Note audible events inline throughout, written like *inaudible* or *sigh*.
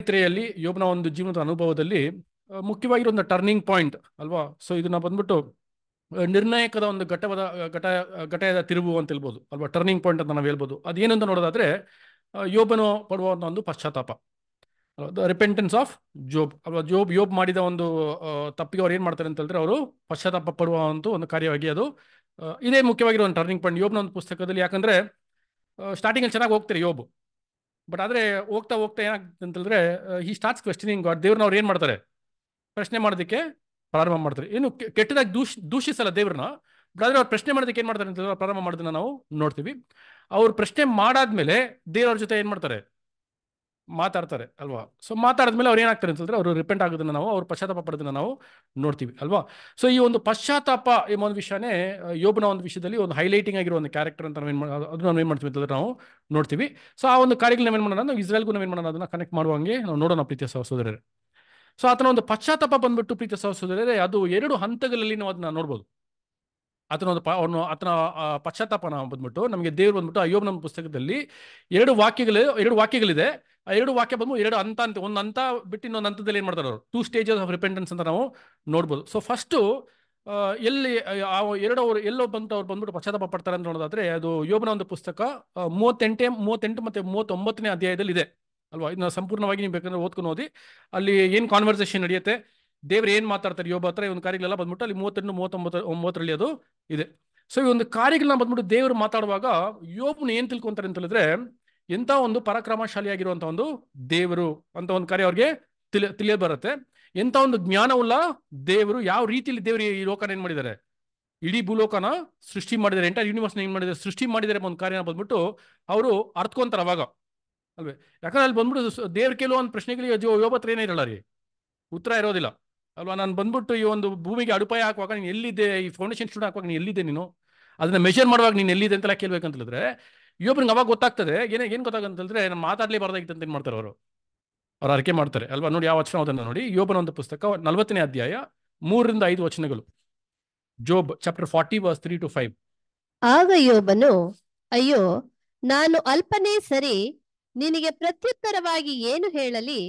ಚರಿತ್ರೆಯಲ್ಲಿ ಯೋಬನ ಒಂದು ಜೀವನದ ಅನುಭವದಲ್ಲಿ ಮುಖ್ಯವಾಗಿರೋ ಒಂದು ಟರ್ನಿಂಗ್ ಪಾಯಿಂಟ್ ಅಲ್ವಾ ಸೊ ಇದನ್ನ ಬಂದ್ಬಿಟ್ಟು ನಿರ್ಣಾಯಕದ ಒಂದು ಘಟವದ ಘಟ ಘಟದ ತಿರುವು ಅಂತ ಹೇಳ್ಬೋದು ಅಲ್ವಾ ಟರ್ನಿಂಗ್ ಪಾಯಿಂಟ್ ಅಂತ ನಾವು ಹೇಳ್ಬೋದು ಅದೇನಂತ ನೋಡೋದಾದ್ರೆ ಯೋಬನು ಪಡುವ ಒಂದು ಪಶ್ಚಾತ್ತಾಪ ದ ರಿಪೆಂಟೆನ್ಸ್ ಆಫ್ ಜೋಬ್ ಅಲ್ವಾ ಜೋಬ್ ಯೋಬ್ ಮಾಡಿದ ಒಂದು ತಪ್ಪಿಗೆ ಅವ್ರು ಏನ್ ಮಾಡ್ತಾರೆ ಅಂತ ಹೇಳಿದ್ರೆ ಅವರು ಪಶ್ಚಾತ್ತಾಪ ಪಡುವ ಒಂದು ಕಾರ್ಯವಾಗಿ ಅದು ಇದೇ ಮುಖ್ಯವಾಗಿರೋ ಒಂದು ಟರ್ನಿಂಗ್ ಪಾಯಿಂಟ್ ಯೋಬ್ನ ಒಂದು ಪುಸ್ತಕದಲ್ಲಿ ಯಾಕಂದ್ರೆ ಸ್ಟಾರ್ಟಿಂಗಲ್ಲಿ ಚೆನ್ನಾಗಿ ಹೋಗ್ತಾರೆ ಯೋಬ್ ಬಟ್ ಆದರೆ ಹೋಗ್ತಾ ಹೋಗ್ತಾ ಏನಾಗ್ತದೆ ಅಂತಂದ್ರೆ ಈ ಸ್ಟಾರ್ಟ್ಸ್ ಕ್ವೆಶ್ಚನಿಂಗ್ ಗಾಡ್ ದೇವ್ರನ್ನ ಅವ್ರು ಏನು ಮಾಡ್ತಾರೆ ಪ್ರಶ್ನೆ ಮಾಡೋದಕ್ಕೆ ಪ್ರಾರಂಭ ಮಾಡ್ತಾರೆ ಏನು ಕೆಟ್ಟದಾಗಿ ದೂಷ್ ದೂಷಿಸಲ್ಲ ದೇವ್ರನ್ನ ಬಟ್ ಆದರೆ ಅವ್ರು ಪ್ರಶ್ನೆ ಮಾಡೋದಕ್ಕೆ ಏನು ಮಾಡ್ತಾರೆ ಅಂತ ಪ್ರಾರಂಭ ಮಾಡೋದನ್ನ ನಾವು ನೋಡ್ತೀವಿ ಅವ್ರು ಪ್ರಶ್ನೆ ಮಾಡಾದ್ಮೇಲೆ ದೇವ್ರವ್ರ ಜೊತೆ ಏನು ಮಾಡ್ತಾರೆ ಮಾತಾಡ್ತಾರೆ ಅಲ್ವಾ ಸೊ ಮಾತಾಡಿದ್ಮೇಲೆ ಅವ್ರು ಏನಾಗ್ತಾರೆ ಅಂತಂದ್ರೆ ಅವರು ರಿಪೆಂಟ್ ಆಗೋದನ್ನ ನಾವು ಅವ್ರ ಪಶ್ಚಾತ್ತಾಪ ಪಡೋದನ್ನ ನಾವು ನೋಡ್ತೀವಿ ಅಲ್ವಾ ಸೊ ಈ ಒಂದು ಪಶ್ಚಾತ್ತಾಪ ಎಂಬ ಒಂದು ವಿಷಯನೇ ಯೋಬನ ಒಂದು ವಿಷಯದಲ್ಲಿ ಒಂದು ಹೈಲೈಟಿಂಗ್ ಆಗಿರೋ ಒಂದು ಕ್ಯಾರೆಕ್ಟರ್ ಅಂತ ನಾವು ಏನು ಅದು ನಾವು ಏನು ಮಾಡ್ತೀವಿ ಅಂತಂದ್ರೆ ನಾವು ನೋಡ್ತೀವಿ ಸೊ ಆ ಒಂದು ಕಾರ್ಯಗಳು ಏನು ಮಾಡೋಣ ನಾವು ಇಸ್ರೇಲ್ಗೂ ಏನು ಮಾಡೋಣ ಅದನ್ನ ಕನೆಕ್ಟ್ ಮಾಡುವಂಗೆ ನಾವು ನೋಡೋಣ ಪ್ರೀತಿಯ ಸಹೋದರರೇ ಸೊ ಆತನ ಒಂದು ಪಶ್ಚಾತ್ತಾಪ ಬಂದ್ಬಿಟ್ಟು ಪ್ರೀತಿಯ ಸಹೋದರರೇ ಅದು ಎರಡು ಹಂತಗಳಲ್ಲಿ ನಾವು ಅದನ್ನ ನೋಡ್ಬೋದು ಆತನ ಒಂದು ಅವನು ಆತನ ನಾವು ಬಂದ್ಬಿಟ್ಟು ನಮಗೆ ದೇವ್ರು ಬಂದ್ಬಿಟ್ಟು ಅಯ್ಯೋಬ್ ನಮ್ಮ ಪುಸ್ತಕದಲ್ಲಿ ಎರಡು ವಾಕ್ಯಗಳು ಎರಡು ವಾಕ್ಯಗಳಿದೆ ಎರಡು ವಾಕ್ಯ ಬಂದು ಎರಡು ಹಂತ ಅಂತ ಒಂದು ಹಂತ ಬಿಟ್ಟು ಇನ್ನೊಂದು ಹಂತದಲ್ಲಿ ಏನು ಮಾಡ್ತಾರೆ ಅವರು ಟೂ ಸ್ಟೇಜಸ್ ಆಫ್ ರಿಪೆಂಟೆನ್ಸ್ ಅಂತ ನಾವು ನೋಡ್ಬೋದು ಸೊ ಫಸ್ಟು ಎಲ್ಲಿ ಎರಡು ಅವರು ಎಲ್ಲೋ ಬಂತು ಅವ್ರು ಬಂದ್ಬಿಟ್ಟು ಪಶ್ಚಾತ್ತಾಪ ಪಡ್ತಾರೆ ಅಂತ ನೋಡೋದಾದ್ರೆ ಅದು ಯೋಬನ ಒಂದು ಪುಸ್ತಕ ಮೂವತ್ತೆಂಟೇ ಮೂವತ್ತೆಂಟು ಮತ್ತು ಮೂವತ್ತೊಂಬತ್ತನೇ ಅಧ್ಯಾಯದಲ್ಲಿ ಇದೆ ಅಲ್ವಾ ಇದನ್ನ ಸಂಪೂರ್ಣವಾಗಿ ನೀವು ಬೇಕಂದ್ರೆ ಓದ್ಕೊಂಡು ಓದಿ ಅಲ್ಲಿ ಏನು ಕಾನ್ವರ್ಸೇಷನ್ ನಡೆಯುತ್ತೆ ದೇವ್ರು ಏನು ಮಾತಾಡ್ತಾರೆ ಯೋಬ ಹತ್ರ ಒಂದು ಕಾರ್ಯಗಳೆಲ್ಲ ಬಂದ್ಬಿಟ್ಟು ಅಲ್ಲಿ ಮೂವತ್ತೆಂಟು ಮೂವತ್ತೊಂಬತ್ತು ಒಂಬತ್ತರಲ್ಲಿ ಅದು ಇದೆ ಸೊ ಈ ಒಂದು ಕಾರ್ಯಗಳನ್ನ ಬಂದ್ಬಿಟ್ಟು ದೇವರು ಮಾತಾಡುವಾಗ ಯೋಬನ ಏನು ತಿಳ್ಕೊಂತಾರೆ ಅಂತ ಹೇಳಿದ್ರೆ ಎಂತ ಒಂದು ಪರಾಕ್ರಮಶಾಲಿಯಾಗಿರುವಂಥ ಒಂದು ದೇವರು ಅಂತ ಒಂದು ಕರೆ ಅವ್ರಿಗೆ ತಿಳಿ ತಿಳಿಯ ಬರುತ್ತೆ ಎಂಥ ಒಂದು ಜ್ಞಾನವುಳ್ಳ ದೇವರು ಯಾವ ರೀತಿಯಲ್ಲಿ ದೇವರು ಈ ಲೋಕನ ಏನು ಮಾಡಿದ್ದಾರೆ ಇಡೀ ಭೂಲೋಕನ ಸೃಷ್ಟಿ ಮಾಡಿದ್ದಾರೆ ಎಂಟರ್ ಯೂನಿವರ್ಸ್ನ ಏನು ಮಾಡಿದ್ದಾರೆ ಸೃಷ್ಟಿ ಮಾಡಿದ್ದಾರೆ ಒಂದು ಕಾರ್ಯನ ಬಂದ್ಬಿಟ್ಟು ಅವರು ಅರ್ಥಕೊಂತಾರೆ ಅವಾಗ ಅಲ್ವೇ ಯಾಕಂದ್ರೆ ಅಲ್ಲಿ ಬಂದ್ಬಿಟ್ಟು ದೇವ್ರ ಕೆಲವೊಂದು ಪ್ರಶ್ನೆಗಳಿಗೆ ಯೋಬತ್ರ ಏನೇ ಇರಲ್ಲ ರೀ ಉತ್ತರ ಇರೋದಿಲ್ಲ ಅಲ್ವಾ ನಾನು ಬಂದ್ಬಿಟ್ಟು ಈ ಒಂದು ಭೂಮಿಗೆ ಅಡುಪಾಯ ಹಾಕುವಾಗ ನೀನು ಎಲ್ಲಿದೆ ಈ ಫೌಂಡೇಶನ್ ಸ್ಟೂಡೆಂಟ್ ಹಾಕುವಾಗ ನೀನು ಎಲ್ಲಿದೆ ನೀನು ಅದನ್ನ ಮೆಷರ್ ಮಾಡುವಾಗ ನೀನು ಎಲ್ಲಿದೆ ಅಂತೆಲ್ಲ ಕೇಳ್ಬೇಕಂತ ಹೇಳಿದ್ರೆ ಇಬ್ಬರಿಗೆ ಅವಾಗ ಗೊತ್ತಾಗ್ತದೆ ಏನೇ ಏನು ಗೊತ್ತಾಗಂತಂದ್ರೆ ನಮ್ಮ ಮಾತಾಡ್ಲೇಬಾರ್ದಾಗಿತ್ತು ಅಂತ ಏನು ಮಾಡ್ತಾರೆ ಅವರು ಅವ್ರು ಅರಿಕೆ ಮಾಡ್ತಾರೆ ಅಲ್ವಾ ನೋಡಿ ಯಾವ ವಚನ ಅದನ್ನು ನೋಡಿ ಯೋಬನ ಒಂದು ಪುಸ್ತಕ ನಲವತ್ತನೇ ಅಧ್ಯಾಯ ಮೂರರಿಂದ ಐದು ವಚನಗಳು Job chapter forty verse three to five ಆಗ ಯೋಬನು ಅಯ್ಯೋ ನಾನು ಅಲ್ಪನೇ ಸರಿ ನಿನಗೆ ಪ್ರತ್ಯುತ್ತರವಾಗಿ ಏನು ಹೇಳಲಿ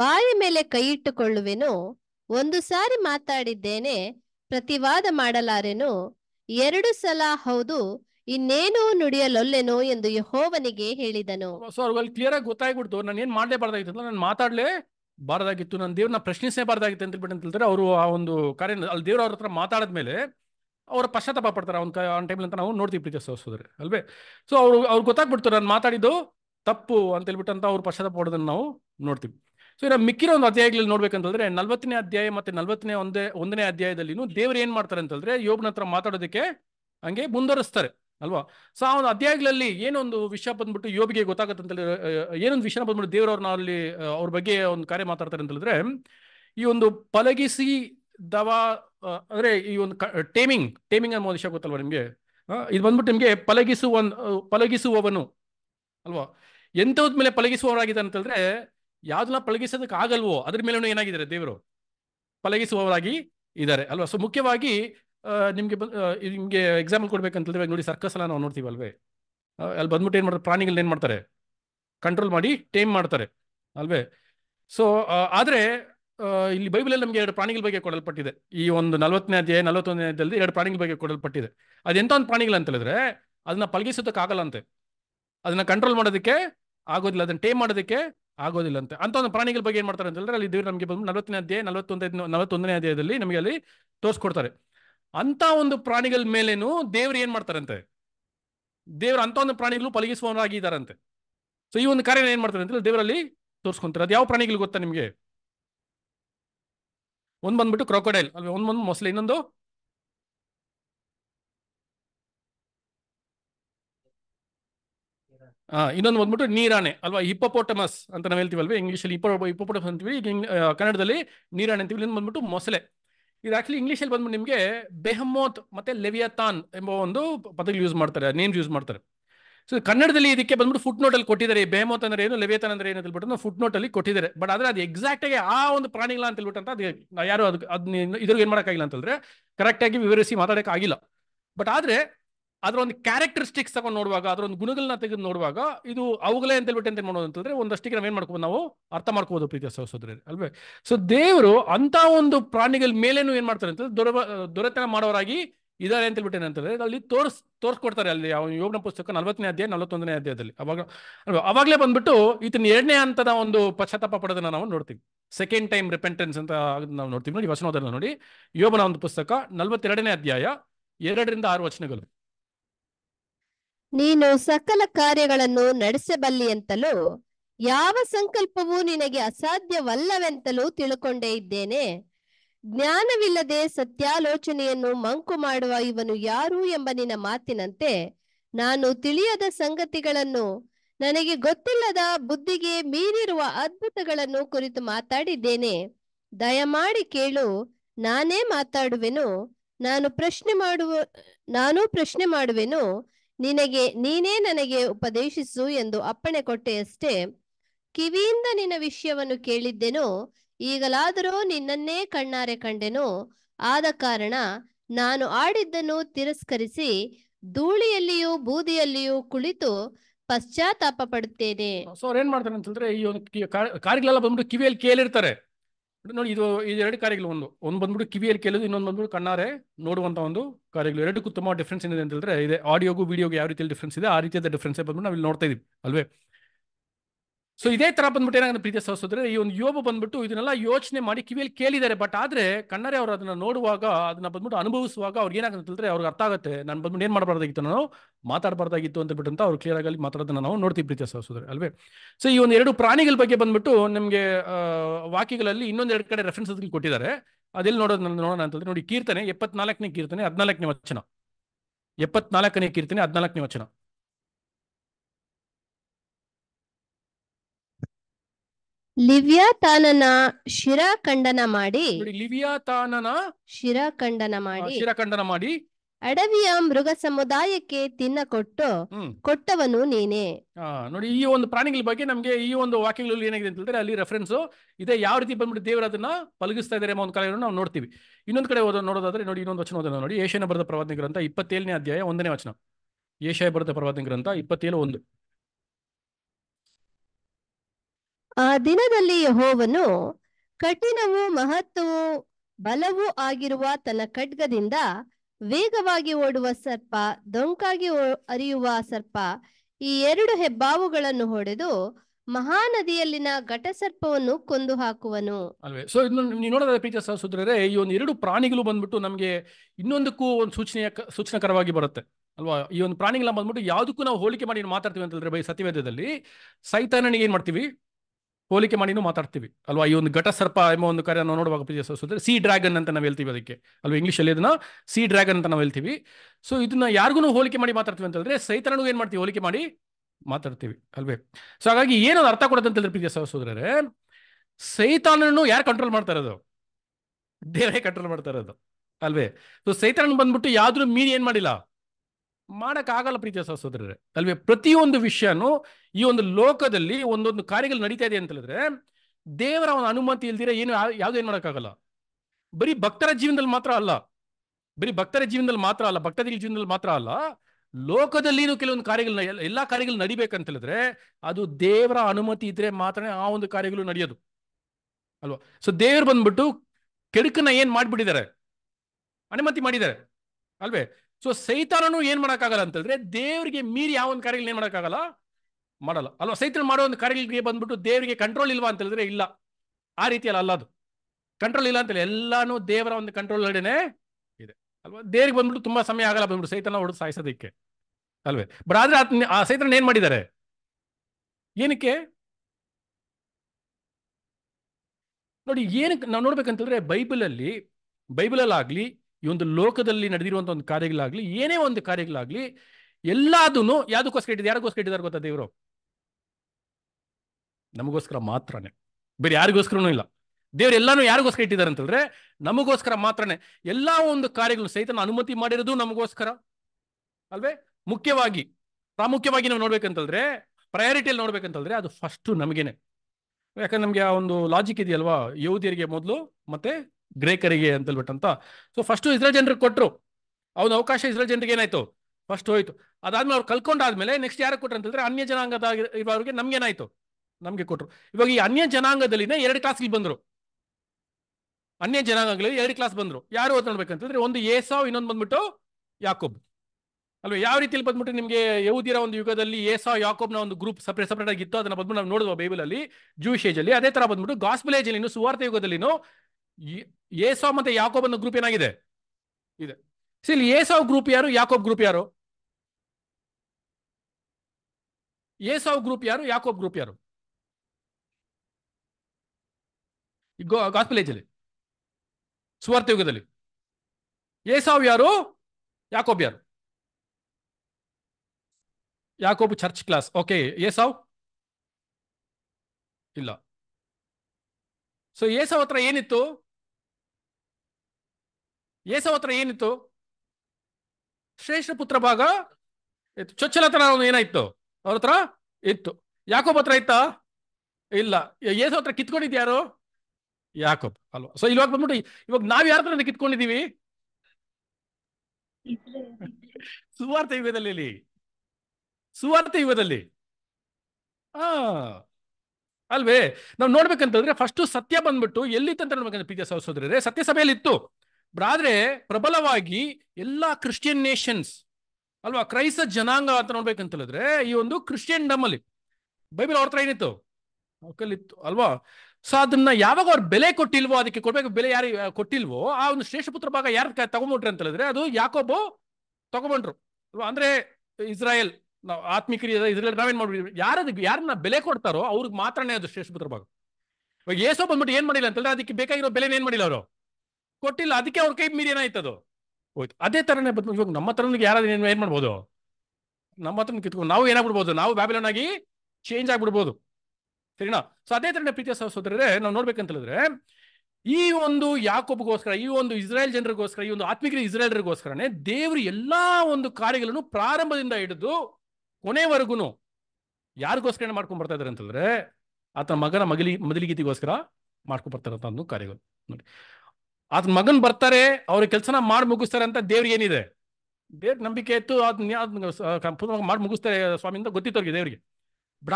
ಬಾಯಿ ಮೇಲೆ ಕೈ ಕೈಯಿಟ್ಟುಕೊಳ್ಳುವೆನು ಒಂದು ಸಾರಿ ಮಾತಾಡಿದ್ದೇನೆ ಪ್ರತಿವಾದ ಮಾಡಲಾರೆನು ಎರಡು ಸಲ ಹೌದು ಇನ್ನೇನು ನುಡಿಯಲೊಲ್ಲೆನೋ ಎಂದು ಯಹೋವನಿಗೆ ಹೇಳಿದನು ಸೊ ಅವ್ರಿಗೆ ಕ್ಲಿಯರ್ ಆಗಿ ಗೊತ್ತಾಗ್ಬಿಡ್ತು ನಾನು ಏನ್ ಮಾಡ್ಲೇಬಾರ್ದಾಗಿತ್ತು ನಾನು ಮಾತಾಡ್ಲೇ ಬಾರದಾಗಿತ್ತು ನನ್ನ ದೇವ್ರನ್ನ ಪ್ರಶ್ನಿಸೇಬಾರ್ದಾಗಿತ್ತು ಅಂತ ಬಿಟ್ಟು ಅವರು ಆ ಒಂದು ಕಾರ್ಯ ಅಲ್ಲಿ ದೇವ್ರ ಅವ್ರ ಹತ್ರ ಮಾತಾಡದ್ಮೇಲೆ ಅವರ ಪಶ್ಚಾತ್ತಾಪ ಪಡ್ತಾರೆ ಅವ್ನ ಆನ್ ಟೈಮ್ ಅಂತ ನಾವು ನೋಡ್ತೀವಿ ಪ್ರೀತಿ ಸಹೋದರಿ ಅಲ್ವೇ ಸೊ ಅವ್ರು ಅವ್ರು ಗೊತ್ತಾಗ್ಬಿಡ್ತಾರೆ ನಾನು ಮಾತಾಡಿದ್ದು ತಪ್ಪು ಅಂತ ಹೇಳ್ಬಿಟ್ಟು ಅಂತ ಅವ್ರು ಪಶ್ಚಾತ್ತಾಪ ಪಡೋದನ್ನ ನಾವು ನೋಡ್ತೀವಿ ಸೊ ಇನ್ನ ಮಿಕ್ಕಿರೋ ಒಂದು ಅಧ್ಯಾಯಗಳಲ್ಲಿ ನೋಡ್ಬೇಕಂತಂದ್ರೆ ನಲ್ವತ್ತನೇ ಅಧ್ಯಾಯ ಮತ್ತೆ ನಲ್ವತ್ತನೇ ಒಂದೇ ಒಂದನೇ ಅಧ್ಯಾಯದಲ್ಲಿನೂ ದೇವ್ರು ಏನ್ ಮಾಡ್ತಾರೆ ಅಂತಂದ್ರೆ ಯೋಬನ ಹತ್ರ ಮಾತಾಡೋದಕ್ಕೆ ಹಂಗೆ ಮುಂದುವರಿಸ್ತಾರೆ ಅಲ್ವಾ ಸೊ ಒಂದು ಅಧ್ಯಾಯಗಳಲ್ಲಿ ಏನೊಂದು ವಿಷಯ ಬಂದ್ಬಿಟ್ಟು ಯೋಬಿಗೆ ಗೊತ್ತಾಗತ್ತೆ ಅಂತ ಏನೊಂದು ವಿಷಯ ಬಂದ್ಬಿಟ್ಟು ದೇವರವ್ರನ್ನ ಅಲ್ಲಿ ಅವ್ರ ಬಗ್ಗೆ ಒಂದು ಕಾರ್ಯ ಮಾತಾಡ್ತಾರೆ ಅಂತ ಹೇಳಿದ್ರೆ ಈ ಒಂದು ಪಲಗಿಸಿ ದವ ಅಂದ್ರೆ ಈ ಒಂದು ಟೇಮಿಂಗ್ ಟೇಮಿಂಗ್ ಅನ್ನೋ ವಿಷಯ ಗೊತ್ತಲ್ವಾ ನಿಮ್ಗೆ ಇದು ಬಂದ್ಬಿಟ್ಟು ನಿಮ್ಗೆ ಪಲಗಿಸುವ ಪಲಗಿಸುವವನು ಅಲ್ವಾ ಎಂಥದ್ ಮೇಲೆ ಪಲಗಿಸುವವರಾಗಿದ್ದಾರೆ ಅಂತ ಹೇಳಿದ್ರೆ ಯಾವ್ದನ್ನ ಪಳಗಿಸೋದಕ್ಕೆ ಆಗಲ್ವೋ ಅದ್ರ ಮೇಲೂ ಏನಾಗಿದ್ದಾರೆ ದೇವರು ಪಲಗಿಸುವವರಾಗಿ ಇದ್ದಾರೆ ಅಲ್ವಾ ಸೊ ಮುಖ್ಯವಾಗಿ ನಿಮಗೆ ನಿಮಗೆ ಎಕ್ಸಾಂಪಲ್ ಕೊಡ್ಬೇಕಂತಂದ್ರೆ ನೋಡಿ ಸರ್ಕಸ್ ಎಲ್ಲ ನಾವು ನೋಡ್ತೀವಲ್ವೇ ಅಲ್ಲಿ ಬಂದ್ಬಿಟ್ಟು ಏನು ಮಾಡ್ತಾರೆ ಪ್ರಾಣಿಗಳನ್ನ ಏನು ಮಾಡ್ತಾರೆ ಕಂಟ್ರೋಲ್ ಮಾಡಿ ಟೇಮ್ ಮಾಡ್ತಾರೆ ಅಲ್ವೇ ಸೊ ಆದರೆ ಇಲ್ಲಿ ಬೈಬಲಲ್ಲಿ ನಮಗೆ ಎರಡು ಪ್ರಾಣಿಗಳ ಬಗ್ಗೆ ಕೊಡಲ್ಪಟ್ಟಿದೆ ಈ ಒಂದು ನಲವತ್ತನೇ ಅಧ್ಯಾಯ ನಲವತ್ತೊಂದನೇ ಅಧ್ಯಾಯದಲ್ಲಿ ಎರಡು ಪ್ರಾಣಿಗಳ ಬಗ್ಗೆ ಕೊಡಲ್ಪಟ್ಟಿದೆ ಅದೆಂಥ ಒಂದು ಪ್ರಾಣಿಗಳು ಅಂತ ಹೇಳಿದ್ರೆ ಅದನ್ನ ಅಂತ ಅದನ್ನು ಕಂಟ್ರೋಲ್ ಮಾಡೋದಕ್ಕೆ ಆಗೋದಿಲ್ಲ ಅದನ್ನು ಟೇಮ್ ಮಾಡೋದಕ್ಕೆ ಆಗೋದಿಲ್ಲ ಅಂತ ಒಂದು ಪ್ರಾಣಿಗಳ ಬಗ್ಗೆ ಏನು ಮಾಡ್ತಾರೆ ಅಂತ ಹೇಳಿದ್ರೆ ಅಲ್ಲಿ ದೇವ್ರು ನಮಗೆ ಬಂದು ನಲವತ್ತನೇ ಅಧ್ಯಾಯ ನಲವತ್ತೊಂದನೇ ನಲವತ್ತೊಂದನೇ ಅಧ್ಯಾಯದಲ್ಲಿ ನಮಗೆ ಅಲ್ಲಿ ತೋರಿಸ್ಕೊಡ್ತಾರೆ ಅಂತ ಒಂದು ಪ್ರಾಣಿಗಳ ಮೇಲೇನು ದೇವ್ರು ಏನ್ ಮಾಡ್ತಾರಂತೆ ದೇವ್ರ ಅಂತ ಒಂದು ಪ್ರಾಣಿಗಳು ಪಲಗಿಸುವವರಾಗಿದ್ದಾರಂತೆ ಸೊ ಈ ಒಂದು ಕಾರ್ಯನ ಏನ್ ಮಾಡ್ತಾರೆ ಅಂತ ದೇವರಲ್ಲಿ ತೋರಿಸ್ಕೊಂತಾರೆ ಅದು ಯಾವ ಪ್ರಾಣಿಗಳು ಗೊತ್ತಾ ನಿಮಗೆ ಒಂದ್ ಬಂದ್ಬಿಟ್ಟು ಕ್ರೊಕೊಡೈಲ್ ಅಲ್ವಾ ಒಂದ್ ಬಂದು ಮೊಸಳೆ ಇನ್ನೊಂದು ಆ ಇನ್ನೊಂದು ಬಂದ್ಬಿಟ್ಟು ನೀರಾಣೆ ಅಲ್ವಾ ಹಿಪ್ಪೋಪೋಟಮಸ್ ಅಂತ ನಾವು ಹೇಳ್ತೀವಲ್ವೇ ಇಂಗ್ಲೀಷಲ್ಲಿ ಹಿಪ್ಪೋ ಹಿಪ್ಪೋಪೋಟಮಸ್ ಅಂತೀವಿ ಕನ್ನಡದಲ್ಲಿ ನೀರಾಣೆ ಅಂತೀವಿ ಇನ್ನೊಂದು ಬಂದ್ಬಿಟ್ಟು ಮೊಸಳೆ ಇದು ಆಕ್ಚುಲಿ ಇಂಗ್ಲೀಷಲ್ಲಿ ಬಂದ್ಬಿಟ್ಟು ನಿಮಗೆ ಬೆಹಮೋತ್ ಮತ್ತೆ ಲೆವಿಯತಾನ್ ಎಂಬ ಒಂದು ಪದಗಳು ಯೂಸ್ ಮಾಡ್ತಾರೆ ನೇಮ್ಸ್ ಯೂಸ್ ಮಾಡ್ತಾರೆ ಸೊ ಕನ್ನಡದಲ್ಲಿ ಇದಕ್ಕೆ ಬಂದ್ಬಿಟ್ಟು ಫುಟ್ ನೋಟಲ್ಲಿ ಕೊಟ್ಟಿದ್ದಾರೆ ಬೆಹಮೋತ್ ಅಂದ್ರೆ ಏನು ಲೆವಿಯತಾನ್ ಅಂದ್ರೆ ಏನು ಹೇಳ್ಬಿಟ್ಟು ಫುಟ್ ನೋಟಲ್ಲಿ ಕೊಟ್ಟಿದ್ದಾರೆ ಬಟ್ ಆದರೆ ಅದು ಎಕ್ಸಾಕ್ಟ್ ಆಗಿ ಆ ಒಂದು ಪ್ರಾಣಿಗಳ ಅಂತ ಹೇಳ್ಬಿಟ್ಟು ಅಂತ ಅದು ಯಾರು ಅದು ಅದ್ ಇದ್ರಿಗೆ ಏನ್ ಮಾಡೋಕ್ಕಾಗಿಲ್ಲ ಅಂತಂದ್ರೆ ಕರೆಕ್ಟಾಗಿ ವಿವರಿಸಿ ಮಾತಾಡೋಕ್ಕಾಗಿಲ್ಲ ಬಟ್ ಆದರೆ ಅದರ ಒಂದು ಕ್ಯಾರೆಕ್ಟರಿಸ್ಟಿಕ್ಸ್ ತಗೊಂಡು ನೋಡುವಾಗ ಅದರೊಂದು ಗುಣಗಳನ್ನ ತೆಗೆದು ನೋಡುವಾಗ ಇದು ಅವುಗಳೇ ಅಂತ ಹೇಳ್ಬಿಟ್ಟು ಅಂತ ಮಾಡೋದು ಅಂತಂದ್ರೆ ಒಂದಷ್ಟಿಗೆ ಏನ್ ಮಾಡ್ಕೋಬೋದು ನಾವು ಅರ್ಥ ಮಾಡ್ಕೋಬಹುದು ಪ್ರೀತಿಯ ಸಹೋದರಿ ಅಲ್ವೇ ಸೊ ದೇವರು ಅಂತ ಒಂದು ಪ್ರಾಣಿಗಳ ಮೇಲೇನು ಏನ್ ಮಾಡ್ತಾರೆ ಅಂತಂದ್ರೆ ದೊರವ ದೊರೆತನ ಮಾಡೋರಾಗಿ ಇದಾರೆ ಅಂತ ಹೇಳ್ಬಿಟ್ಟು ಏನಂತಂದ್ರೆ ಅಲ್ಲಿ ತೋರ್ಸ್ ತೋರ್ಸ್ಕೊಡ್ತಾರೆ ಅಲ್ಲಿ ಯೋಗನ ಪುಸ್ತಕ ನಲ್ವತ್ತನೇ ಅಧ್ಯಾಯ ನಲವತ್ತೊಂದನೇ ಅಧ್ಯಾಯದಲ್ಲಿ ಅವಾಗ ಅವಾಗಲೇ ಬಂದ್ಬಿಟ್ಟು ಈತನ ಎರಡನೇ ಹಂತದ ಒಂದು ಪಶ್ಚಾತ್ತಾಪ ಪಡೆದನ್ನ ನಾವು ನೋಡ್ತೀವಿ ಸೆಕೆಂಡ್ ಟೈಮ್ ರಿಪೆಂಟೆನ್ಸ್ ಅಂತ ನಾವು ನೋಡ್ತೀವಿ ನೋಡಿ ವಚನೋದನ್ನ ನೋಡಿ ಯೋಗನ ಒಂದು ಪುಸ್ತಕ ನಲ್ವತ್ತೆರಡನೇ ಅಧ್ಯಾಯ ಎರಡರಿಂದ ಆರು ವಚನಗಳು ನೀನು ಸಕಲ ಕಾರ್ಯಗಳನ್ನು ನಡೆಸಬಲ್ಲಿಯಂತಲೂ ಯಾವ ಸಂಕಲ್ಪವೂ ನಿನಗೆ ಅಸಾಧ್ಯವಲ್ಲವೆಂತಲೂ ತಿಳ್ಕೊಂಡೇ ಇದ್ದೇನೆ ಜ್ಞಾನವಿಲ್ಲದೆ ಸತ್ಯಾಲೋಚನೆಯನ್ನು ಮಂಕು ಮಾಡುವ ಇವನು ಯಾರು ಎಂಬ ನಿನ್ನ ಮಾತಿನಂತೆ ನಾನು ತಿಳಿಯದ ಸಂಗತಿಗಳನ್ನು ನನಗೆ ಗೊತ್ತಿಲ್ಲದ ಬುದ್ಧಿಗೆ ಮೀರಿರುವ ಅದ್ಭುತಗಳನ್ನು ಕುರಿತು ಮಾತಾಡಿದ್ದೇನೆ ದಯಮಾಡಿ ಕೇಳು ನಾನೇ ಮಾತಾಡುವೆನು ನಾನು ಪ್ರಶ್ನೆ ಮಾಡುವ ನಾನು ಪ್ರಶ್ನೆ ಮಾಡುವೆನು ನಿನಗೆ ನೀನೇ ನನಗೆ ಉಪದೇಶಿಸು ಎಂದು ಅಪ್ಪಣೆ ಕೊಟ್ಟೆಯಷ್ಟೇ ಕಿವಿಯಿಂದ ನಿನ್ನ ವಿಷಯವನ್ನು ಕೇಳಿದ್ದೆನೋ ಈಗಲಾದರೂ ನಿನ್ನನ್ನೇ ಕಣ್ಣಾರೆ ಕಂಡೆನೋ ಆದ ಕಾರಣ ನಾನು ಆಡಿದ್ದನ್ನು ತಿರಸ್ಕರಿಸಿ ಧೂಳಿಯಲ್ಲಿಯೂ ಬೂದಿಯಲ್ಲಿಯೂ ಕುಳಿತು ಪಶ್ಚಾತ್ತಾಪ ಪಡುತ್ತೇನೆ ಸೊ ಅವ್ರು ಏನ್ ಮಾಡ್ತಾರೆ ಅಂತಂದ್ರೆ ಈ ಒಂದು ಕಾರ್ಯಗಳೆಲ್ಲ ಬಂದ್ಬಿಟ್ಟು ಕಿವಿಯಲ್ಲಿ ಕೇಳಿರ್ತಾರೆ ನೋಡಿ ಇದು ಇದು ಎರಡು ಕಾರ್ಯಗಳು ಒಂದು ಒಂದು ಬಂದ್ಬಿಟ್ಟು ಕಿವಿಯಲ್ಲಿ ಕೇಳೋದು ಇನ್ನೊಂದು ಬಂದ್ಬಿಟ್ಟು ಕಣ್ಣಾರೆ ನೋಡುವಂತ ಒಂದು ಕಾರ್ಯಗಳು ಎರಡಕ್ಕೂ ತುಂಬಾ ಡಿಫ್ರೆನ್ಸ್ ಏನಿದೆ ಅಂತ ಹೇಳಿದ್ರೆ ಇದೆ ಆಡಿಯೋಗೂ ವಿಡಿಯೋಗೂ ಯಾವ ರೀತಿಯಲ್ಲಿ ಡಿಫ್ರೆನ್ಸ್ ಇದೆ ಆ ರೀತಿಯಾದ ಡಿಫ್ರೆನ್ಸ್ ಬಂದ್ಬಿಟ್ಟು ನಾವು ಇಲ್ಲಿ ನೋಡ್ತಾ ಇದೀವಿ ಅಲ್ವೇ ಸೊ ಇದೇ ತರ ಬಂದ್ಬಿಟ್ಟು ಏನಾಗ ಪ್ರೀತಿ ಸಹಸೋದ್ರೆ ಈ ಒಂದು ಯೋಬ ಬಂದ್ಬಿಟ್ಟು ಇದನ್ನೆಲ್ಲ ಯೋಚನೆ ಮಾಡಿ ಕಿವಿಯಲ್ಲಿ ಕೇಳಿದ್ದಾರೆ ಬಟ್ ಆದ್ರೆ ಕಣ್ಣಾರೆ ಅವರು ಅದನ್ನ ನೋಡುವಾಗ ಅದನ್ನ ಬಂದ್ಬಿಟ್ಟು ಅನುಭವಿಸುವಾಗ ಅವ್ರಿಗೆ ಏನಾಗುತ್ತೆ ಅವ್ರಿಗೆ ಅರ್ಥ ಆಗುತ್ತೆ ನಾನು ಬಂದ್ಬಿಟ್ಟು ಏನ್ ಮಾಡಬಾರ್ದಾಗಿತ್ತು ನಾನು ಮಾತಾಡಬಾರ್ದಾಗಿತ್ತು ಅಂತ ಬಿಟ್ಟಂತ ಅವ್ರು ಕ್ಲಿಯರ್ ಆಗಿ ಮಾತಾಡೋದನ್ನ ನಾವು ನೋಡ್ತೀವಿ ಪ್ರೀತಿ ಸಹಸೋದ್ರೆ ಅಲ್ವೇ ಸೊ ಈ ಒಂದು ಎರಡು ಪ್ರಾಣಿಗಳ ಬಗ್ಗೆ ಬಂದ್ಬಿಟ್ಟು ನಿಮಗೆ ವಾಕ್ಯಗಳಲ್ಲಿ ಎರಡು ಕಡೆ ರೆಫರೆನ್ಸ್ ಕೊಟ್ಟಿದ್ದಾರೆ ಅದೆಲ್ಲಿ ನೋಡೋದು ನೋಡೋಣ ಅಂತಂದ್ರೆ ನೋಡಿ ಕೀರ್ತನೆ ಎಪ್ಪತ್ನಾಲ್ಕನೇ ಕೀರ್ತನೆ ಹದಿನಾಲ್ಕನೇ ವಚನ ಎಪ್ಪತ್ನಾಲ್ಕನೇ ಕೀರ್ತನೆ ಹದಿನಾಲ್ಕನೇ ವಚನ ಲಿವ್ಯಾತಾನನ ಶಿರಖಂಡನ ಮಾಡಿ ನೋಡಿ ಶಿರಾಖಂಡನ ಶಿರಖಂಡನ ಮಾಡಿ ಶಿರಾಖಂಡನ ಮಾಡಿ ಅಡವಿಯ ಮೃಗ ಸಮುದಾಯಕ್ಕೆ ತಿನ್ನ ಕೊಟ್ಟು ಕೊಟ್ಟವನು ನೀನೇ ನೋಡಿ ಈ ಒಂದು ಪ್ರಾಣಿಗಳ ಬಗ್ಗೆ ನಮ್ಗೆ ಈ ಒಂದು ವಾಕ್ಯಗಳಲ್ಲಿ ಏನಾಗಿದೆ ಅಂತಂದ್ರೆ ಅಲ್ಲಿ ರೆಫರೆನ್ಸ್ ಇದೇ ಯಾವ ರೀತಿ ಬಂದ್ಬಿಟ್ಟು ದೇವರು ಅದನ್ನ ಪಲಗಿಸ್ತಾ ಇದ್ದಾರೆ ಒಂದು ಕಾಲ ನಾವು ನೋಡ್ತೀವಿ ಇನ್ನೊಂದು ಕಡೆ ನೋಡೋದಾದ್ರೆ ನೋಡಿ ಇನ್ನೊಂದು ವಚನ ಓದೋಣ ನೋಡಿ ಏಷ್ಯಾನ ಬರೆದ ಪ್ರವಾದನೆ ಗ್ರಂಥ ಇಪ್ಪತ್ತೇಳನೇ ಅಧ್ಯಾಯ ಒಂದನೇ ವಚನ ಏಷ್ಯಾ ಬರೆದ ಪ್ರವಾದ ಗ್ರಂಥ ಇಪ್ಪತ್ತೇಳು ಒಂದು ಆ ದಿನದಲ್ಲಿ ಯಹೋವನು ಕಠಿಣವು ಮಹತ್ವವು ಬಲವೂ ಆಗಿರುವ ತನ್ನ ಖಡ್ಗದಿಂದ ವೇಗವಾಗಿ ಓಡುವ ಸರ್ಪ ದೊಂಕಾಗಿ ಅರಿಯುವ ಸರ್ಪ ಈ ಎರಡು ಹೆಬ್ಬಾವುಗಳನ್ನು ಹೊಡೆದು ಮಹಾನದಿಯಲ್ಲಿನ ಘಟಸರ್ಪವನ್ನು ಕೊಂದು ಹಾಕುವನು ಅಲ್ವೇ ಸೊ ನೀವು ನೋಡೋದಾದ ಪ್ರೀತಿಯ ಸುದ್ರರೆ ಈ ಒಂದು ಎರಡು ಪ್ರಾಣಿಗಳು ಬಂದ್ಬಿಟ್ಟು ನಮಗೆ ಇನ್ನೊಂದಕ್ಕೂ ಒಂದು ಸೂಚನೆಯ ಸೂಚನಕರವಾಗಿ ಬರುತ್ತೆ ಅಲ್ವಾ ಈ ಒಂದು ಪ್ರಾಣಿಗಳನ್ನ ಬಂದ್ಬಿಟ್ಟು ಯಾವುದಕ್ಕೂ ನಾವು ಹೋಲಿಕೆ ಮಾಡಿ ಮಾತಾಡ್ತೀವಿ ಅಂತಂದ್ರೆ ಬೈ ಸತ್ಯವೇದದಲ್ಲಿ ಸೈತಾನನಿಗೆ ಏನ್ ಮಾಡ್ತೀವಿ ಹೋಲಿಕೆ ಮಾಡಿನೂ ಮಾತಾಡ್ತೀವಿ ಅಲ್ವಾ ಈ ಒಂದು ಸರ್ಪ ಎಂಬ ಒಂದು ಕಾರ್ಯ ನಾವು ನೋಡುವಾಗ ಪ್ರಿಯಸುತ್ತೆ ಸಿ ಡ್ರ್ಯಾಗನ್ ಅಂತ ನಾವು ಹೇಳ್ತೀವಿ ಅದಕ್ಕೆ ಅಲ್ವಾ ಇಂಗ್ಲೀಷಲ್ಲಿ ಇದನ್ನ ಸಿ ಡ್ರ್ಯಾಗನ್ ಅಂತ ನಾವು ಹೇಳ್ತೀವಿ ಸೊ ಇದನ್ನ ಯಾರಿಗೂ ಹೋಲಿಕೆ ಮಾಡಿ ಮಾತಾಡ್ತೀವಿ ಅಂತಂದ್ರೆ ಸೈತನಗೂ ಏನು ಮಾಡ್ತೀವಿ ಹೋಲಿಕೆ ಮಾಡಿ ಮಾತಾಡ್ತೀವಿ ಅಲ್ವೇ ಸೊ ಹಾಗಾಗಿ ಏನೋ ಅರ್ಥ ಕೊಡುತ್ತೆ ಅಂತ ಹೇಳಿದ್ರೆ ಪ್ರಿಯ ಸಹೋದರರೆ ಸೈತಾನನ್ನು ಯಾರು ಕಂಟ್ರೋಲ್ ಮಾಡ್ತಾ ಇರೋದು ದೇವರೇ ಕಂಟ್ರೋಲ್ ಮಾಡ್ತಾ ಇರೋದು ಅಲ್ವೇ ಸೊ ಸೈತಾನ ಬಂದ್ಬಿಟ್ಟು ಯಾವ್ದು ಮೀರಿ ಏನ್ ಮಾಡಿಲ್ಲ ಮಾಡೋಕ್ಕಾಗಲ್ಲ ಪ್ರೀತಿಯ ಸಹೋದರರೇ ಅಲ್ವೇ ಪ್ರತಿಯೊಂದು ವಿಷಯನೂ ಈ ಒಂದು ಲೋಕದಲ್ಲಿ ಒಂದೊಂದು ಕಾರ್ಯಗಳು ನಡೀತಾ ಇದೆ ಅಂತ ಹೇಳಿದ್ರೆ ದೇವರ ಒಂದು ಅನುಮತಿ ಇಲ್ದಿರ ಏನು ಯಾವ್ದು ಏನು ಮಾಡೋಕ್ಕಾಗಲ್ಲ ಬರೀ ಭಕ್ತರ ಜೀವನದಲ್ಲಿ ಮಾತ್ರ ಅಲ್ಲ ಬರೀ ಭಕ್ತರ ಜೀವನದಲ್ಲಿ ಮಾತ್ರ ಅಲ್ಲ ಭಕ್ತದಿಗಳ ಜೀವನದಲ್ಲಿ ಮಾತ್ರ ಅಲ್ಲ ಲೋಕದಲ್ಲಿನೂ ಕೆಲವೊಂದು ಕಾರ್ಯಗಳನ್ನ ಎಲ್ಲಾ ಕಾರ್ಯಗಳು ನಡಿಬೇಕಂತ ಹೇಳಿದ್ರೆ ಅದು ದೇವರ ಅನುಮತಿ ಇದ್ರೆ ಮಾತ್ರ ಆ ಒಂದು ಕಾರ್ಯಗಳು ನಡೆಯೋದು ಅಲ್ವಾ ಸೊ ದೇವರು ಬಂದ್ಬಿಟ್ಟು ಕೆಡುಕನ್ನ ಏನ್ ಮಾಡ್ಬಿಟ್ಟಿದ್ದಾರೆ ಅನುಮತಿ ಮಾಡಿದ್ದಾರೆ ಅಲ್ವೇ ಸೊ ಸೈತಾನನು ಏನ್ ಮಾಡೋಕ್ಕಾಗಲ್ಲ ಅಂತಂದ್ರೆ ದೇವರಿಗೆ ಮೀರಿ ಯಾವ ಒಂದು ಕಾರ್ಯಗಳು ಏನ್ ಮಾಡೋಕ್ಕಾಗಲ್ಲ ಮಾಡಲ್ಲ ಅಲ್ವಾ ಸೈತನ ಮಾಡೋ ಒಂದು ಕಾರ್ಯಗಳಿಗೆ ಬಂದ್ಬಿಟ್ಟು ದೇವರಿಗೆ ಕಂಟ್ರೋಲ್ ಇಲ್ವಾ ಅಂತ ಹೇಳಿದ್ರೆ ಇಲ್ಲ ಆ ರೀತಿಯಲ್ಲ ಅಲ್ಲ ಅದು ಕಂಟ್ರೋಲ್ ಇಲ್ಲ ಅಂತೇಳಿ ಎಲ್ಲಾನು ದೇವರ ಒಂದು ಕಂಟ್ರೋಲ್ ನಡೆಯೇ ಇದೆ ಅಲ್ವಾ ದೇವ್ರಿಗೆ ಬಂದ್ಬಿಟ್ಟು ತುಂಬಾ ಸಮಯ ಆಗಲ್ಲ ಬಂದ್ಬಿಟ್ಟು ಸೈತನ ಹೊಡೆದು ಸಾಯಿಸೋದಕ್ಕೆ ಅಲ್ವೇ ಬಟ್ ಆದ್ರೆ ಆ ಸೈತನ ಏನ್ ಮಾಡಿದ್ದಾರೆ ಏನಕ್ಕೆ ನೋಡಿ ಏನಕ್ಕೆ ನಾವು ನೋಡ್ಬೇಕಂತಂದ್ರೆ ಬೈಬಲಲ್ಲಿ ಬೈಬಲಲ್ಲಾಗ್ಲಿ ಈ ಒಂದು ಲೋಕದಲ್ಲಿ ನಡೆದಿರುವಂಥ ಒಂದು ಕಾರ್ಯಗಳಾಗ್ಲಿ ಏನೇ ಒಂದು ಕಾರ್ಯಗಳಾಗ್ಲಿ ಎಲ್ಲದನ್ನು ಯಾವುದಕ್ಕೋಸ್ಕರ ಇಟ್ಟಿದೆ ಯಾರಿಗೋಸ್ಕರ ಇಟ್ಟಿದ್ದಾರೆ ಗೊತ್ತಾ ದೇವರು ನಮಗೋಸ್ಕರ ಮಾತ್ರನೇ ಬೇರೆ ಯಾರಿಗೋಸ್ಕರನೂ ಇಲ್ಲ ದೇವರು ಎಲ್ಲಾನು ಯಾರಿಗೋಸ್ಕರ ಇಟ್ಟಿದ್ದಾರೆ ಅಂತಂದ್ರೆ ನಮಗೋಸ್ಕರ ಮಾತ್ರನೇ ಎಲ್ಲ ಒಂದು ಕಾರ್ಯಗಳು ಸಹಿತ ಅನುಮತಿ ಮಾಡಿರೋದು ನಮಗೋಸ್ಕರ ಅಲ್ವೇ ಮುಖ್ಯವಾಗಿ ಪ್ರಾಮುಖ್ಯವಾಗಿ ನಾವು ನೋಡ್ಬೇಕಂತಂದ್ರೆ ಪ್ರಯಾರಿಟಿಯಲ್ಲಿ ನೋಡ್ಬೇಕಂತಂದ್ರೆ ಅದು ಫಸ್ಟ್ ನಮಗೇನೆ ಯಾಕಂದ್ರೆ ನಮ್ಗೆ ಆ ಒಂದು ಲಾಜಿಕ್ ಇದೆಯಲ್ವಾ ಯೋಧಿಯರಿಗೆ ಮೊದಲು ಮತ್ತೆ ಗ್ರೇಕರಿಗೆ ಅಂತ ಹೇಳ್ಬಿಟ್ಟಂತ ಸೊ ಫಸ್ಟ್ ಇಸ್ರೇಲ್ ಜನರಿಗೆ ಕೊಟ್ಟರು ಅವನ ಅವಕಾಶ ಇಸ್ರೇಲ್ ಜನರಿಗೆ ಏನಾಯ್ತು ಫಸ್ಟ್ ಹೋಯ್ತು ಅದಾದ್ಮೇಲೆ ಅವ್ರು ಕಲ್ಕೊಂಡಾದ್ಮೇಲೆ ನೆಕ್ಸ್ಟ್ ಯಾರು ಕೊಟ್ರು ಅಂತಂದ್ರೆ ಅನ್ಯ ಜನಾಂಗದ ಇರೋರಿಗೆ ನಮ್ಗೇನಾಯ್ತು ನಮ್ಗೆ ಕೊಟ್ರು ಇವಾಗ ಈ ಅನ್ಯ ಜನಾಂಗದಲ್ಲಿನೇ ಎರಡು ಕ್ಲಾಸ್ಗೆ ಬಂದ್ರು ಅನ್ಯ ಜನಾಂಗಗಳಲ್ಲಿ ಎರಡು ಕ್ಲಾಸ್ ಬಂದ್ರು ಯಾರು ಓದ್ ನೋಡ್ಬೇಕಂತಂದ್ರೆ ಒಂದು ಏಸಾವ್ ಇನ್ನೊಂದು ಬಂದ್ಬಿಟ್ಟು ಯಾಕೋಬ್ ಅಲ್ವಾ ಯಾವ ರೀತಿಯಲ್ಲಿ ಬಂದ್ಬಿಟ್ಟು ನಿಮಗೆ ಯಹೂದಿರ ಒಂದು ಯುಗದಲ್ಲಿ ಏಸಾ ನ ಒಂದು ಗ್ರೂಪ್ ಸಪ್ರೇಟ್ ಸಪ್ರೇಟ್ ಆಗಿತ್ತು ಅದನ್ನ ಬಂದ್ಬಿಟ್ಟು ನಾವು ಬೈಬಲ್ ಅಲ್ಲಿ ಜೂಶ್ ಅಲ್ಲಿ ಅದೇ ತರ ಬಂದ್ಬಿಟ್ಟು ಗಾಸ್ಬಲ್ ಏಜಲ್ಲಿನೂ ಸುವಾರ್ಥ ಯುಗದಲ್ಲಿನೂ ಏಸಾವ್ ಮತ್ತೆ ಯಾಕೋಬ್ ಅನ್ನೋ ಗ್ರೂಪ್ ಏನಾಗಿದೆ ಇದೆ ಇಲ್ಲಿ ಏಸಾವ್ ಗ್ರೂಪ್ ಯಾರು ಯಾಕೋಬ್ ಗ್ರೂಪ್ ಯಾರು ಯೇಸಾವ್ ಗ್ರೂಪ್ ಯಾರು ಯಾಕೋಬ್ ಗ್ರೂಪ್ ಯಾರು ಗಾಸ್ಪಲ್ ಏಜಲ್ಲಿ ಸುವಾರ್ಥ ಯುಗದಲ್ಲಿ ಏಸಾವ್ ಯಾರು ಯಾಕೋಬ್ ಯಾರು ಯಾಕೋಬ್ ಚರ್ಚ್ ಕ್ಲಾಸ್ ಓಕೆ ಏಸಾವ್ ಇಲ್ಲ ಸೊ ಏಸಾವ್ ಹತ್ರ ಏನಿತ್ತು ಏಸವ ಹತ್ರ ಏನಿತ್ತು ಶ್ರೇಷ್ಠ ಪುತ್ರ ಭಾಗ ಇತ್ತು ಚೊಚ್ಚಲತನ ಏನಾಯ್ತು ಅವ್ರ ಹತ್ರ ಇತ್ತು ಯಾಕೋಬ್ ಹತ್ರ ಇತ್ತಾ ಇಲ್ಲ ಏಸವ ಹತ್ರ ಕಿತ್ಕೊಂಡಿದ್ ಯಾರು ಯಾಕೋಬ್ ಅಲ್ವಾ ಸೊ ಇವಾಗ ಬಂದ್ಬಿಟ್ಟು ಇವಾಗ ನಾವ್ ಯಾರ ಹತ್ರ ಕಿತ್ಕೊಂಡಿದೀವಿ ಸುವಾರ್ಥ ಯುಗದಲ್ಲಿ ಇಲ್ಲಿ ಸುವಾರ್ಥ ಯುಗದಲ್ಲಿ ಆ ಅಲ್ವೇ ನಾವು ನೋಡ್ಬೇಕಂತಂದ್ರೆ ಫಸ್ಟ್ ಸತ್ಯ ಬಂದ್ಬಿಟ್ಟು ಎಲ್ಲಿ ತಂತ್ರ ನೋಡ್ಬೇಕಂದ್ರೆ ಪ್ರೀತಿಯ ಸತ್ಯ ಸಭೆಯಲ್ಲಿ ಇತ್ತು ಆದ್ರೆ ಪ್ರಬಲವಾಗಿ ಎಲ್ಲಾ ಕ್ರಿಶ್ಚಿಯನ್ ನೇಷನ್ಸ್ ಅಲ್ವಾ ಕ್ರೈಸ್ತ ಜನಾಂಗ ಅಂತ ನೋಡ್ಬೇಕಂತ ಹೇಳಿದ್ರೆ ಈ ಒಂದು ಕ್ರಿಶ್ಚಿಯನ್ ಡಮಲ್ಲಿ ಬೈಬಲ್ ಅವ್ರ ಹತ್ರ ಏನಿತ್ತು ಇತ್ತು ಅಲ್ವಾ ಸೊ ಅದನ್ನ ಯಾವಾಗ ಅವ್ರು ಬೆಲೆ ಕೊಟ್ಟಿಲ್ವೋ ಅದಕ್ಕೆ ಕೊಡ್ಬೇಕು ಬೆಲೆ ಯಾರು ಕೊಟ್ಟಿಲ್ವೋ ಆ ಒಂದು ಶ್ರೇಷ್ಠಪುತ್ರ ಭಾಗ ಯಾರು ತಗೊಂಡ್ರಿ ಅಂತ ಹೇಳಿದ್ರೆ ಅದು ಯಾಕೊಬ್ಬೋ ತಗೊಂಡ್ರು ಅಲ್ವಾ ಅಂದ್ರೆ ಇಸ್ರಾಯೇಲ್ ನಾವು ಆತ್ಮಿಕರಿ ಇದ್ರಲ್ಲಿ ನಾವೇನ್ ಮಾಡ್ಬಿಟ್ಟು ಅದಕ್ಕೆ ಯಾರನ್ನ ಬೆಲೆ ಕೊಡ್ತಾರೋ ಅವ್ರಿಗೆ ಮಾತ್ರನೇ ಅದು ಶ್ರೇಷ್ಠಪುತ್ರ ಭಾಗ ಇವಾಗ ಏಸೋ ಬಂದ್ಬಿಟ್ಟು ಏನ್ ಮಾಡಿಲ್ಲ ಅಂತಂದ್ರೆ ಅದಕ್ಕೆ ಬೇಕಾಗಿರೋ ಬೆಲೆ ಏನ್ ಮಾಡಿಲ್ಲ ಅವರು ಕೊಟ್ಟಿಲ್ಲ ಅದಕ್ಕೆ ಅವ್ರ ಕೈ ಮೀರಿ ಏನಾಯ್ತದು ಹೋಯ್ತು ಅದೇ ತರನೇ ಬದ್ ಇವಾಗ ನಮ್ಮ ತರ ಯಾರಾದ್ರೂ ಏನು ಏನ್ ಮಾಡ್ಬೋದು ನಮ್ಮ ಹತ್ರ ಕಿತ್ಕೊಂಡು ನಾವು ಏನಾಗ್ಬಿಡ್ಬೋದು ನಾವು ಬ್ಯಾಬಿಲೋನ್ ಆಗಿ ಚೇಂಜ್ ಆಗ್ಬಿಡ್ಬೋದು ಸರಿನಾ ಸೊ ಅದೇ ತರನೇ ಪ್ರೀತಿಯ ಸಹೋದರರೇ ನಾವು ನೋಡ್ಬೇಕಂತ ಹೇಳಿದ್ರೆ ಈ ಒಂದು ಯಾಕೊಬ್ಬಗೋಸ್ಕರ ಈ ಒಂದು ಇಸ್ರಾಯೇಲ್ ಜನರಿಗೋಸ್ಕರ ಈ ಒಂದು ಆತ್ಮಿಕ ಇಸ್ರಾಯೇಲ್ರಿಗೋಸ್ಕರನೇ ದೇವರು ಎಲ್ಲಾ ಒಂದು ಕಾರ್ಯಗಳನ್ನು ಪ್ರಾರಂಭದಿಂದ ಹಿಡಿದು ಕೊನೆವರೆಗೂ ಯಾರಿಗೋಸ್ಕರ ಮಾಡ್ಕೊಂಡ್ ಬರ್ತಾ ಇದಾರೆ ಅಂತಂದ್ರೆ ಆತನ ಮಗನ ಮಗಲಿ ಮದಲಿಗೀತಿಗೋಸ್ಕರ ಮಾಡ್ಕೊಂಡ್ ಬರ್ತಾರಂತ ಒಂದು ಕಾರ್ಯಗಳು ನೋಡಿ ಅದ್ ಮಗನ್ ಬರ್ತಾರೆ ಅವ್ರ ಕೆಲಸನ ಮಾಡಿ ಮುಗಿಸ್ತಾರೆ ಅಂತ ದೇವ್ರಿಗೆ ಏನಿದೆ ದೇವ್ರ ನಂಬಿಕೆ ಇತ್ತು ಅದನ್ನ ಮಾಡಿ ಮುಗಿಸ್ತಾರೆ ಸ್ವಾಮಿಯಿಂದ ಅವ್ರಿಗೆ ದೇವ್ರಿಗೆ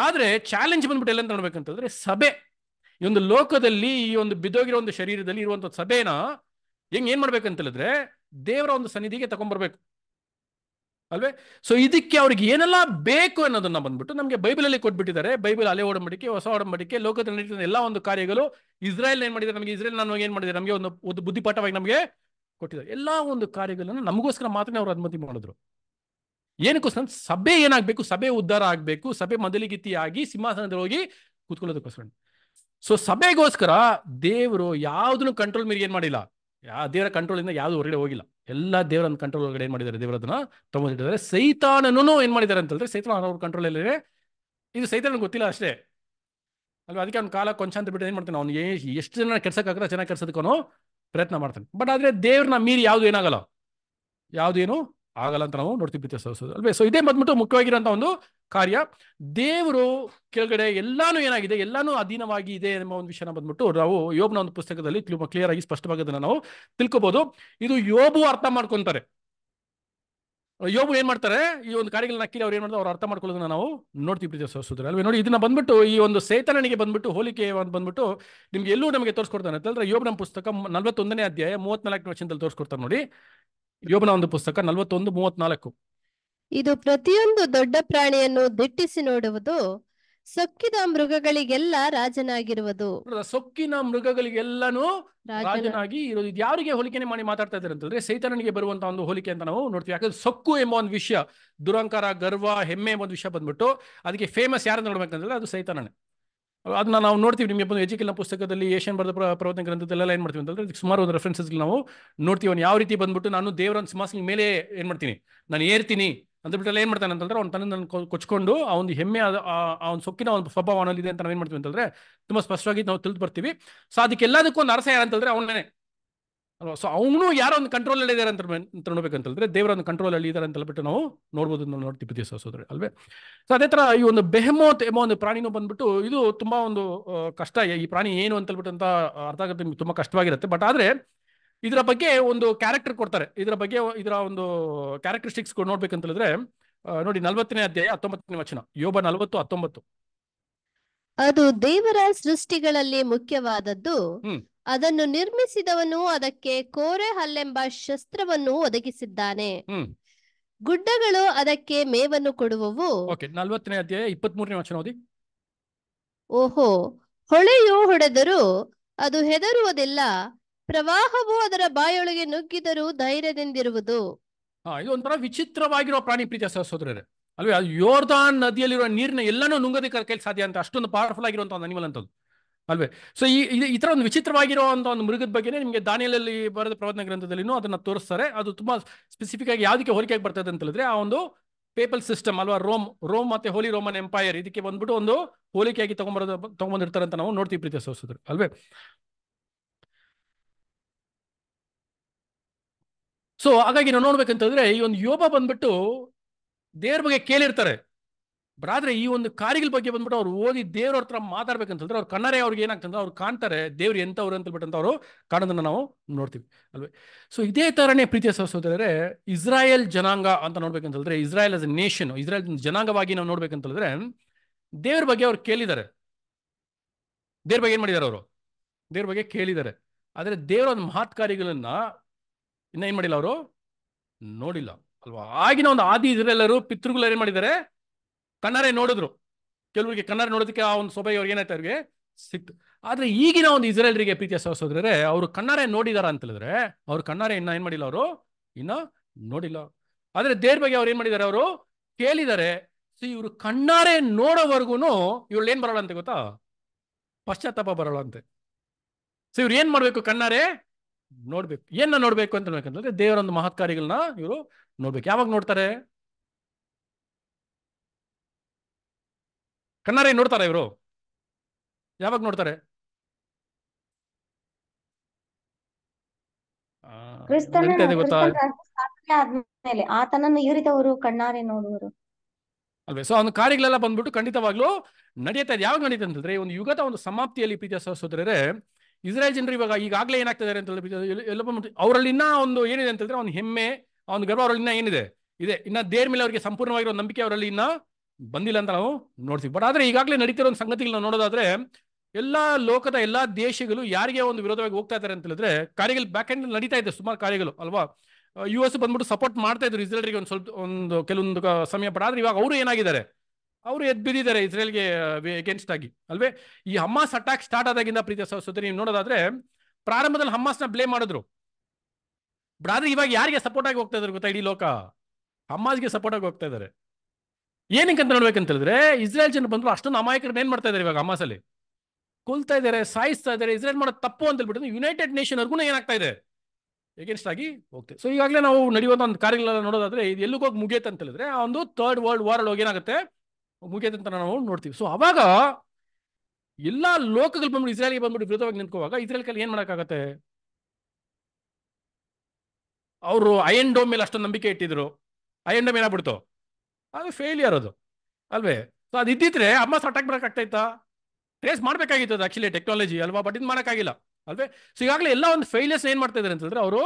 ಆದ್ರೆ ಚಾಲೆಂಜ್ ಬಂದ್ಬಿಟ್ಟು ಎಲ್ಲ ನೋಡ್ಬೇಕಂತಂದ್ರೆ ಸಭೆ ಈ ಒಂದು ಲೋಕದಲ್ಲಿ ಈ ಒಂದು ಬಿದ್ದೋಗಿರೋ ಒಂದು ಶರೀರದಲ್ಲಿ ಇರುವಂತ ಸಭೆನ ಹೆಂಗ್ ಏನ್ ಮಾಡ್ಬೇಕಂತ ಹೇಳಿದ್ರೆ ದೇವರ ಒಂದು ಸನ್ನಿಧಿಗೆ ತಗೊಂಡ್ಬರ್ಬೇಕು ಅಲ್ವೇ ಸೊ ಇದಕ್ಕೆ ಅವ್ರಿಗೆ ಏನೆಲ್ಲ ಬೇಕು ಅನ್ನೋದನ್ನ ಬಂದ್ಬಿಟ್ಟು ನಮಗೆ ಬೈಬಲಲ್ಲಿ ಕೊಟ್ಬಿಟ್ಟಿದ್ದಾರೆ ಬೈಬಲ್ ಅಲೆ ಒಡಂಬಡಿಕೆ ಹೊಸ ಒಡಂಬಡಿಕೆ ಲೋಕದ ಎಲ್ಲ ಒಂದು ಕಾರ್ಯಗಳು ಇಸ್ರಾಯಲ್ ಏನ್ ಮಾಡಿದ್ದಾರೆ ನಮಗೆ ಇಸ್ರೇಲ್ ನಾನು ಏನ್ ಮಾಡಿದ್ದಾರೆ ನಮಗೆ ಒಂದು ಒಂದು ಬುದ್ಧಿಪಾಠವಾಗಿ ನಮಗೆ ಕೊಟ್ಟಿದ್ದಾರೆ ಎಲ್ಲ ಒಂದು ಕಾರ್ಯಗಳನ್ನು ನಮಗೋಸ್ಕರ ಮಾತ್ರ ಅವ್ರು ಅನುಮತಿ ಮಾಡಿದ್ರು ಏನಕ್ಕೋಸ್ಕರ ಸಭೆ ಏನಾಗಬೇಕು ಸಭೆ ಉದ್ಧಾರ ಆಗಬೇಕು ಸಭೆ ಆಗಿ ಸಿಂಹಾಸನದಲ್ಲಿ ಹೋಗಿ ಕೂತ್ಕೊಳ್ಳೋದಕ್ಕೋಸ್ಕರ ಸೊ ಸಭೆಗೋಸ್ಕರ ದೇವರು ಯಾವುದನ್ನು ಕಂಟ್ರೋಲ್ ಮೀರಿ ಏನ್ ಮಾಡಿಲ್ಲ ಯಾ ದೇವರ ಕಂಟ್ರೋಲ್ ಇಂದ ಹೊರಗಡೆ ಹೋಗಿಲ್ಲ ಎಲ್ಲ ದೇವರ ಕಂಟ್ರೋಲ್ ಒಳಗಡೆ ಏನ್ ಮಾಡಿದ್ದಾರೆ ದೇವರದನ್ನ ತಗೊಂಡಿದ್ದಾರೆ ಸೈತಾನನು ಏನು ಮಾಡಿದ್ದಾರೆ ಅಂತಂದ್ರೆ ಸೈತಾನ ಅವ್ರ ಕಂಟ್ರೋಲ್ ಇದು ಸೈತಾನ ಗೊತ್ತಿಲ್ಲ ಅಷ್ಟೇ ಅಲ್ವಾ ಅದಕ್ಕೆ ಅವ್ನ ಕಾಲ ಕೊಂಚ ಅಂತ ಬಿಟ್ಟು ಏನು ಮಾಡ್ತಾನೆ ಅವ್ನು ಎಷ್ಟು ಜನ ಕೆಡ್ಸಕ್ಕಾಗಲ್ಲ ಚೆನ್ನಾಗಿ ಕೆಡ್ಸೋದಕ್ಕೂ ಪ್ರಯತ್ನ ಮಾಡ್ತಾನೆ ಬಟ್ ಆದ್ರೆ ದೇವ್ರನ್ನ ಮೀರಿ ಯಾವುದು ಏನಾಗಲ್ಲ ಯಾವ್ದು ಏನು ಆಗಲ್ಲ ಅಂತ ನಾವು ನೋಡ್ತಿದ್ದೆ ಸದಸ್ಯರು ಅಲ್ವೇ ಸೊ ಇದೇ ಬಂದ್ಬಿಟ್ಟು ಮುಖ್ಯವಾಗಿರೋಂಥ ಒಂದು ಕಾರ್ಯ ದೇವರು ಕೆಳಗಡೆ ಎಲ್ಲಾನು ಏನಾಗಿದೆ ಎಲ್ಲಾನು ಅಧೀನವಾಗಿ ಇದೆ ಎಂಬ ಒಂದು ವಿಷಯನ ಬಂದ್ಬಿಟ್ಟು ನಾವು ಯೋಬನ ಒಂದು ಪುಸ್ತಕದಲ್ಲಿ ಕ್ಲಿಯರ್ ಆಗಿ ಸ್ಪಷ್ಟವಾಗಿ ಅದನ್ನ ನಾವು ತಿಳ್ಕೊಬಹುದು ಇದು ಯೋಬು ಅರ್ಥ ಮಾಡ್ಕೊಂತಾರೆ ಯೋಬು ಏನ್ ಮಾಡ್ತಾರೆ ಈ ಒಂದು ಕಾರ್ಯಗಳನ್ನ ಅಕ್ಕಿ ಅವ್ರು ಏನ್ ಮಾಡ್ತಾರೆ ಅವ್ರು ಅರ್ಥ ಮಾಡ್ಕೊಳ್ಳೋದನ್ನ ನಾವು ನೋಡ್ತಿದ್ದೆ ಸಹಸೋದ್ರ ಅಲ್ವೇ ನೋಡಿ ಇದನ್ನ ಬಂದ್ಬಿಟ್ಟು ಈ ಒಂದು ಸೇತನನಿಗೆ ಬಂದ್ಬಿಟ್ಟು ಹೋಲಿಕೆ ಅಂತ ಬಂದ್ಬಿಟ್ಟು ನಿಮ್ಗೆ ಎಲ್ಲೂ ನಮಗೆ ತೋರಿಸ್ಕೊಡ್ತಾನೆ ಅಂತಂದ್ರೆ ನಮ್ಮ ಪುಸ್ತಕ ನಲ್ವತ್ತೊಂದನೇ ಅಧ್ಯಾಯ ಮೂವತ್ನಾಲ್ಕನೇ ವಚನದಲ್ಲಿ ತೋರಿಸ್ಕೊಡ್ತಾರೆ ನೋಡಿ ಯೋಬನ ಒಂದು ಪುಸ್ತಕ ನಲವತ್ತೊಂದು ಮೂವತ್ನಾಲ್ಕು ಇದು ಪ್ರತಿಯೊಂದು ದೊಡ್ಡ ಪ್ರಾಣಿಯನ್ನು ದಿಟ್ಟಿಸಿ ನೋಡುವುದು ಸೊಕ್ಕಿದ ಮೃಗಗಳಿಗೆಲ್ಲ ರಾಜನಾಗಿರುವುದು ಸೊಕ್ಕಿನ ಮೃಗಗಳಿಗೆಲ್ಲಾನು ರಾಜನಾಗಿ ಇರೋದು ಇದು ಯಾರಿಗೆ ಹೋಲಿಕೆನೆ ಮಾಡಿ ಮಾತಾಡ್ತಾ ಇದ್ದಾರೆ ಅಂತಂದ್ರೆ ಸೈತನಿಗೆ ಬರುವಂತ ಒಂದು ಹೋಲಿಕೆ ಅಂತ ನಾವು ನೋಡ್ತೀವಿ ಯಾಕಂದ್ರೆ ಸೊಕ್ಕು ಎಂಬ ಒಂದು ವಿಷಯ ದುರಂಕಾರ ಗರ್ವ ಹೆಮ್ಮೆ ಎಂಬ ವಿಷಯ ಬಂದ್ಬಿಟ್ಟು ಅದಕ್ಕೆ ಫೇಮಸ್ ಯಾರು ನೋಡ್ಬೇಕಂದ್ರೆ ಅದು ಸೈತನೇ ಅದನ್ನ ನಾವು ನೋಡ್ತೀವಿ ನಿಮಗೆ ಬಂದು ಎಜಿಕಲ್ನ ಪುಸ್ತಕದಲ್ಲಿ ಏಷ್ಯನ್ ಬರೆದ ಪ್ರವರ್ತನ ಗ್ರಂಥದಲ್ಲೆಲ್ಲ ಏನು ಮಾಡ್ತೀವಿ ಅಂತಂದ್ರೆ ಸುಮಾರು ಒಂದು ರೆಫರೆನ್ಸಸ್ಗೆ ನಾವು ನೋಡ್ತೀವಿ ಅವ್ನು ಯಾವ ರೀತಿ ಬಂದ್ಬಿಟ್ಟು ನಾನು ದೇವರ ಸಿಂಹಾಸನ ಮೇಲೆ ಏನು ಮಾಡ್ತೀನಿ ನಾನು ಏರ್ತೀನಿ ಅಂತ ಏನು ಮಾಡ್ತಾನೆ ಅಂತಂದ್ರೆ ಅವ್ನು ತನ್ನ ಕೊಚ್ಕೊಂಡು ಅವ್ನು ಹೆಮ್ಮೆ ಅವ್ನ ಸೊಕ್ಕಿನ ಒಂದು ಸ್ವಭಾವ ಅನ್ನೋದಿದೆ ಅಂತ ನಾವು ಏನು ಮಾಡ್ತೀವಿ ಅಂತಂದ್ರೆ ತುಂಬ ಸ್ಪಷ್ಟವಾಗಿ ನಾವು ತಿಳಿದು ಬರ್ತೀವಿ ಸೊ ಅದಕ್ಕೆಲ್ಲದಕ್ಕೂ ಒಂದು ಅರಸ ಯಾರಂತಂದ್ರೆ ಅವನೇ ಅಲ್ವಾ ಸೊ ಅವನು ಯಾರೋ ಒಂದು ಕಂಟ್ರೋಲ್ ಅಲ್ಲಿ ಇದಾರೆ ಅಂತ ನೋಡ್ಬೇಕಂತಂದ್ರೆ ದೇವರ ಒಂದು ಕಂಟ್ರೋಲ್ ಅಲ್ಲಿ ಇದಾರೆ ಅಂತ ಹೇಳ್ಬಿಟ್ಟು ನಾವು ನೋಡ್ಬೋದು ನೋಡ್ತೀವಿ ದೇಶ ಸೋದರಿ ಅಲ್ವೇ ಸೊ ಅದೇ ತರ ಈ ಒಂದು ಬೆಹಮೋತ್ ಎಂಬ ಒಂದು ಪ್ರಾಣಿನೂ ಬಂದ್ಬಿಟ್ಟು ಇದು ತುಂಬಾ ಒಂದು ಕಷ್ಟ ಈ ಪ್ರಾಣಿ ಏನು ಅಂತ ಹೇಳ್ಬಿಟ್ಟು ಅಂತ ಅರ್ಥ ಆಗುತ್ತೆ ನಿಮ್ಗೆ ತುಂಬಾ ಕಷ್ಟವಾಗಿರುತ್ತೆ ಬಟ್ ಆದ್ರೆ ಇದರ ಬಗ್ಗೆ ಒಂದು ಕ್ಯಾರೆಕ್ಟರ್ ಕೊಡ್ತಾರೆ ಇದರ ಬಗ್ಗೆ ಇದರ ಒಂದು ಕ್ಯಾರೆಕ್ಟರಿಸ್ಟಿಕ್ಸ್ ನೋಡ್ಬೇಕಂತ ಹೇಳಿದ್ರೆ ನೋಡಿ ನಲ್ವತ್ತನೇ ಅಧ್ಯಾಯ ಹತ್ತೊಂಬತ್ತನೇ ವಚನ ಯೋಬ ನಲ್ವತ್ತು ಹತ್ತೊಂಬತ್ತು ಅದು ದೇವರ ಸೃಷ್ಟಿಗಳಲ್ಲಿ ಮುಖ್ಯವಾದದ್ದು ಅದನ್ನು ನಿರ್ಮಿಸಿದವನು ಅದಕ್ಕೆ ಕೋರೆ ಹಲ್ಲೆಂಬ ಶಸ್ತ್ರವನ್ನು ಒದಗಿಸಿದ್ದಾನೆ ಗುಡ್ಡಗಳು ಅದಕ್ಕೆ ಮೇವನ್ನು ಕೊಡುವವು ಅಧ್ಯಾಯ ಓಹೋ ಹೊಳೆಯು ಹೊಡೆದರೂ ಅದು ಹೆದರುವುದಿಲ್ಲ ಪ್ರವಾಹವು ಅದರ ಬಾಯೊಳಗೆ ನುಗ್ಗಿದರೂ ಧೈರ್ಯದಿಂದಿರುವುದು ಇದು ಒಂಥರ ವಿಚಿತ್ರವಾಗಿರೋ ಪ್ರಾಣಿ ಪ್ರೀತಿಯ ಸಹೋದರರೇ ಅಲ್ವೇ ಯೋರ್ದಾನ್ ನದಿಯಲ್ಲಿರುವ ನೀರಿನ ಎಲ್ಲಾನು ನುಂಗದಿಕ್ಕೆ ಸಾಧ್ಯ ಅಂತ ಅಷ್ಟೊಂದು ಪವರ್ಫುಲ್ ಆಗಿರುವಂತಹ ಅನಿಮಲ್ ಅಂತದ್ದು ಅಲ್ವೇ ಸೊ ಈ ಈ ತರ ಒಂದು ವಿಚಿತ್ರವಾಗಿರೋ ಒಂದು ಮೃಗದ ಬಗ್ಗೆನೇ ನಿಮಗೆ ದಾನಿಯಲ್ಲಿ ಬರೆದ ಪ್ರವಚನ ಗ್ರಂಥದಲ್ಲಿನೂ ಅದನ್ನ ತೋರಿಸ್ತಾರೆ ಅದು ತುಂಬಾ ಸ್ಪೆಸಿಫಿಕ್ ಆಗಿ ಯಾವುದಕ್ಕೆ ಹೋಲಿಕೆ ಬರ್ತದೆ ಅಂತ ಹೇಳಿದ್ರೆ ಆ ಒಂದು ಪೇಪಲ್ ಸಿಸ್ಟಮ್ ಅಲ್ವಾ ರೋಮ್ ರೋಮ್ ಮತ್ತೆ ಹೋಲಿ ರೋಮನ್ ಎಂಪೈರ್ ಇದಕ್ಕೆ ಬಂದ್ಬಿಟ್ಟು ಒಂದು ಹೋಲಿಕೆಯಾಗಿ ತಗೊಂಬರೋದು ತಗೊಂಬಂದಿರ್ತಾರೆ ಅಂತ ನಾವು ನೋಡ್ತೀವಿ ಪ್ರೀತಿಯ ಸೋಸಿದ್ರು ಅಲ್ವೇ ಸೊ ಹಾಗಾಗಿ ನಾವು ನೋಡ್ಬೇಕಂತಂದ್ರೆ ಈ ಒಂದು ಯೋಬ ಬಂದ್ಬಿಟ್ಟು ದೇವ್ರ ಬಗ್ಗೆ ಕೇಳಿರ್ತಾರೆ ಬಟ್ ಈ ಒಂದು ಕಾರ್ಯಗಳ ಬಗ್ಗೆ ಬಂದ್ಬಿಟ್ಟು ಅವ್ರು ಓದಿ ದೇವ್ರ ಹತ್ರ ಮಾತಾಡ್ಬೇಕಂತಂದ್ರೆ ಅವ್ರು ಕಣ್ಣಾರೆ ಅವ್ರಿಗೆ ಏನಾಗ್ತಂದ್ರೆ ಅವ್ರು ಕಾಣ್ತಾರೆ ದೇವ್ರು ಎಂಥವ್ರು ಅಂತ ಬಿಟ್ಟಂತ ಅವರು ಕಾಣೋದನ್ನ ನಾವು ನೋಡ್ತೀವಿ ಅಲ್ವೇ ಸೊ ಇದೇ ತರನೇ ಪ್ರೀತಿಯ ಸಹೋದರರೆ ಇಸ್ರಾಯೇಲ್ ಜನಾಂಗ ಅಂತ ನೋಡ್ಬೇಕಂತಂದ್ರೆ ಇಸ್ರಾಯೇಲ್ ಅಸ್ ಎ ನೇಷನ್ ಇಸ್ರಾಯೇಲ್ ಜನಾಂಗವಾಗಿ ನಾವು ನೋಡ್ಬೇಕಂತಂದ್ರೆ ದೇವ್ರ ಬಗ್ಗೆ ಅವ್ರು ಕೇಳಿದ್ದಾರೆ ದೇವ್ರ ಬಗ್ಗೆ ಏನ್ ಮಾಡಿದ್ದಾರೆ ಅವರು ದೇವ್ರ ಬಗ್ಗೆ ಕೇಳಿದ್ದಾರೆ ಆದ್ರೆ ದೇವ್ರ ಒಂದು ಮಹತ್ ಕಾರ್ಯಗಳನ್ನ ಇನ್ನ ಏನ್ ಮಾಡಿಲ್ಲ ಅವರು ನೋಡಿಲ್ಲ ಅಲ್ವಾ ಆಗಿನ ಒಂದು ಆದಿ ಇಸ್ರೇಲರು ಪಿತೃಗಳು ಏನ್ ಮಾಡಿದ್ದಾರೆ ಕಣ್ಣಾರೆ ನೋಡಿದ್ರು ಕೆಲವರಿಗೆ ಕಣ್ಣಾರೆ ನೋಡೋದಕ್ಕೆ ಆ ಒಂದು ಸೊಬೆ ಅವ್ರಿಗೆ ಏನಾಯ್ತು ಅವ್ರಿಗೆ ಸಿಕ್ತು ಆದ್ರೆ ಈಗಿನ ಒಂದು ಇಸ್ರೇಲ್ರಿಗೆ ಪ್ರೀತಿಯ ಸಹಸೋದ್ರೆ ಅವರು ಕಣ್ಣಾರೆ ನೋಡಿದಾರ ಅಂತ ಹೇಳಿದ್ರೆ ಅವ್ರು ಕಣ್ಣಾರೆ ಇನ್ನ ಏನ್ ಮಾಡಿಲ್ಲ ಅವರು ಇನ್ನ ನೋಡಿಲ್ಲ ಆದ್ರೆ ದೇವ್ರ ಬಗ್ಗೆ ಅವ್ರು ಏನ್ ಮಾಡಿದ್ದಾರೆ ಅವರು ಕೇಳಿದ್ದಾರೆ ಸೊ ಇವರು ಕಣ್ಣಾರೆ ನೋಡೋವರೆಗೂ ಇವ್ರು ಏನ್ ಬರೋಲ್ಲ ಅಂತ ಗೊತ್ತಾ ಪಶ್ಚಾತ್ತಾಪ ಬರೋಲ್ಲ ಅಂತೆ ಸೊ ಇವ್ರು ಏನ್ ಮಾಡ್ಬೇಕು ಕಣ್ಣಾರೆ ನೋಡ್ಬೇಕು ಏನ ನೋಡ್ಬೇಕು ಅಂತ ಹೇಳ್ಬೇಕಂತಂದ್ರೆ ದೇವರೊಂದು ಮಹತ್ಕಾರಿಗಳನ್ನ ಇವರು ನೋಡ್ಬೇಕು ಯಾವಾಗ ನೋಡ್ತಾರೆ ಕಣ್ಣಾರೆ ನೋಡ್ತಾರೆ ಇವರು ಯಾವಾಗ ನೋಡ್ತಾರೆ ಅಲ್ವೇ ಸೊ ಅವನ ಕಾರ್ಯಗಳೆಲ್ಲ ಬಂದ್ಬಿಟ್ಟು ಖಂಡಿತವಾಗ್ಲೂ ನಡೆಯುತ್ತೆ ಯಾವಾಗ ನಡೀತದೆ ಅಂತಂದ್ರೆ ಒಂದು ಯುಗದ ಒಂದು ಸಮಾಪ್ತಿಯಲ್ಲಿ ಪ್ರೀತಿಯ ಸಹಸೋದ್ರೆ ಇಸ್ರೇಲ್ ಜನರು ಇವಾಗ ಈಗಾಗಲೇ ಏನಾಗ್ತಿದ್ದಾರೆ ಅಂತ ಎಲ್ಲ ಅವರಲ್ಲಿ ಇನ್ನ ಒಂದು ಏನಿದೆ ಅಂತಂದ್ರೆ ಅವ್ನ ಹೆಮ್ಮೆ ಅವ್ನ ಗರ್ವ ಅವರಲ್ಲಿ ಇನ್ನ ಏನಿದೆ ಇದೆ ಇನ್ನ ದೇರ್ ಮೇಲೆ ಅವರಿಗೆ ಸಂಪೂರ್ಣವಾಗಿರೋ ನಂಬಿಕೆ ಅವರಲ್ಲಿ ಇನ್ನ ಬಂದಿಲ್ಲ ಅಂತ ನಾವು ನೋಡ್ತೀವಿ ಬಟ್ ಆದರೆ ಈಗಾಗಲೇ ನಡೀತಿರೋ ಒಂದು ಸಂಗತಿಗಳು ನಾವು ನೋಡೋದಾದ್ರೆ ಎಲ್ಲ ಲೋಕದ ಎಲ್ಲಾ ದೇಶಗಳು ಯಾರಿಗೆ ಒಂದು ವಿರೋಧವಾಗಿ ಹೋಗ್ತಾ ಇದ್ದಾರೆ ಅಂತ ಹೇಳಿದ್ರೆ ಕಾರ್ಯಗಳು ಬ್ಯಾಕ್ ಹ್ಯಾಂಡ್ ನಡೀತಾ ಇದೆ ಸುಮಾರು ಕಾರ್ಯಗಳು ಅಲ್ವಾ ಯು ಎಸ್ ಬಂದ್ಬಿಟ್ಟು ಸಪೋರ್ಟ್ ಮಾಡ್ತಾ ಇದ್ರು ಇಸ್ರೇಲ್ಗೆ ಒಂದು ಸ್ವಲ್ಪ ಒಂದು ಕೆಲವೊಂದು ಸಮಯ ಬಟ್ ಆದ್ರೆ ಇವಾಗ ಅವರು ಏನಾಗಿದ್ದಾರೆ ಅವರು ಎದ್ ಬಿದ್ದಿದ್ದಾರೆ ಇಸ್ರೇಲ್ಗೆ ಎಗೇನ್ಸ್ಟ್ ಆಗಿ ಅಲ್ವೇ ಈ ಹಮ್ಮಾಸ್ ಅಟ್ಯಾಕ್ ಸ್ಟಾರ್ಟ್ ಆದಾಗಿಂದ ಪ್ರೀತಿಯ ಸಹೋದರಿ ನೀವು ನೋಡೋದಾದ್ರೆ ಪ್ರಾರಂಭದಲ್ಲಿ ಹಮ್ಮಾಸ್ನ ಬ್ಲೇಮ್ ಮಾಡಿದ್ರು ಬಟ್ ಆದ್ರೆ ಇವಾಗ ಯಾರಿಗೆ ಸಪೋರ್ಟ್ ಆಗಿ ಹೋಗ್ತಾ ಇದ್ರು ಗೊತ್ತಾ ಇಡೀ ಲೋಕ ಹಮ್ಮಾಸ್ಗೆ ಸಪೋರ್ಟ್ ಆಗಿ ಹೋಗ್ತಾ ಇದ್ದಾರೆ ಅಂತ ನೋಡ್ಬೇಕಂತ ಹೇಳಿದ್ರೆ ಇಸ್ರೇಲ್ ಜನ ಬಂದ್ರು ಅಷ್ಟೊಂದು ನಾಮಾಯಕರನ್ನ ಏನ್ ಮಾಡ್ತಾ ಇದಾರೆ ಇವಾಗ ಅಮಾಸಲ್ಲಿ ಕೊಲ್ತಾ ಇದ್ದಾರೆ ಸಾಯಿಸ್ತಾ ಇದಾರೆ ಇಸ್ರೇಲ್ ಮಾಡೋ ತಪ್ಪು ಅಂತ ಹೇಳ್ಬಿಟ್ಟು ಯುನೈಟೆಡ್ ನೇಷನ್ ಅವ್ರಿಗೂ ಏನಾಗ್ತಾ ಇದೆ ಎಗೇನ್ಸ್ಟ್ ಆಗಿ ಹೋಗ್ತೇವೆ ಸೊ ಈಗಾಗಲೇ ನಾವು ನಡೆಯುವಂಥ ಒಂದು ಕಾರ್ಯಗಳೆಲ್ಲ ನೋಡೋದಾದ್ರೆ ಇದು ಎಲ್ಲಿಗೆ ಹೋಗಿ ಮುಗಿಯುತ್ತೆ ಅಂತ ಹೇಳಿದ್ರೆ ಆ ಒಂದು ಥರ್ಡ್ ವರ್ಲ್ಡ್ ವಾರ್ ಅಲ್ಲಿ ಏನಾಗುತ್ತೆ ಮುಗಿಯುತ್ತೆ ಅಂತ ನಾವು ನೋಡ್ತೀವಿ ಸೊ ಅವಾಗ ಎಲ್ಲ ಲೋಕಗಳು ಬಂದ್ಬಿಟ್ಟು ಇಸ್ರೇಲ್ಗೆ ಬಂದ್ಬಿಟ್ಟು ವಿರೋಧವಾಗಿ ನಿಂತ್ಕೋವಾಗ ಇಸ್ರೇಲ್ ಕೈಲಿ ಏನ್ ಮಾಡೋಕ್ಕಾಗತ್ತೆ ಅವರು ಅಯನ್ ಡೋಮ್ ಮೇಲೆ ಅಷ್ಟೊಂದು ನಂಬಿಕೆ ಇಟ್ಟಿದ್ರು ಐಎನ್ ಡೋಮ್ ಏನಾಗ್ಬಿಡ್ತು ಅದು ಫೇಲಿಯರ್ ಅದು ಅಲ್ವೇ ಸೊ ಅದು ಇದ್ದಿದ್ರೆ ಅಮ್ಮ ಸಟಾಕ್ ಬರೋಕ್ಕಾಗ್ತಾಯ್ತಾ ಟ್ರೇಸ್ ಮಾಡ್ಬೇಕಾಗಿತ್ತು ಅದು ಆಕ್ಚುಲಿ ಟೆಕ್ನಾಲಜಿ ಅಲ್ವಾ ಬಟ್ ಇದು ಮಾಡೋಕ್ಕಾಗಿಲ್ಲ ಅಲ್ವೇ ಸೊ ಈಗಾಗಲೇ ಎಲ್ಲ ಒಂದು ಫೇಲಿಯರ್ಸ್ ಏನು ಮಾಡ್ತಾ ಇದ್ದಾರೆ ಅಂತಂದ್ರೆ ಅವರು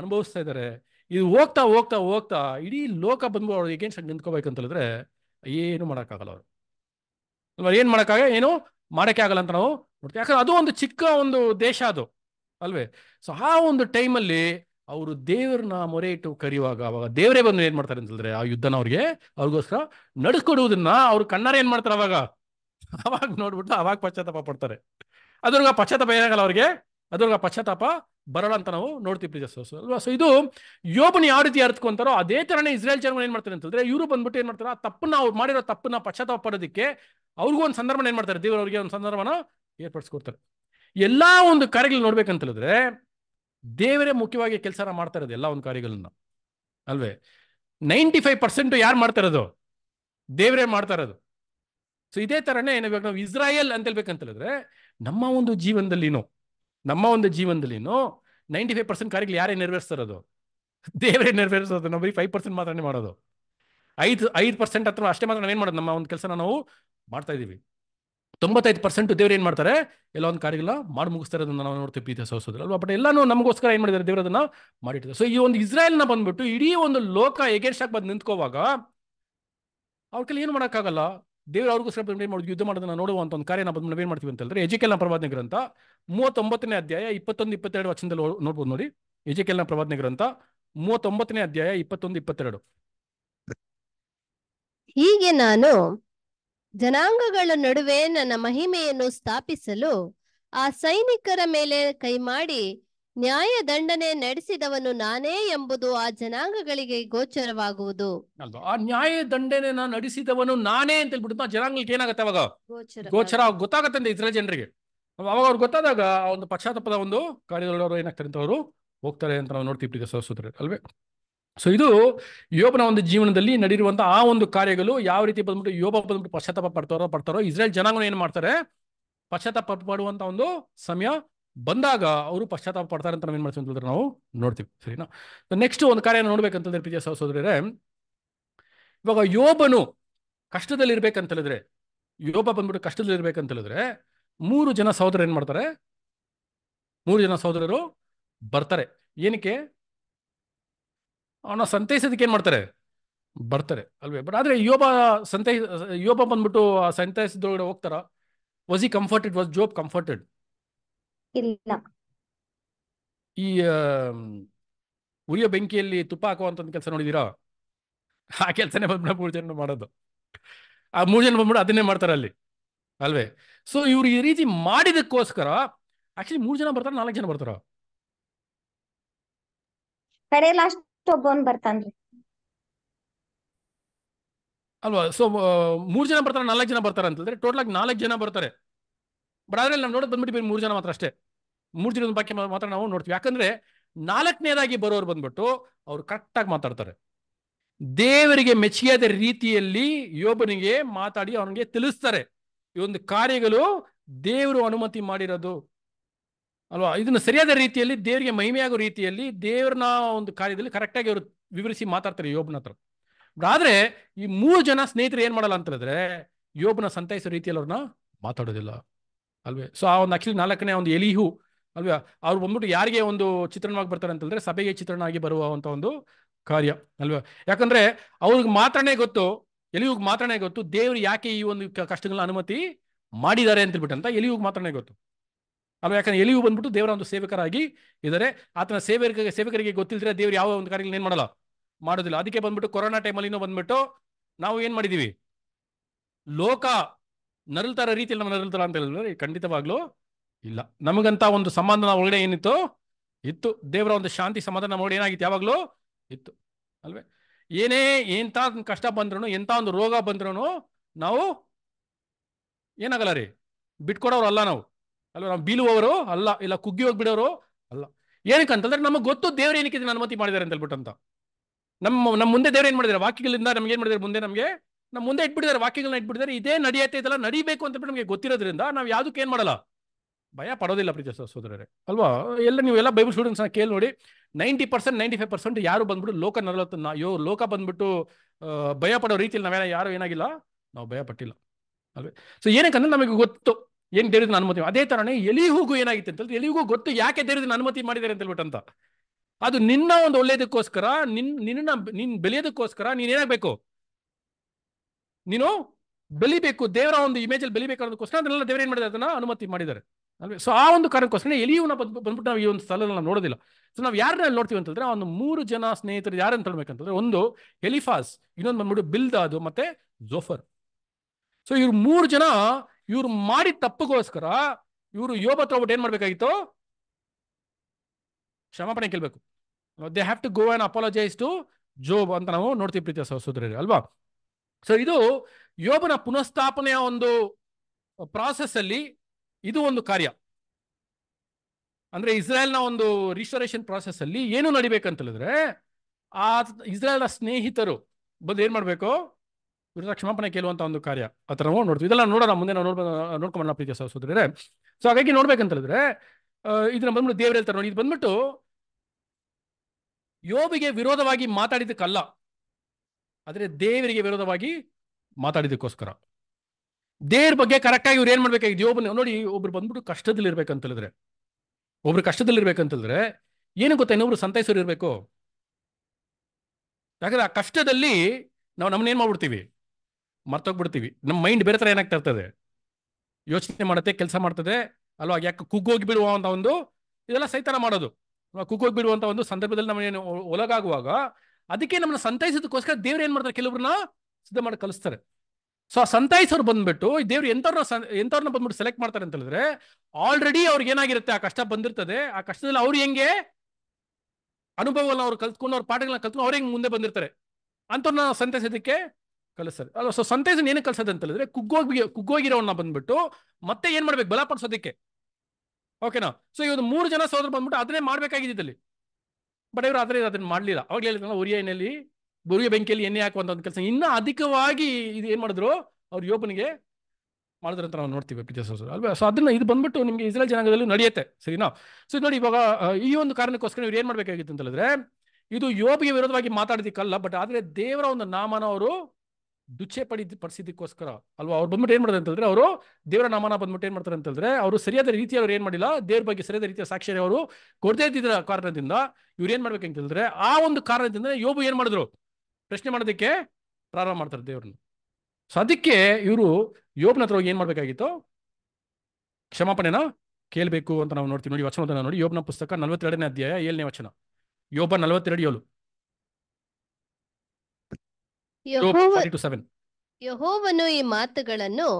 ಅನುಭವಿಸ್ತಾ ಇದ್ದಾರೆ ಇದು ಹೋಗ್ತಾ ಹೋಗ್ತಾ ಹೋಗ್ತಾ ಇಡೀ ಲೋಕ ಬಂದ್ಬಿಟ್ಟು ಅವ್ರು ಏಗೇನ್ಸ್ಟ್ ನಿಂತ್ಕೋಬೇಕು ಅಂತ ಹೇಳಿದ್ರೆ ಏನು ಮಾಡೋಕ್ಕಾಗಲ್ಲ ಅವರು ಅಲ್ವಾ ಏನು ಮಾಡೋಕ್ಕಾಗ ಏನು ಮಾಡೋಕ್ಕೆ ಆಗಲ್ಲ ಅಂತ ನಾವು ನೋಡ್ತೀವಿ ಯಾಕಂದ್ರೆ ಅದು ಒಂದು ಚಿಕ್ಕ ಒಂದು ದೇಶ ಅದು ಅಲ್ವೇ ಸೊ ಆ ಒಂದು ಟೈಮಲ್ಲಿ ಅವರು ದೇವ್ರನ್ನ ಮೊರೆ ಇಟ್ಟು ಕರೆಯುವಾಗ ಅವಾಗ ದೇವರೇ ಬಂದು ಏನ್ ಮಾಡ್ತಾರೆ ಅಂತಂದ್ರೆ ಆ ಯುದ್ಧನ ಅವ್ರಿಗೆ ಅವ್ರಿಗೋಸ್ಕರ ನಡ್ಸ್ಕೊಡುವುದನ್ನ ಅವ್ರು ಕಣ್ಣಾರೆ ಏನ್ ಮಾಡ್ತಾರೆ ಅವಾಗ ಅವಾಗ ನೋಡ್ಬಿಟ್ಟು ಅವಾಗ ಪಶ್ಚಾತ್ತಾಪ ಪಡ್ತಾರೆ ಅದ್ರಗ ಪಶ್ಚಾತ್ತಾಪ ಏನಾಗಲ್ಲ ಅವ್ರಿಗೆ ಅದ್ರಗ ಪಶ್ಚಾತ್ತಾಪ ಬರೋಣ ಅಂತ ನಾವು ನೋಡ್ತೀವಿ ಅಲ್ವಾ ಸೊ ಇದು ಯೋಬನ್ ಯಾವ ರೀತಿ ಅರ್ಥಕೊಂತಾರೋ ಅದೇ ತರನೇ ಇಸ್ರೇಲ್ ಜನ ಏನ್ ಮಾಡ್ತಾರೆ ಅಂತಂದ್ರೆ ಇವರು ಬಂದ್ಬಿಟ್ಟು ಏನ್ ಮಾಡ್ತಾರೆ ಆ ತಪ್ಪನ್ನ ಅವ್ರು ಮಾಡಿರೋ ತಪ್ಪನ್ನ ಪಶ್ಚಾತ್ತಾಪ ಪಡೋದಕ್ಕೆ ಅವ್ರಿಗೂ ಒಂದು ಸಂದರ್ಭನ ಏನ್ ಮಾಡ್ತಾರೆ ದೇವರವ್ರಿಗೆ ಒಂದು ಸಂದರ್ಭನ ಏರ್ಪಡಿಸ್ಕೊಡ್ತಾರೆ ಎಲ್ಲಾ ಒಂದು ಕಾರ್ಯಗಳು ನೋಡ್ಬೇಕಂತ ಹೇಳಿದ್ರೆ ದೇವರೇ ಮುಖ್ಯವಾಗಿ ಕೆಲಸನ ಮಾಡ್ತಾ ಇರೋದು ಎಲ್ಲ ಒಂದು ಕಾರ್ಯಗಳನ್ನ ಅಲ್ವೇ ನೈಂಟಿ ಫೈವ್ ಪರ್ಸೆಂಟ್ ಯಾರು ಮಾಡ್ತಾ ಇರೋದು ದೇವರೇ ಮಾಡ್ತಾ ಇರೋದು ಸೊ ಇದೇ ಥರನೇ ಏನಾಗ ನಾವು ಇಸ್ರಾಯೇಲ್ ಅಂತ ಹೇಳ್ಬೇಕಂತ ಹೇಳಿದ್ರೆ ನಮ್ಮ ಒಂದು ಜೀವನದಲ್ಲಿನೋ ನಮ್ಮ ಒಂದು ಜೀವನದಲ್ಲಿನೂ ನೈಂಟಿ ಫೈವ್ ಪರ್ಸೆಂಟ್ ಕಾರ್ಯಗಳು ಯಾರೇ ಇರೋದು ದೇವರೇ ನೆರವೇರಿಸೋದು ನಾವು ಬರೀ ಫೈವ್ ಪರ್ಸೆಂಟ್ ಮಾತ್ರನೇ ಮಾಡೋದು ಐದು ಐದು ಪರ್ಸೆಂಟ್ ಹತ್ರ ಅಷ್ಟೇ ಮಾತ್ರ ನಾವು ಏನು ಮಾಡೋದು ನಮ್ಮ ಒಂದು ಕೆಲಸನ ನಾವು ಮಾಡ್ತಾ ಇದ್ದೀವಿ ತೊಂಬತ್ತೈದು ಪರ್ಸೆಂಟ್ ದೇವ್ರು ಏನ್ ಮಾಡ್ತಾರೆ ಎಲ್ಲ ಒಂದು ಕಾರ್ಯಗಳ ಮಾಡಿ ಮುಗಿಸ್ತಾರೆ ನಾವು ನೋಡ್ತೀವಿ ಪೀತ ಅಲ್ವಾ ಬಟ್ ಎಲ್ಲಾನು ನಮಗೋಸ್ಕರ ಏನ್ ಮಾಡಿದ್ದಾರೆ ದೇವ್ರ ಅದನ್ನ ಮಾಡಿಟ್ಟಿದ್ದಾರೆ ಸೊ ಈ ಒಂದು ನ ಬಂದ್ಬಿಟ್ಟು ಇಡೀ ಒಂದು ಲೋಕ ಎಗೇನ್ಸ್ಟ್ ಆಗಿ ಬಂದು ನಿಂತ್ಕೋವಾಗ ಅವ್ರ ಕೆಲ ಏನು ಮಾಡೋಕ್ಕಾಗಲ್ಲ ದೇವ್ರ ಅವ್ರಿಗೋಸ್ಕರ ಮಾಡೋದು ಯುದ್ಧ ಮಾಡೋದನ್ನ ನೋಡುವಂತ ಒಂದು ಕಾರ್ಯ ನಾವು ಏನ್ ಮಾಡ್ತೀವಿ ಅಂತಂದ್ರೆ ಎಜೆಕೆಲ್ನ ಪ್ರವಾದನೆ ಗ್ರಂಥ ಮೂವತ್ತೊಂಬತ್ತನೇ ಅಧ್ಯಾಯ ಇಪ್ಪತ್ತೊಂದು ಇಪ್ಪತ್ತೆರಡು ವಚನದಲ್ಲಿ ನೋಡ್ಬೋದು ನೋಡಿ ಎಜೆಕೆಲ್ನ ಪ್ರವಾದನೆ ಗ್ರಂಥ ಮೂವತ್ತೊಂಬತ್ತನೇ ಅಧ್ಯಾಯ ಇಪ್ಪತ್ತೊಂದು ಇಪ್ಪತ್ತೆರಡು ಹೀಗೆ ನಾನು ಜನಾಂಗಗಳ ನಡುವೆ ನನ್ನ ಮಹಿಮೆಯನ್ನು ಸ್ಥಾಪಿಸಲು ಆ ಸೈನಿಕರ ಮೇಲೆ ಕೈ ಮಾಡಿ ನ್ಯಾಯ ದಂಡನೆ ನಡೆಸಿದವನು ನಾನೇ ಎಂಬುದು ಆ ಜನಾಂಗಗಳಿಗೆ ಗೋಚರವಾಗುವುದು ಆ ನ್ಯಾಯ ದಂಡನೆ ನಡೆಸಿದವನು ನಾನೇ ಅಂತ ಹೇಳ್ಬಿಟ್ಟು ಜನಾಂಗಕ್ಕೆ ಏನಾಗುತ್ತೆ ಅವಾಗ ಗೋಚರ ಗೊತ್ತಾಗತ್ತೆ ಇತರ ಜನರಿಗೆ ಅವಾಗ ಅವ್ರು ಗೊತ್ತಾದಾಗ ಒಂದು ಪಶ್ಚಾತ್ತಾಪದ ಒಂದು ಕಾರ್ಯದೊಳಗೆ ಏನಾಗ್ತಾರೆ ಅಂತ ಅವರು ಹೋಗ್ತಾರೆ ಅಂತ ನಾವು ನೋಡ್ತೀವಿ ಸೂತ್ರ ಅಲ್ವೇ ಸೊ ಇದು ಯೋಬನ ಒಂದು ಜೀವನದಲ್ಲಿ ನಡೆಯುವಂತಹ ಆ ಒಂದು ಕಾರ್ಯಗಳು ಯಾವ ರೀತಿ ಬಂದ್ಬಿಟ್ಟು ಯೋಬ ಬಂದ್ಬಿಟ್ಟು ಪಶ್ಚಾತ್ತಾಪ ಪಡ್ತಾರೋ ಪಡ್ತಾರೋ ಇಸ್ರೇಲ್ ಜನಾಂಗನ ಏನು ಮಾಡ್ತಾರೆ ಪಶ್ಚಾತ್ತಾಪ ಪಡುವಂತ ಒಂದು ಸಮಯ ಬಂದಾಗ ಅವರು ಪಶ್ಚಾತ್ತಾಪ ಪಡ್ತಾರೆ ಅಂತ ನಾವೇನ್ ಮಾಡ್ತೀವಿ ಅಂತಂದ್ರೆ ನಾವು ನೋಡ್ತೀವಿ ಸರಿನಾ ನೆಕ್ಸ್ಟ್ ಒಂದು ಕಾರ್ಯ ನೋಡ್ಬೇಕಂತಂದ್ರೆ ಪ್ರಿಯ ಸಹೋದರರೇ ಇವಾಗ ಯೋಬನು ಕಷ್ಟದಲ್ಲಿ ಇರ್ಬೇಕಂತ ಹೇಳಿದ್ರೆ ಯೋಬ ಬಂದ್ಬಿಟ್ಟು ಕಷ್ಟದಲ್ಲಿ ಇರ್ಬೇಕಂತ ಹೇಳಿದ್ರೆ ಮೂರು ಜನ ಸಹೋದರ ಏನ್ ಮಾಡ್ತಾರೆ ಮೂರು ಜನ ಸಹೋದರರು ಬರ್ತಾರೆ ಏನಕ್ಕೆ ಅವನ ಸಂತೈಸೋದಕ್ಕೆ ಏನು ಮಾಡ್ತಾರೆ ಬರ್ತಾರೆ ಅಲ್ವೇ ಬಟ್ ಆದರೆ ಯೋಬ ಸಂತೈ ಯೋಬ ಬಂದ್ಬಿಟ್ಟು ಆ ಸಂತೈಸಿದ್ರೊಳಗಡೆ ಹೋಗ್ತಾರ was he comforted was Job comforted ಇಲ್ಲ ಈ ಉರಿಯ ಬೆಂಕಿಯಲ್ಲಿ ತುಪ್ಪ ಹಾಕುವಂತ ಕೆಲಸ ನೋಡಿದೀರಾ ಆ ಕೆಲಸನೇ ಬಂದ್ಬಿಟ್ಟು ಮೂರು ಜನ ಮಾಡೋದು ಆ ಮೂರು ಜನ ಬಂದ್ಬಿಟ್ಟು ಅದನ್ನೇ ಮಾಡ್ತಾರೆ ಅಲ್ಲಿ ಅಲ್ವೇ ಸೊ ಇವ್ರು ಈ ರೀತಿ ಮಾಡಿದಕ್ಕೋಸ್ಕರ ಆಕ್ಚುಲಿ ಮೂರು ಜನ ಬರ್ತಾರ ನಾಲ್ಕು ಜನ ಬರ್ತಾರ ಒಬ್ಬವನ್ ಬರ್ತಾನ್ರಿ ಅಲ್ವಾ ಸೊ ಮೂರ್ ಜನ ಬರ್ತಾರೆ ನಾಲ್ಕು ಜನ ಬರ್ತಾರೆ ಅಂತಂದ್ರೆ ಟೋಟಲ್ ಆಗಿ ನಾಲ್ಕು ಜನ ಬರ್ತಾರೆ ಬಟ್ ಆದ್ರೆ ನಾವು ನೋಡೋದು ಬಂದ್ಬಿಟ್ಟು ಬೇರೆ ಮೂರು ಜನ ಮಾತ್ರ ಅಷ್ಟೇ ಮೂರ್ ಜನದ ಬಗ್ಗೆ ಮಾತ್ರ ನಾವು ನೋಡ್ತೀವಿ ಯಾಕಂದ್ರೆ ನಾಲ್ಕನೇದಾಗಿ ಬರೋರು ಬಂದ್ಬಿಟ್ಟು ಅವ್ರು ಕರೆಕ್ಟ್ ಆಗಿ ಮಾತಾಡ್ತಾರೆ ದೇವರಿಗೆ ಮೆಚ್ಚಿಗೆಯಾದ ರೀತಿಯಲ್ಲಿ ಯೋಬನಿಗೆ ಮಾತಾಡಿ ಅವನಿಗೆ ತಿಳಿಸ್ತಾರೆ ಈ ಒಂದು ಕಾರ್ಯಗಳು ದೇವರು ಅನುಮತಿ ಮಾಡಿರೋದು ಅಲ್ವಾ ಇದನ್ನು ಸರಿಯಾದ ರೀತಿಯಲ್ಲಿ ದೇವರಿಗೆ ಮಹಿಮೆಯಾಗೋ ರೀತಿಯಲ್ಲಿ ದೇವ್ರನ್ನ ಒಂದು ಕಾರ್ಯದಲ್ಲಿ ಕರೆಕ್ಟಾಗಿ ಅವರು ವಿವರಿಸಿ ಮಾತಾಡ್ತಾರೆ ಯೋಬನ ಹತ್ರ ಆದ್ರೆ ಈ ಮೂರು ಜನ ಸ್ನೇಹಿತರು ಏನ್ ಮಾಡಲ್ಲ ಅಂತ ಹೇಳಿದ್ರೆ ಯೋಬನ ಸಂತೈಸೋ ರೀತಿಯಲ್ಲಿ ಅವ್ರನ್ನ ಮಾತಾಡೋದಿಲ್ಲ ಅಲ್ವೇ ಸೊ ಆ ಒಂದು ಆಕ್ಚುಲಿ ನಾಲ್ಕನೇ ಒಂದು ಎಲಿಹು ಅಲ್ವಾ ಅವ್ರು ಬಂದ್ಬಿಟ್ಟು ಯಾರಿಗೆ ಒಂದು ಚಿತ್ರಣವಾಗಿ ಬರ್ತಾರೆ ಅಂತಂದ್ರೆ ಸಭೆಗೆ ಚಿತ್ರಣ ಆಗಿ ಒಂದು ಕಾರ್ಯ ಅಲ್ವ ಯಾಕಂದ್ರೆ ಅವ್ರಿಗೆ ಮಾತ್ರನೇ ಗೊತ್ತು ಎಲಿಯುಗ್ ಮಾತ್ರನೇ ಗೊತ್ತು ದೇವ್ರು ಯಾಕೆ ಈ ಒಂದು ಕಷ್ಟಗಳನ್ನ ಅನುಮತಿ ಮಾಡಿದ್ದಾರೆ ಅಂತ ಹೇಳ್ಬಿಟ್ಟಂತ ಎಲಿಯುಗ್ ಮಾತ್ರನೇ ಗೊತ್ತು ಅಲ್ವಾ ಯಾಕಂದ್ರೆ ಎಲಿಯು ಬಂದ್ಬಿಟ್ಟು ದೇವರ ಒಂದು ಸೇವಕರಾಗಿ ಇದ್ದಾರೆ ಆತನ ಸೇವಕರಿಗೆ ಸೇವಕರಿಗೆ ಗೊತ್ತಿಲ್ಲದ್ರೆ ದೇವರು ಯಾವ ಒಂದು ಕಾರ್ಯಗಳನ್ನ ಏನು ಮಾಡಲ್ಲ ಮಾಡೋದಿಲ್ಲ ಅದಕ್ಕೆ ಬಂದ್ಬಿಟ್ಟು ಕೊರೋನಾ ಟೈಮಲ್ಲಿನೂ ಬಂದ್ಬಿಟ್ಟು ನಾವು ಏನು ಮಾಡಿದೀವಿ ಲೋಕ ನರಳ್ತಾರ ರೀತಿಯಲ್ಲಿ ನಮ್ಮ ನರಳ್ತಾರ ಅಂತ ಹೇಳಿದ್ರೆ ಖಂಡಿತವಾಗ್ಲೂ ಇಲ್ಲ ನಮಗಂತ ಒಂದು ಸಂಬಂಧ ನಾವು ಒಳಗಡೆ ಏನಿತ್ತು ಇತ್ತು ದೇವರ ಒಂದು ಶಾಂತಿ ಸಂಬಂಧ ನಮ್ಮ ಒಳಗಡೆ ಏನಾಗಿತ್ತು ಯಾವಾಗಲೂ ಇತ್ತು ಅಲ್ವೇ ಏನೇ ಎಂಥ ಕಷ್ಟ ಬಂದ್ರು ಎಂಥ ಒಂದು ರೋಗ ಬಂದ್ರೂ ನಾವು ಏನಾಗಲ್ಲ ರೀ ಬಿಟ್ಕೊಡೋರು ಅಲ್ಲ ನಾವು ಅಲ್ವಾ ನಾವು ಬೀಳುವವರು ಅಲ್ಲ ಇಲ್ಲ ಕುಗ್ಗಿ ಹೋಗ್ಬಿಡೋರು ಅಲ್ಲ ಏನಕ್ಕೆ ಅಂತಂದ್ರೆ ನಮಗೆ ಗೊತ್ತು ದೇವ್ರು ಏನಕ್ಕೆ ಇದನ್ನ ಅನುಮತಿ ಮಾಡಿದ್ದಾರೆ ಅಂತ ಹೇಳ್ಬಿಟ್ಟು ಅಂತ ನಮ್ಮ ನಮ್ಮ ಮುಂದೆ ದೇವ್ರು ಏನ್ ಮಾಡಿದ್ದಾರೆ ವಾಕ್ಯಗಳಿಂದ ನಮ್ಗೆ ಏನ್ ಮಾಡಿದ್ದಾರೆ ಮುಂದೆ ನಮಗೆ ನಮ್ಮ ಮುಂದೆ ಇಟ್ಬಿಟ್ಟಿದ್ದಾರೆ ವಾಕ್ಯಗಳನ್ನ ಇಟ್ಬಿಟ್ಟಿದ್ದಾರೆ ಇದೇ ನಡೆಯುತ್ತೆ ಇದೆಲ್ಲ ನಡಿಬೇಕು ಅಂತ ನಮಗೆ ಗೊತ್ತಿರೋದ್ರಿಂದ ನಾವು ಯಾವುದಕ್ಕೆ ಏನು ಮಾಡಲ್ಲ ಭಯ ಪಡೋದಿಲ್ಲ ಸರ್ ಸಹೋದರರೇ ಅಲ್ವಾ ಎಲ್ಲ ನೀವು ಎಲ್ಲ ಬೈಬಲ್ ಸ್ಟೂಡೆಂಟ್ಸ್ನ ಕೇಳಿ ನೋಡಿ ninety percent ninety five percent ಯಾರು ಬಂದ್ಬಿಟ್ಟು ಲೋಕ ನಲವತ್ತು ಯೋ ಲೋಕ ಬಂದ್ಬಿಟ್ಟು ಭಯ ಪಡೋ ರೀತಿಯಲ್ಲಿ ನಾವೇನ ಯಾರು ಏನಾಗಿಲ್ಲ ನಾವು ಭಯ ಪಟ್ಟಿಲ್ಲ ಅಲ್ವೇ ಸೊ ಏನಕ್ಕೆ ಅಂದ್ರೆ ನಮಗೆ ಗೊತ್ತು ಏನು ದೇರಿದ್ನ ಅನುಮತಿ ಅದೇ ಥರನೇ ಎಲಿಹೂಗು ಏನಾಗಿತ್ತು ಅಂತಂದ್ರೆ ಎಲಿಗೂ ಗೊತ್ತು ಯಾಕೆ ದೇರಿದ್ನ ಅನುಮತಿ ಮಾಡಿದ್ದಾರೆ ಅಂತ ಅಂತ ಅದು ನಿನ್ನ ಒಂದು ಒಳ್ಳೇದಕ್ಕೋಸ್ಕರ ನಿನ್ ನಿನ್ನ ನಿನ್ ಬೆಳೆಯೋದಕ್ಕೋಸ್ಕರ ನೀನ್ ಏನಾಗಬೇಕು ನೀನು ಬೆಳಿಬೇಕು ದೇವರ ಒಂದು ಇಮೇಜ್ ಅಲ್ಲಿ ಬೆಳಿಬೇಕು ಅನ್ನೋದಕ್ಕೋಸ್ಕರ ಅದನ್ನೆಲ್ಲ ಏನ್ ಮಾಡಿದ್ದಾರೆ ಅದನ್ನ ಅನುಮತಿ ಮಾಡಿದ್ದಾರೆ ಅಲ್ವೇ ಸೊ ಆ ಒಂದು ಕಾರಣಕ್ಕೋಸ್ಕರ ಎಲಿಯೂನ ಬಂದ್ಬಿಟ್ಟು ನಾವು ಈ ಒಂದು ಸ್ಥಳ ನಾವು ನೋಡೋದಿಲ್ಲ ಸೊ ನಾವು ಯಾರನ್ನ ನೋಡ್ತೀವಿ ಅಂತಂದ್ರೆ ಒಂದು ಮೂರು ಜನ ಸ್ನೇಹಿತರು ಯಾರಂತ ಹೇಳ್ಬೇಕಂತಂದ್ರೆ ಒಂದು ಎಲಿಫಾಸ್ ಇನ್ನೊಂದು ಬಂದ್ಬಿಟ್ಟು ಬಿಲ್ದ ಅದು ಮತ್ತೆ ಜೋಫರ್ ಸೊ ಇವ್ರು ಮೂರು ಜನ ಇವ್ರು ಮಾಡಿ ತಪ್ಪುಗೋಸ್ಕರ ಇವರು ಯೋಬ ಹತ್ರ ಏನ್ ಮಾಡ್ಬೇಕಾಗಿತ್ತು ಕ್ಷಮಾಪಣೆ ಕೇಳ್ಬೇಕು they have to go and apologise to Job ಅಂತ ನಾವು ನೋಡ್ತೀವಿ ಪ್ರೀತಿಯ ಸಹೋದರರು ಅಲ್ವಾ ಸೊ ಇದು ಯೋಬನ ಪುನಃಸ್ಥಾಪನೆಯ ಒಂದು ಪ್ರಾಸೆಸ್ ಅಲ್ಲಿ ಇದು ಒಂದು ಕಾರ್ಯ ಅಂದ್ರೆ ಇಸ್ರೇಲ್ನ ಒಂದು ರಿಸ್ಟೋರೇಷನ್ ಪ್ರಾಸೆಸ್ ಅಲ್ಲಿ ಏನು ನಡಿಬೇಕಂತ ಹೇಳಿದ್ರೆ ಆ ಇಸ್ರೇಲ್ನ ಸ್ನೇಹಿತರು ಬಂದು ಏನ್ ಮಾಡ್ಬೇಕು ವಿರುದ್ಧ ಕ್ಷಮಾಪಣೆ ಕೇಳುವಂತ ಒಂದು ಕಾರ್ಯ ಆ ಥರ ನೋಡ್ತೀವಿ ಇದೆಲ್ಲ ನೋಡೋಣ ಮುಂದೆ ನಾವು ನೋಡ್ಬ ನೋಡ್ಕೊಂಬಲ್ಲ ಪ್ರೀತಿಯ ಸಹೋದರರೆ ಸೊ ಹಾಗಾಗಿ ನೋಡ್ಬೇಕಂತ ಹೇಳಿದ್ರೆ ಇದನ್ನ ಬಂದ್ಬಿಟ್ಟು ದೇವ್ರ ಹೇಳ್ತಾರೆ ನೋಡಿ ಇದು ಬಂದ್ಬಿಟ್ಟು ಯೋಬಿಗೆ ವಿರೋಧವಾಗಿ ಮಾತಾಡಿದಕ್ಕಲ್ಲ ಆದರೆ ದೇವರಿಗೆ ವಿರೋಧವಾಗಿ ಮಾತಾಡಿದಕ್ಕೋಸ್ಕರ ದೇವ್ರ ಬಗ್ಗೆ ಕರೆಕ್ಟಾಗಿ ಇವ್ರು ಏನು ಮಾಡ್ಬೇಕಾಗಿದೆ ಯೋಬನ ನೋಡಿ ಒಬ್ರು ಬಂದ್ಬಿಟ್ಟು ಕಷ್ಟದಲ್ಲಿ ಇರ್ಬೇಕಂತ ಹೇಳಿದ್ರೆ ಒಬ್ರು ಕಷ್ಟದಲ್ಲಿ ಹೇಳಿದ್ರೆ ಏನು ಗೊತ್ತಾ ಇನ್ನೊಬ್ರು ಸಂತೈಸೋರು ಇರಬೇಕು ಯಾಕಂದ್ರೆ ಆ ಕಷ್ಟದಲ್ಲಿ ನಾವು ನಮ್ಮನ್ನೇನು ಮಾಡ್ಬಿಡ್ತೀವಿ ಮರ್ತೋಗ್ಬಿಡ್ತೀವಿ ನಮ್ಮ ಮೈಂಡ್ ಬೇರೆ ಥರ ಏನಾಗ್ತಾ ಇರ್ತದೆ ಯೋಚನೆ ಮಾಡುತ್ತೆ ಕೆಲಸ ಮಾಡ್ತದೆ ಅಲ್ವಾ ಯಾಕೆ ಕುಗ್ಗೋಗಿ ಬಿಡುವಂತ ಒಂದು ಇದೆಲ್ಲ ಸೈತಾನ ಮಾಡೋದು ಕುಗ್ಗೋಗಿ ಬಿಡುವಂಥ ಒಂದು ಸಂದರ್ಭದಲ್ಲಿ ನಮಗೇನು ಒಳಗಾಗುವಾಗ ಅದಕ್ಕೆ ನಮ್ಮನ್ನ ಸಂತೈಸೋದಕ್ಕೋಸ್ಕರ ದೇವ್ರು ಏನು ಮಾಡ್ತಾರೆ ಕೆಲವ್ರನ್ನ ಸಿದ್ಧ ಮಾಡಿ ಕಲಿಸ್ತಾರೆ ಸೊ ಆ ಸಂತಾಯಿಸೋರು ಬಂದ್ಬಿಟ್ಟು ದೇವ್ರು ಎಂಥವ್ರನ್ನ ಎಂಥವ್ರನ್ನ ಬಂದ್ಬಿಟ್ಟು ಸೆಲೆಕ್ಟ್ ಮಾಡ್ತಾರೆ ಅಂತ ಹೇಳಿದ್ರೆ ಆಲ್ರೆಡಿ ಅವ್ರಿಗೆ ಏನಾಗಿರುತ್ತೆ ಆ ಕಷ್ಟ ಬಂದಿರ್ತದೆ ಆ ಕಷ್ಟದಲ್ಲಿ ಅವ್ರು ಹೆಂಗೆ ಅನುಭವವನ್ನು ಅವ್ರು ಕಲ್ತ್ಕೊಂಡು ಅವ್ರ ಪಾಠಗಳನ್ನ ಕಲ್ತ್ಕೊಂಡು ಅವ್ರು ಹೆಂಗೆ ಮುಂದೆ ಬಂದಿರ್ತಾರೆ ಅಂಥವ್ರನ್ನ ಸಂತೈಸೋದಕ್ಕೆ ಕಲಿಸ್ತಾರೆ ಅಲ್ಲ ಸೊ ಸಂತೈಸನ್ ಏನಕ್ಕೆ ಕಲಿಸೋದು ಅಂತ ಹೇಳಿದ್ರೆ ಕುಗ್ಗೋಗಿ ಕುಗ್ಗೋಗಿರೋನ್ನ ಬಂದ್ಬಿಟ್ಟು ಮತ್ತೆ ಏನ್ ಮಾಡ್ಬೇಕು ಬಲಪಡಿಸೋದಕ್ಕೆ ಓಕೆನಾ ಸೊ ಇವತ್ತು ಮೂರು ಜನ ಸೋದರ ಬಂದ್ಬಿಟ್ಟು ಅದನ್ನೇ ಮಾಡ್ಬೇಕಾಗಿದ್ದಲ್ಲಿ ಬಟ್ ಇವರು ಆದ್ರೆ ಅದನ್ನ ಮಾಡ್ಲಿಲ್ಲ ಅವಾಗ ಹೇಳಿದ್ರಲ್ಲ ಉರಿಯ ಎಣ್ಣೆಯಲ್ಲಿ ಬುರಿಯ ಬೆಂಕಿಯಲ್ಲಿ ಎಣ್ಣೆ ಹಾಕುವಂತ ಒಂದು ಕೆಲಸ ಇನ್ನೂ ಅಧಿಕವಾಗಿ ಇದು ಏನ್ ಮಾಡಿದ್ರು ಅವ್ರ ಯೋಪನಿಗೆ ಮಾಡಿದ್ರು ಅಂತ ನಾವು ನೋಡ್ತೀವಿ ಸೋಸರ್ ಅಲ್ವಾ ಸೊ ಅದನ್ನ ಇದು ಬಂದ್ಬಿಟ್ಟು ನಿಮಗೆ ಇಸ್ರೇಲ್ ಜನಾಂಗದಲ್ಲೂ ನಡೆಯುತ್ತೆ ಸರಿನಾ ಸೊ ನೋಡಿ ಇವಾಗ ಈ ಒಂದು ಕಾರಣಕ್ಕೋಸ್ಕರ ಇವ್ರು ಏನ್ ಮಾಡ್ಬೇಕಾಗಿತ್ತು ಅಂತ ಹೇಳಿದ್ರೆ ಇದು ಯೋಪಿಗೆ ವಿರೋಧವಾಗಿ ಮಾತಾಡೋದಿಕ್ಕಲ್ಲ ಬಟ್ ಆದ್ರೆ ದೇವರ ಒಂದು ನಾಮನ ಅವರು ದುಚ್ಛೆ ಪಡಿ ಪರಿಸ್ಥಿತಿಗೋಸ್ಕರ ಅಲ್ವಾ ಅವ್ರು ಬಂದ್ಬಿಟ್ಟು ಏನ್ ಮಾಡಿದ್ರೆ ಅಂತಂದ್ರೆ ಅವರು ದೇವರ ನಾಮನ ಬಂದ್ಬಿಟ್ಟು ಏನ್ ಮಾಡ್ತಾರೆ ಅಂತಂದ್ರೆ ಅವರು ಸರಿಯಾದ ರೀತಿ ಅವ್ರು ಏನ್ ಮಾಡಿಲ್ಲ ದೇವ್ರ ಬಗ್ಗೆ ಸರಿಯಾದ ರೀತಿಯ ಸಾಕ್ಷಿ ಅವರು ಕೊರತೆ ಇದ್ದಿದ್ದ ಕಾರಣದಿಂದ ಇವ್ರು ಏನ್ ಹೇಳಿದ್ರೆ ಆ ಒಂದು ಕಾರಣದಿಂದ ಯೋಬು ಏನ್ ಮಾಡಿದ್ರು ಪ್ರಶ್ನೆ ಮಾಡೋದಕ್ಕೆ ಪ್ರಾರಂಭ ಮಾಡ್ತಾರೆ ದೇವ್ರನ್ನ ಸೊ ಅದಕ್ಕೆ ಇವರು ಯೋಬ್ನ ಹತ್ರ ಹೋಗಿ ಏನ್ ಮಾಡ್ಬೇಕಾಗಿತ್ತು ಕ್ಷಮಾಪಣೆನ ಕೇಳಬೇಕು ಅಂತ ನಾವು ನೋಡ್ತೀವಿ ನೋಡಿ ವಚನ ನೋಡಿ ಯೋಬ್ನ ಪುಸ್ತಕ ನಲವತ್ತೆರಡನೇ ಅಧ್ಯಾಯ ಏಳನೇ ವಚನ ಯೋಬ ನಲವತ್ತೆರಡು ಏಳು ಯಹೋವನು ಈ ಮಾತುಗಳನ್ನು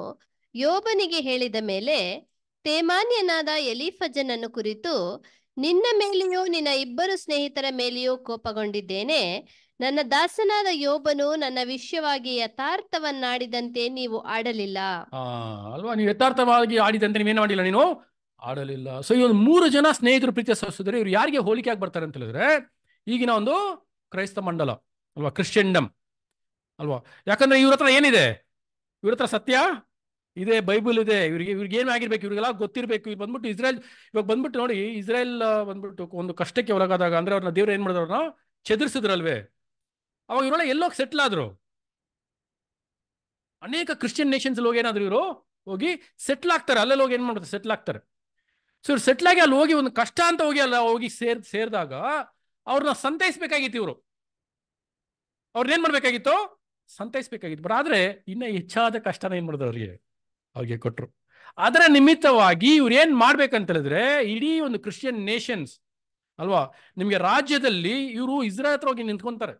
ಯೋಬನಿಗೆ ಹೇಳಿದ ಮೇಲೆ ತೇಮಾನ್ಯನಾದ ಎಲಿಫಜನನ್ನು ಕುರಿತು ನಿನ್ನ ಮೇಲೆಯೂ ನಿನ್ನ ಇಬ್ಬರು ಸ್ನೇಹಿತರ ಮೇಲೆಯೂ ಕೋಪಗೊಂಡಿದ್ದೇನೆ ನನ್ನ ದಾಸನಾದ ಯೋಬನು ನನ್ನ ವಿಷಯವಾಗಿ ಯಥಾರ್ಥವನ್ನಾಡಿದಂತೆ ನೀವು ಆಡಲಿಲ್ಲ ಅಲ್ವಾ ನೀವು ಯಥಾರ್ಥವಾಗಿ ಆಡಿದಂತೆ ನೀವೇನು ಮಾಡಿಲ್ಲ ನೀನು ಆಡಲಿಲ್ಲ ಸೊ ಈ ಒಂದು ಮೂರು ಜನ ಸ್ನೇಹಿತರು ಪ್ರೀತಿಯ ಸಹಿಸಿದ್ರೆ ಇವ್ರು ಯಾರಿಗೆ ಹೋಲಿಕೆ ಆಗಿ ಬರ್ತಾರೆ ಅಂತ ಹೇಳಿದ್ರೆ ಈಗಿನ ಒಂದು ಕ್ರೈಸ್ತ ಮಂಡಲ ಅಲ್ವಾ ಕ್ರಿಶ್ಚಿಯನ್ಡಮ್ ಅಲ್ವಾ ಯಾಕಂದ್ರೆ ಇವ್ರ ಹತ್ರ ಏನಿದೆ ಇವ್ರ ಹತ್ರ ಸತ್ಯ ಇದೆ ಬೈಬಲ್ ಇದೆ ಇವ್ರಿಗೆ ಇವ್ರಿಗೆ ಏನು ಆಗಿರ್ಬೇಕು ಇವ್ರಿಗೆಲ್ಲ ಗೊತ್ತಿರಬೇಕು ಇವ್ರು ಬಂದ್ಬಿಟ್ಟು ಇಸ್ರೇಲ್ ಇವಾಗ ಬಂದ್ಬಿಟ್ಟು ನೋಡಿ ಇಸ್ರೇಲ್ ಬಂದ್ಬಿಟ್ಟು ಒಂದು ಕಷ್ಟಕ್ಕೆ ಒಳಗಾದಾಗ ಅಂದ್ರೆ ಅವ್ರನ್ನ ದೇವ್ರು ಏನ್ ಮಾಡಿದ್ರು ಅವ್ರನ್ನ ಚದುರಿಸಿದ್ರಲ್ವೇ ಅವಾಗ ಇವರೆಲ್ಲ ಎಲ್ಲೋಗಿ ಸೆಟ್ಲ್ ಆದ್ರು ಅನೇಕ ಕ್ರಿಶ್ಚಿಯನ್ ನೇಷನ್ಸ್ ಹೋಗಿ ಏನಾದ್ರು ಇವರು ಹೋಗಿ ಸೆಟ್ಲ್ ಆಗ್ತಾರೆ ಅಲ್ಲೆಲ್ಲ ಹೋಗಿ ಏನ್ ಮಾಡ್ತಾರೆ ಸೆಟ್ಲ್ ಆಗ್ತಾರೆ ಸೊ ಇವ್ರು ಸೆಟ್ಲ್ ಆಗಿ ಅಲ್ಲಿ ಹೋಗಿ ಒಂದು ಕಷ್ಟ ಅಂತ ಹೋಗಿ ಅಲ್ಲ ಹೋಗಿ ಸೇರ್ ಸೇರಿದಾಗ ಅವ್ರನ್ನ ಸಂತೈಸ್ಬೇಕಾಗಿತ್ತು ಇವರು ಅವ್ರನ್ನ ಏನು ಮಾಡ್ಬೇಕಾಗಿತ್ತು ಸಂತೈಸ್ಬೇಕಾಗಿತ್ತು ಬಟ್ ಆದರೆ ಇನ್ನೂ ಹೆಚ್ಚಾದ ಕಷ್ಟನ ಏನು ಮಾಡಿದ್ರು ಅವ್ರಿಗೆ ಅವ್ರಿಗೆ ಕೊಟ್ಟರು ಅದರ ನಿಮಿತ್ತವಾಗಿ ಇವ್ರು ಏನು ಮಾಡ್ಬೇಕಂತ ಹೇಳಿದ್ರೆ ಇಡೀ ಒಂದು ಕ್ರಿಶ್ಚಿಯನ್ ನೇಷನ್ಸ್ ಅಲ್ವಾ ನಿಮಗೆ ರಾಜ್ಯದಲ್ಲಿ ಇವರು ಇಸ್ರೇಲ್ ಹತ್ರ ಹೋಗಿ ನಿಂತ್ಕೊಂತಾರೆ